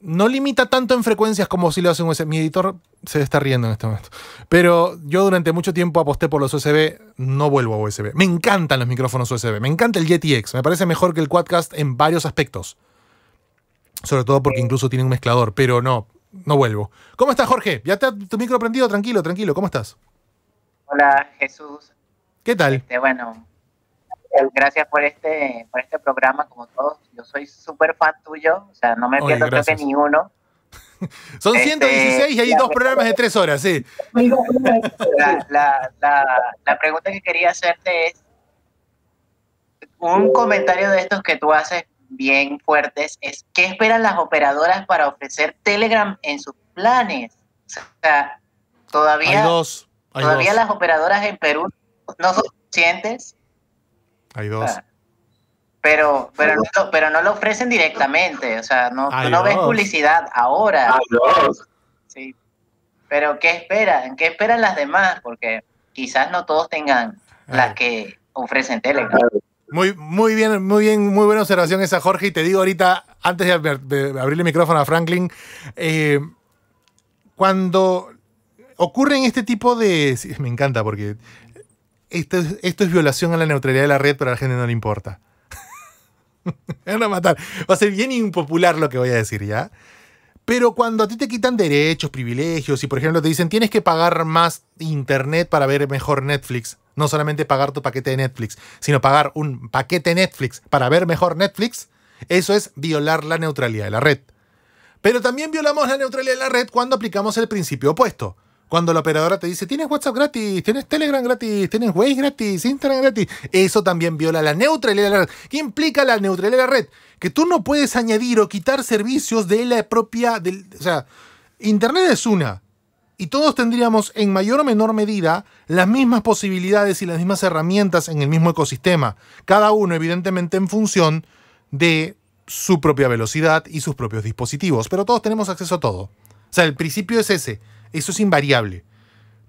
[SPEAKER 1] no limita tanto en frecuencias como si lo hacen un USB. Mi editor se está riendo en este momento. Pero yo durante mucho tiempo aposté por los USB, no vuelvo a USB. Me encantan los micrófonos USB, me encanta el Yeti me parece mejor que el Quadcast en varios aspectos. Sobre todo porque incluso tiene un mezclador, pero no, no vuelvo. ¿Cómo estás, Jorge? Ya está tu micro prendido, tranquilo, tranquilo, ¿cómo estás?
[SPEAKER 7] Hola, Jesús. ¿Qué tal? Este, bueno,
[SPEAKER 3] gracias por este, por este programa, como todos. Yo soy súper fan tuyo, o sea, no me pierdo creo que
[SPEAKER 1] ni uno. Son 116 este, y hay dos programas de tres horas, sí.
[SPEAKER 3] La, la, la, pregunta que quería hacerte es, un comentario de estos que tú haces bien fuertes es, ¿qué esperan las
[SPEAKER 7] operadoras para ofrecer Telegram en sus planes? O sea, todavía,
[SPEAKER 1] todavía las
[SPEAKER 3] operadoras en Perú no son conscientes. Hay dos. pero, pero, no, pero no lo ofrecen directamente, o sea, no, no ves publicidad ahora. Sí. Pero ¿qué esperan? ¿Qué esperan las demás? Porque quizás no todos tengan
[SPEAKER 1] las eh. que ofrecen tele. Muy, muy bien, muy bien, muy buena observación esa, Jorge. Y te digo ahorita, antes de, abrirle abrir el micrófono a Franklin, eh, cuando ocurren este tipo de. Me encanta porque esto es, violación a la neutralidad de la red, pero a la gente no le importa. van a matar. Va a ser bien impopular lo que voy a decir, ¿ya? Pero cuando a ti te quitan derechos, privilegios, y por ejemplo te dicen tienes que pagar más internet para ver mejor Netflix, no solamente pagar tu paquete de Netflix, sino pagar un paquete Netflix para ver mejor Netflix, eso es violar la neutralidad de la red. Pero también violamos la neutralidad de la red cuando aplicamos el principio opuesto. Cuando la operadora te dice, tienes WhatsApp gratis, tienes Telegram gratis, tienes Waze gratis, Instagram gratis, eso también viola la neutralidad de la red. ¿Qué implica la neutralidad de la red? Que tú no puedes añadir o quitar servicios de la propia... o sea, Internet es una. Y todos tendríamos en mayor o menor medida las mismas posibilidades y las mismas herramientas en el mismo ecosistema. Cada uno, evidentemente, en función de su propia velocidad y sus propios dispositivos. Pero todos tenemos acceso a todo. O sea, el principio es ese eso es invariable.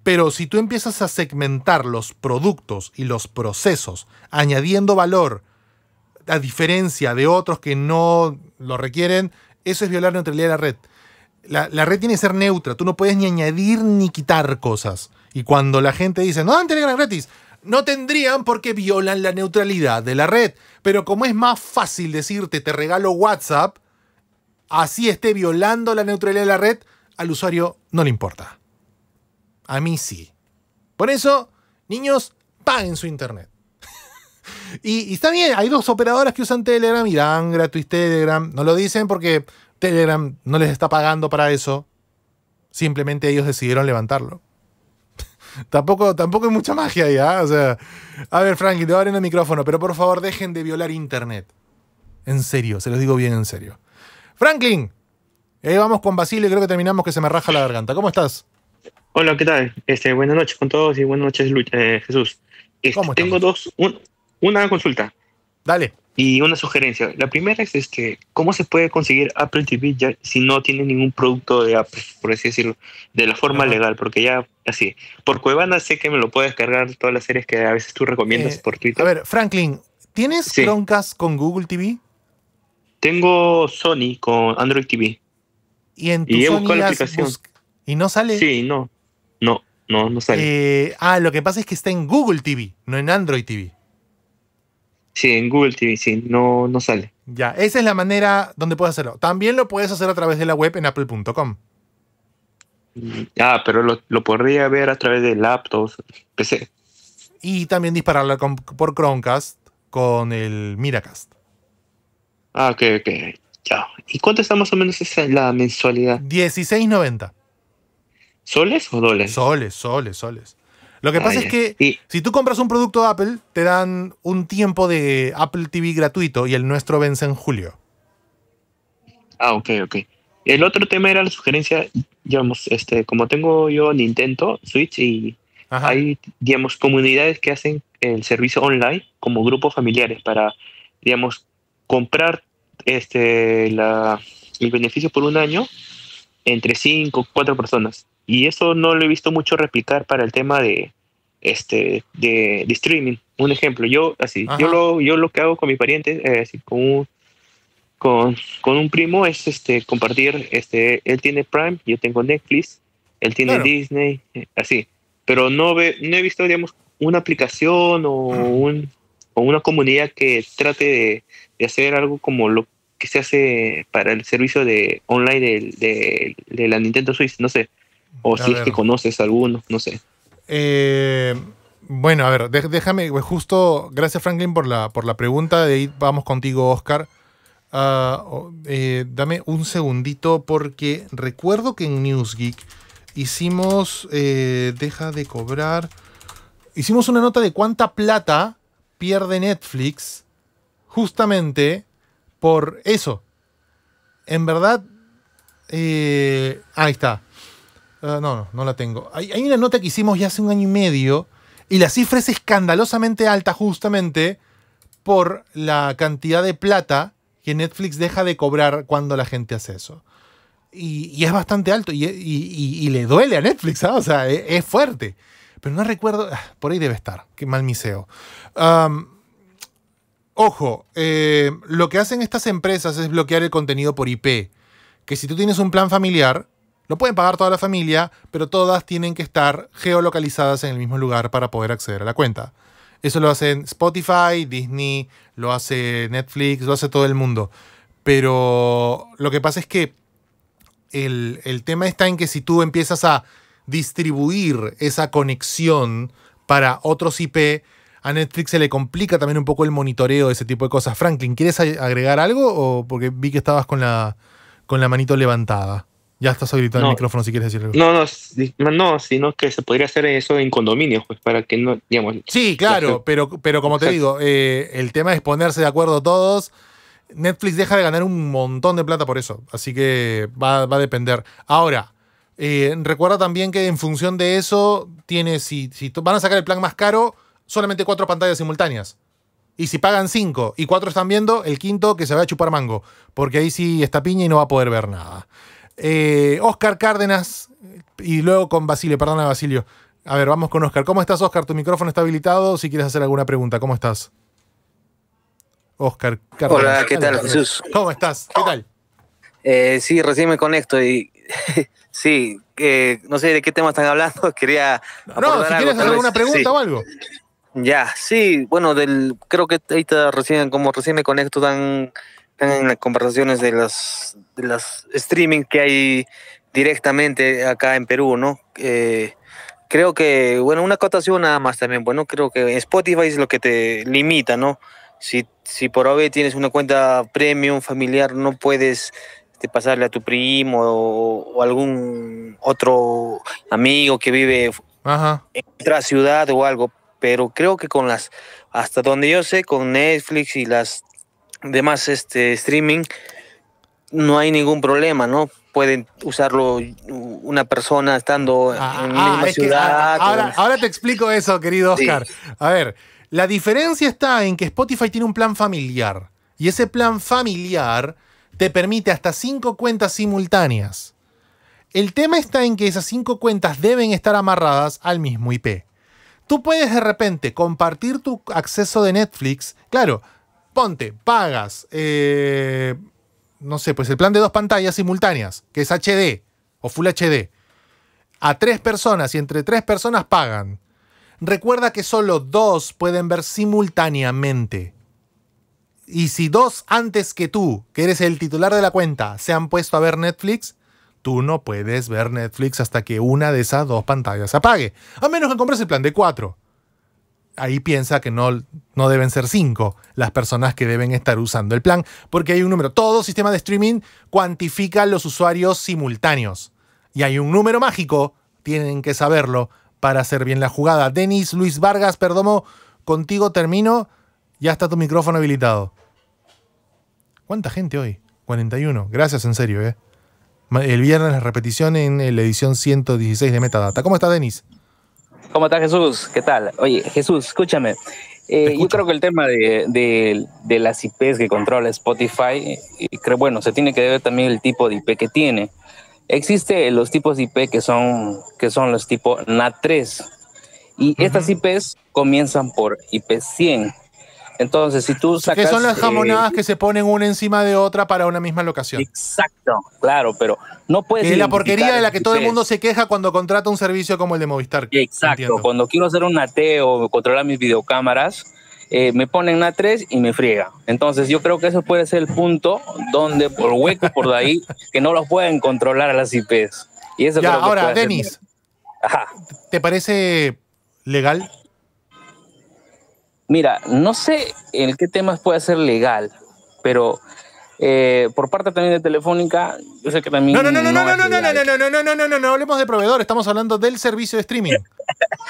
[SPEAKER 1] Pero si tú empiezas a segmentar los productos y los procesos, añadiendo valor a diferencia de otros que no lo requieren, eso es violar la neutralidad de la red. La, red tiene que ser neutra, tú no puedes ni añadir ni quitar cosas. Y cuando la gente dice, no dan Telegram gratis, no tendrían porque violan la neutralidad de la red. Pero como es más fácil decirte te regalo WhatsApp, así esté violando la neutralidad de la red, al usuario no le importa. A mí sí. Por eso, niños, paguen su internet. y, está bien, hay dos operadoras que usan Telegram y dan gratuito Telegram. No lo dicen porque Telegram no les está pagando para eso. Simplemente ellos decidieron levantarlo. tampoco, tampoco hay mucha magia ahí. ¿ah? O sea, a ver, Franklin, te voy a abrir el micrófono, pero por favor dejen de violar Internet. En serio, se los digo bien en serio. Franklin, ahí vamos con Basilio, creo que terminamos que se me raja la garganta. ¿Cómo estás? Hola, ¿qué tal? Este, buenas noches con todos y buenas noches, eh, Jesús. Este, tengo dos, una consulta.
[SPEAKER 10] Dale. Y una sugerencia. La primera es este, ¿cómo se puede conseguir Apple TV si no tiene ningún producto de Apple, por así decirlo, de la forma legal? Porque ya así, por Cuevana sé que me lo puedes descargar todas las series que a veces tú recomiendas eh, por Twitter. A
[SPEAKER 1] ver, Franklin, ¿tienes Chromecast con Google TV?
[SPEAKER 10] Tengo Sony con Android TV.
[SPEAKER 1] Y en tu y y no sale. Sí, no. No, no, no sale. Eh, ah, lo que pasa es que está en Google TV, no en Android TV. Sí, en Google TV, sí, no, no sale. Ya, esa es la manera donde puedes hacerlo. También lo puedes hacer a través de la web en apple.com.
[SPEAKER 10] Mm, ah, pero lo, podría ver a través de laptops, PC.
[SPEAKER 1] Y también dispararla por Chromecast con el Miracast. Ah,
[SPEAKER 10] ok, ok.
[SPEAKER 1] ¿Y cuánto está más o menos esa, la mensualidad? 16.90. ¿Soles o dólares? Soles, soles, soles. Lo que pasa ah, es que si tú compras un producto de Apple, te dan un tiempo de Apple TV gratuito y el nuestro vence en julio.
[SPEAKER 10] Ah, ok, ok. El otro tema era la sugerencia, digamos, este, como tengo yo Nintendo, Switch y hay, digamos, comunidades que hacen el servicio online como grupos familiares para, digamos, comprar este, la, el beneficio por un año entre 5, 4 personas. Y eso no lo he visto mucho replicar para el tema de, este, de, de streaming. Un ejemplo, yo así, yo lo, yo lo que hago con mis parientes, eh, con, un, con, con, un primo es este, compartir, este, él tiene Prime, yo tengo Netflix, él tiene Disney, así. Pero no, ve, no he visto, digamos, una aplicación o un, o una comunidad que trate de, hacer algo como lo que se hace para el servicio de online de, la Nintendo Switch, no sé. O si es que conoces alguno, no sé.
[SPEAKER 1] Eh, bueno, a ver, déjame, pues, justo, gracias Franklin por la, por la pregunta, de vamos contigo, Oscar. Ah, eh, dame un segundito porque recuerdo que en NewsGeek hicimos, eh, deja de cobrar, hicimos una nota de cuánta plata pierde Netflix justamente por eso. En verdad, eh, ahí está. Ah, no, no, no la tengo. Hay, una nota que hicimos ya hace un año y medio y la cifra es escandalosamente alta justamente por la cantidad de plata que Netflix deja de cobrar cuando la gente hace eso. Y, es bastante alto y, le duele a Netflix, ¿ah? o sea, e, es fuerte. Pero no recuerdo, ah, por ahí debe estar, qué mal miseo. ojo, eh, lo que hacen estas empresas es bloquear el contenido por IP. Que si tú tienes un plan familiar, lo pueden pagar toda la familia, pero todas tienen que estar geolocalizadas en el mismo lugar para poder acceder a la cuenta. Eso lo hacen Spotify, Disney, lo hace Netflix, lo hace todo el mundo. Pero lo que pasa es que el tema está en que si tú empiezas a distribuir esa conexión para otros IP. A Netflix se le complica también un poco el monitoreo de ese tipo de cosas. Franklin, ¿quieres agregar algo? O porque vi que estabas con la, con la manito levantada. Ya estás habilitado el micrófono si quieres decir algo. No,
[SPEAKER 10] no, no, sino que se podría hacer eso en condominios, pues para que no, digamos. Sí, claro, pero, pero como te digo,
[SPEAKER 1] eh, el tema es ponerse de acuerdo todos. Netflix deja de ganar un montón de plata por eso, así que va, va a depender. Ahora, eh, recuerda también que en función de eso, tiene, si, si van a sacar el plan más caro, solamente cuatro pantallas simultáneas. Y si pagan cinco y cuatro están viendo, el quinto que se va a chupar mango, porque ahí sí está piña y no va a poder ver nada. Eh, Oscar Cárdenas y luego con Basilio, perdona Basilio. A ver, vamos con Oscar. ¿Cómo estás, Oscar? Tu micrófono está habilitado si quieres hacer alguna pregunta. ¿Cómo estás? Oscar Cárdenas. Hola, ¿qué tal, Jesús? ¿Cómo estás? ¿Qué tal? Eh, sí,
[SPEAKER 10] recién me conecto y Sí, eh, no sé de qué tema están hablando, quería... No, si quieres hacer alguna pregunta o algo. Ya, sí, bueno, del, creo que ahí recién, como recién me conecto están en las conversaciones de las, de las streaming que hay directamente acá en Perú, ¿no? Eh, creo que, bueno, una acotación nada más también, bueno, creo que Spotify es lo que te limita, ¿no? Si, si por ahora tienes una cuenta premium familiar, no puedes este, pasarle a tu primo o, algún otro amigo que vive en otra ciudad o algo. Pero creo que con las, hasta donde yo sé, con Netflix y las demás este, streaming, no hay ningún problema, ¿no? Pueden usarlo una persona estando ah, en ah, la misma ciudad.
[SPEAKER 1] ahora, te explico eso, querido Oscar. A ver, la diferencia está en que Spotify tiene un plan familiar. Y ese plan familiar te permite hasta cinco cuentas simultáneas. El tema está en que esas cinco cuentas deben estar amarradas al mismo IP. Tú puedes de repente compartir tu acceso de Netflix. Claro, ponte, pagas, eh, no sé, pues el plan de dos pantallas simultáneas, que es HD o Full HD, a tres personas y entre tres personas pagan. Recuerda que solo dos pueden ver simultáneamente. Y si dos antes que tú, que eres el titular de la cuenta, se han puesto a ver Netflix, tú no puedes ver Netflix hasta que una de esas dos pantallas se apague. A menos que compres el plan de cuatro. Ahí piensa que no, no deben ser cinco las personas que deben estar usando el plan, porque hay un número. Todo sistema de streaming cuantifica los usuarios simultáneos. Y hay un número mágico, tienen que saberlo, para hacer bien la jugada. Denis Luis Vargas Perdomo, contigo termino. Ya está tu micrófono habilitado. ¿Cuánta gente hoy? 41. Gracias, en serio, ¿eh? El viernes la repetición en la edición 116 de Metadata. ¿Cómo está, Denis?
[SPEAKER 11] ¿Cómo está, Jesús? ¿Qué tal? Oye, Jesús, escúchame. Eh, yo creo que el tema de, las IPs que controla Spotify, creo, bueno, se tiene que ver también el tipo de IP que tiene. Existen los tipos de IP que son, que son los tipos NAT3. Y estas IPs comienzan por IP100. Entonces, si tú sacas... Que son las eh, jamonadas que
[SPEAKER 1] se ponen una encima de otra para una misma locación. Exacto, claro, pero no puede ser... Es la porquería de la que todo el mundo se queja cuando contrata un servicio como el de Movistar.
[SPEAKER 11] Exacto, cuando quiero hacer un ateo, controlar mis videocámaras, eh, me ponen una 3 y me friega. Entonces yo creo que ese puede ser el punto donde, por hueco por ahí, que no los pueden controlar a las IPs. Y eso ya, creo que ahora, Denis, ¿te parece legal Mira, no sé en qué temas puede ser legal, pero eh, por parte también de Telefónica, yo sé que también. No, no, no, no, no, no, no, no, no, no,
[SPEAKER 1] no, no, no, no, no, hablemos de proveedor, estamos hablando del servicio de streaming.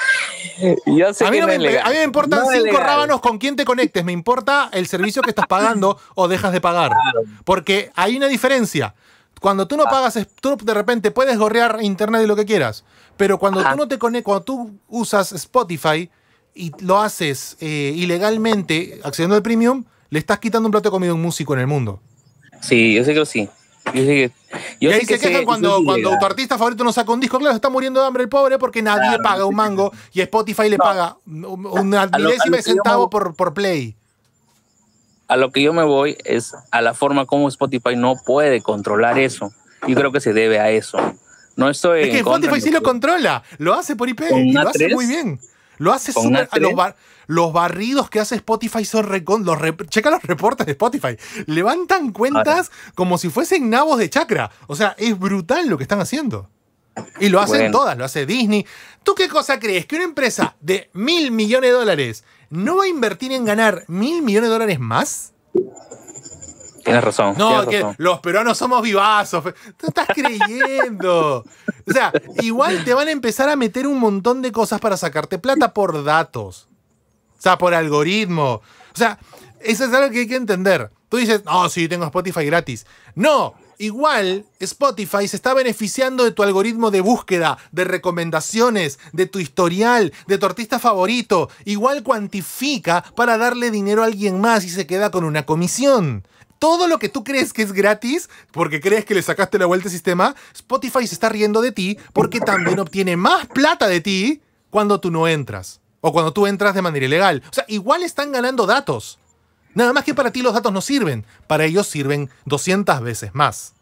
[SPEAKER 1] yo sé a, mí que no me, a mí me importan cinco rábanos con quién te conectes, me importa el servicio que estás pagando o dejas de pagar. Porque hay una diferencia. Cuando tú no ah. pagas, tú de repente puedes gorrear internet y lo que quieras, pero cuando tú no te conectas, cuando tú usas Spotify, y lo haces eh, ilegalmente accediendo al premium, le estás quitando un plato de comida a un músico en el mundo.
[SPEAKER 11] Sí, yo sé que sí. y
[SPEAKER 1] que cuando, cuando tu artista favorito no saca un disco. Claro, está muriendo de hambre el pobre porque nadie paga un mango y Spotify le paga un milésima de centavo por, por play.
[SPEAKER 11] A lo que yo me voy es a la forma como Spotify no puede controlar eso. Yo creo que se debe a eso. No estoy. Es que Spotify sí lo controla.
[SPEAKER 1] Lo hace por IP. lo hace muy bien. Lo hace ¿eh? Los, barridos que hace Spotify son checa los reportes de Spotify. Levantan cuentas como si fuesen nabos de chakra. O sea, es brutal lo que están haciendo. Y lo hacen todas, lo hace Disney. ¿Tú qué cosa crees? Que una empresa de mil millones de dólares no va a invertir en ganar mil millones de dólares más?
[SPEAKER 11] Tienes razón. No, que
[SPEAKER 1] los peruanos somos vivazos. Tú estás creyendo. o sea, igual te van a empezar a meter un montón de cosas para sacarte plata por datos. O sea, por algoritmo. O sea, eso es algo que hay que entender. Tú dices, no, oh, sí, tengo Spotify gratis. No, igual Spotify se está beneficiando de tu algoritmo de búsqueda, de recomendaciones, de tu historial, de tu artista favorito. Igual cuantifica para darle dinero a alguien más y se queda con una comisión todo lo que tú crees que es gratis, porque crees que le sacaste la vuelta al sistema, Spotify se está riendo de ti porque también obtiene más plata de ti cuando tú no entras. O cuando tú entras de manera ilegal. O sea, igual están ganando datos. Nada más que para ti los datos no sirven. Para ellos sirven 200 veces más.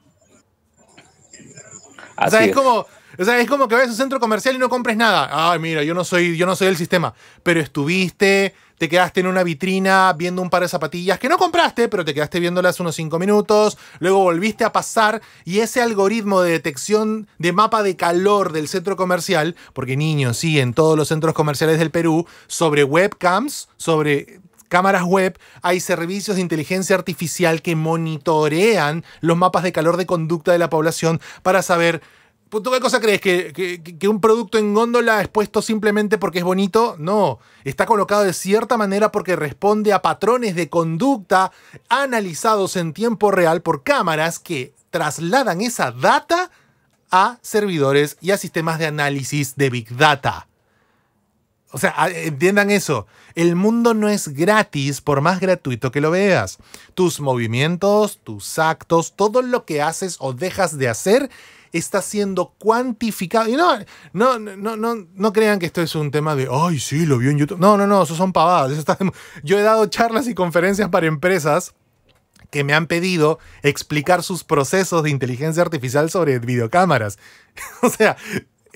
[SPEAKER 4] o sea, es como,
[SPEAKER 1] o sea, es como que vas a un centro comercial y no compres nada. Ay, mira, yo no soy, yo no soy del sistema. Pero estuviste, te quedaste en una vitrina viendo un par de zapatillas que no compraste, pero te quedaste viéndolas unos cinco minutos, luego volviste a pasar y ese algoritmo de detección de mapa de calor del centro comercial, porque niños, sí, en todos los centros comerciales del Perú, sobre webcams, sobre cámaras web, hay servicios de inteligencia artificial que monitorean los mapas de calor de conducta de la población para saber pues, ¿Tú qué cosa crees? ¿Que, que, un producto en góndola es puesto simplemente porque es bonito? No, está colocado de cierta manera porque responde a patrones de conducta analizados en tiempo real por cámaras que trasladan esa data a servidores y a sistemas de análisis de Big Data. O sea, entiendan eso. El mundo no es gratis por más gratuito que lo veas. Tus movimientos, tus actos, todo lo que haces o dejas de hacer está siendo cuantificado. no, no, no, no, no crean que esto es un tema de, ay, sí, lo vi en YouTube. No, no, no, eso son pavadas. Yo he dado charlas y conferencias para empresas que me han pedido explicar sus procesos de inteligencia artificial sobre videocámaras. o sea,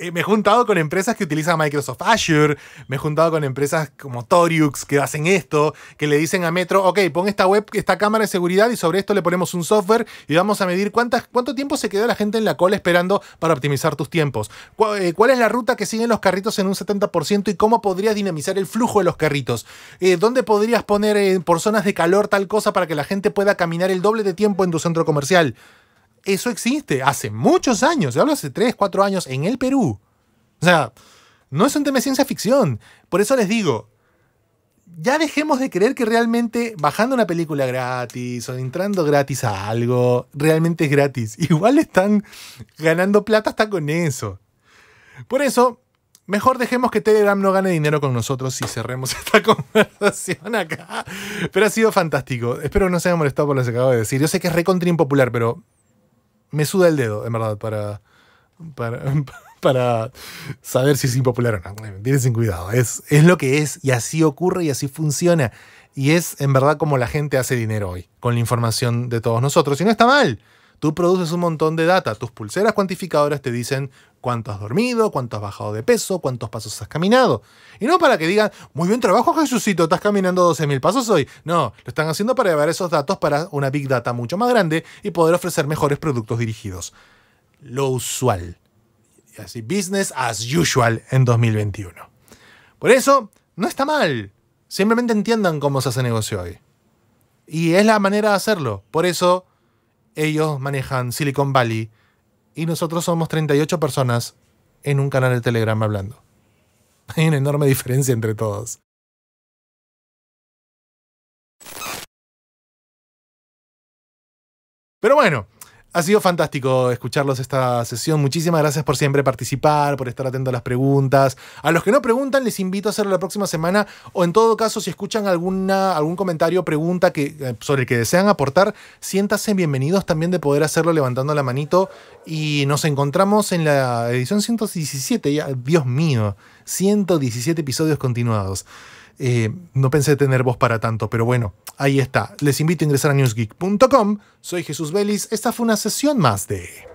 [SPEAKER 1] eh, me he juntado con empresas que utilizan Microsoft Azure, me he juntado con empresas como Toriux que hacen esto, que le dicen a Metro, ok, pon esta web, esta cámara de seguridad y sobre esto le ponemos un software y vamos a medir cuánto tiempo se quedó la gente en la cola esperando para optimizar tus tiempos. Eh, ¿Cuál, es la ruta que siguen los carritos en un 70% y cómo podrías dinamizar el flujo de los carritos? Eh, ¿Dónde podrías poner por zonas de calor tal cosa para que la gente pueda caminar el doble de tiempo en tu centro comercial? eso existe hace muchos años, yo hablo hace 3, 4 años en el Perú. O sea, no es un tema de ciencia ficción. Por eso les digo, ya dejemos de creer que realmente bajando una película gratis o entrando gratis a algo, realmente es gratis. Igual están ganando plata hasta con eso. Por eso, mejor dejemos que Telegram no gane dinero con nosotros y cerremos esta conversación acá. Pero ha sido fantástico. Espero que no se hayan molestado por lo que acabo de decir. Yo sé que es recontra impopular, pero me suda el dedo, en verdad, para, para, para saber si es impopular o no. Tienen sin cuidado. Es, es lo que es y así ocurre y así funciona. Y es en verdad como la gente hace dinero hoy, con la información de todos nosotros. Y no está mal. Tú produces un montón de data. Tus pulseras cuantificadoras te dicen cuánto has dormido, cuánto has bajado de peso, cuántos pasos has caminado. Y no para que digan, muy bien trabajo Jesucito, estás caminando 12.000 pasos hoy. No, lo están haciendo para llevar esos datos para una big data mucho más grande y poder ofrecer mejores productos dirigidos. Lo usual. Y así, business as usual en 2021. Por eso, no está mal. Simplemente entiendan cómo se hace negocio hoy. Y es la manera de hacerlo. Por eso ellos manejan Silicon Valley y nosotros somos 38 personas en un canal de Telegram hablando. Hay una enorme diferencia entre todos. Pero bueno, ha sido fantástico escucharlos esta sesión. Muchísimas gracias por siempre participar, por estar atento a las preguntas. A los que no preguntan, les invito a hacerlo la próxima semana. O en todo caso, si escuchan alguna, algún comentario, o pregunta que, eh, sobre el que desean aportar, siéntanse bienvenidos también de poder hacerlo levantando la manito. Y nos encontramos en la edición 117. Dios mío, 117 episodios continuados. Eh, no pensé tener voz para tanto, pero bueno, ahí está. Les invito a ingresar a newsgeek.com. Soy Jesús Vélez. Esta fue una sesión más de...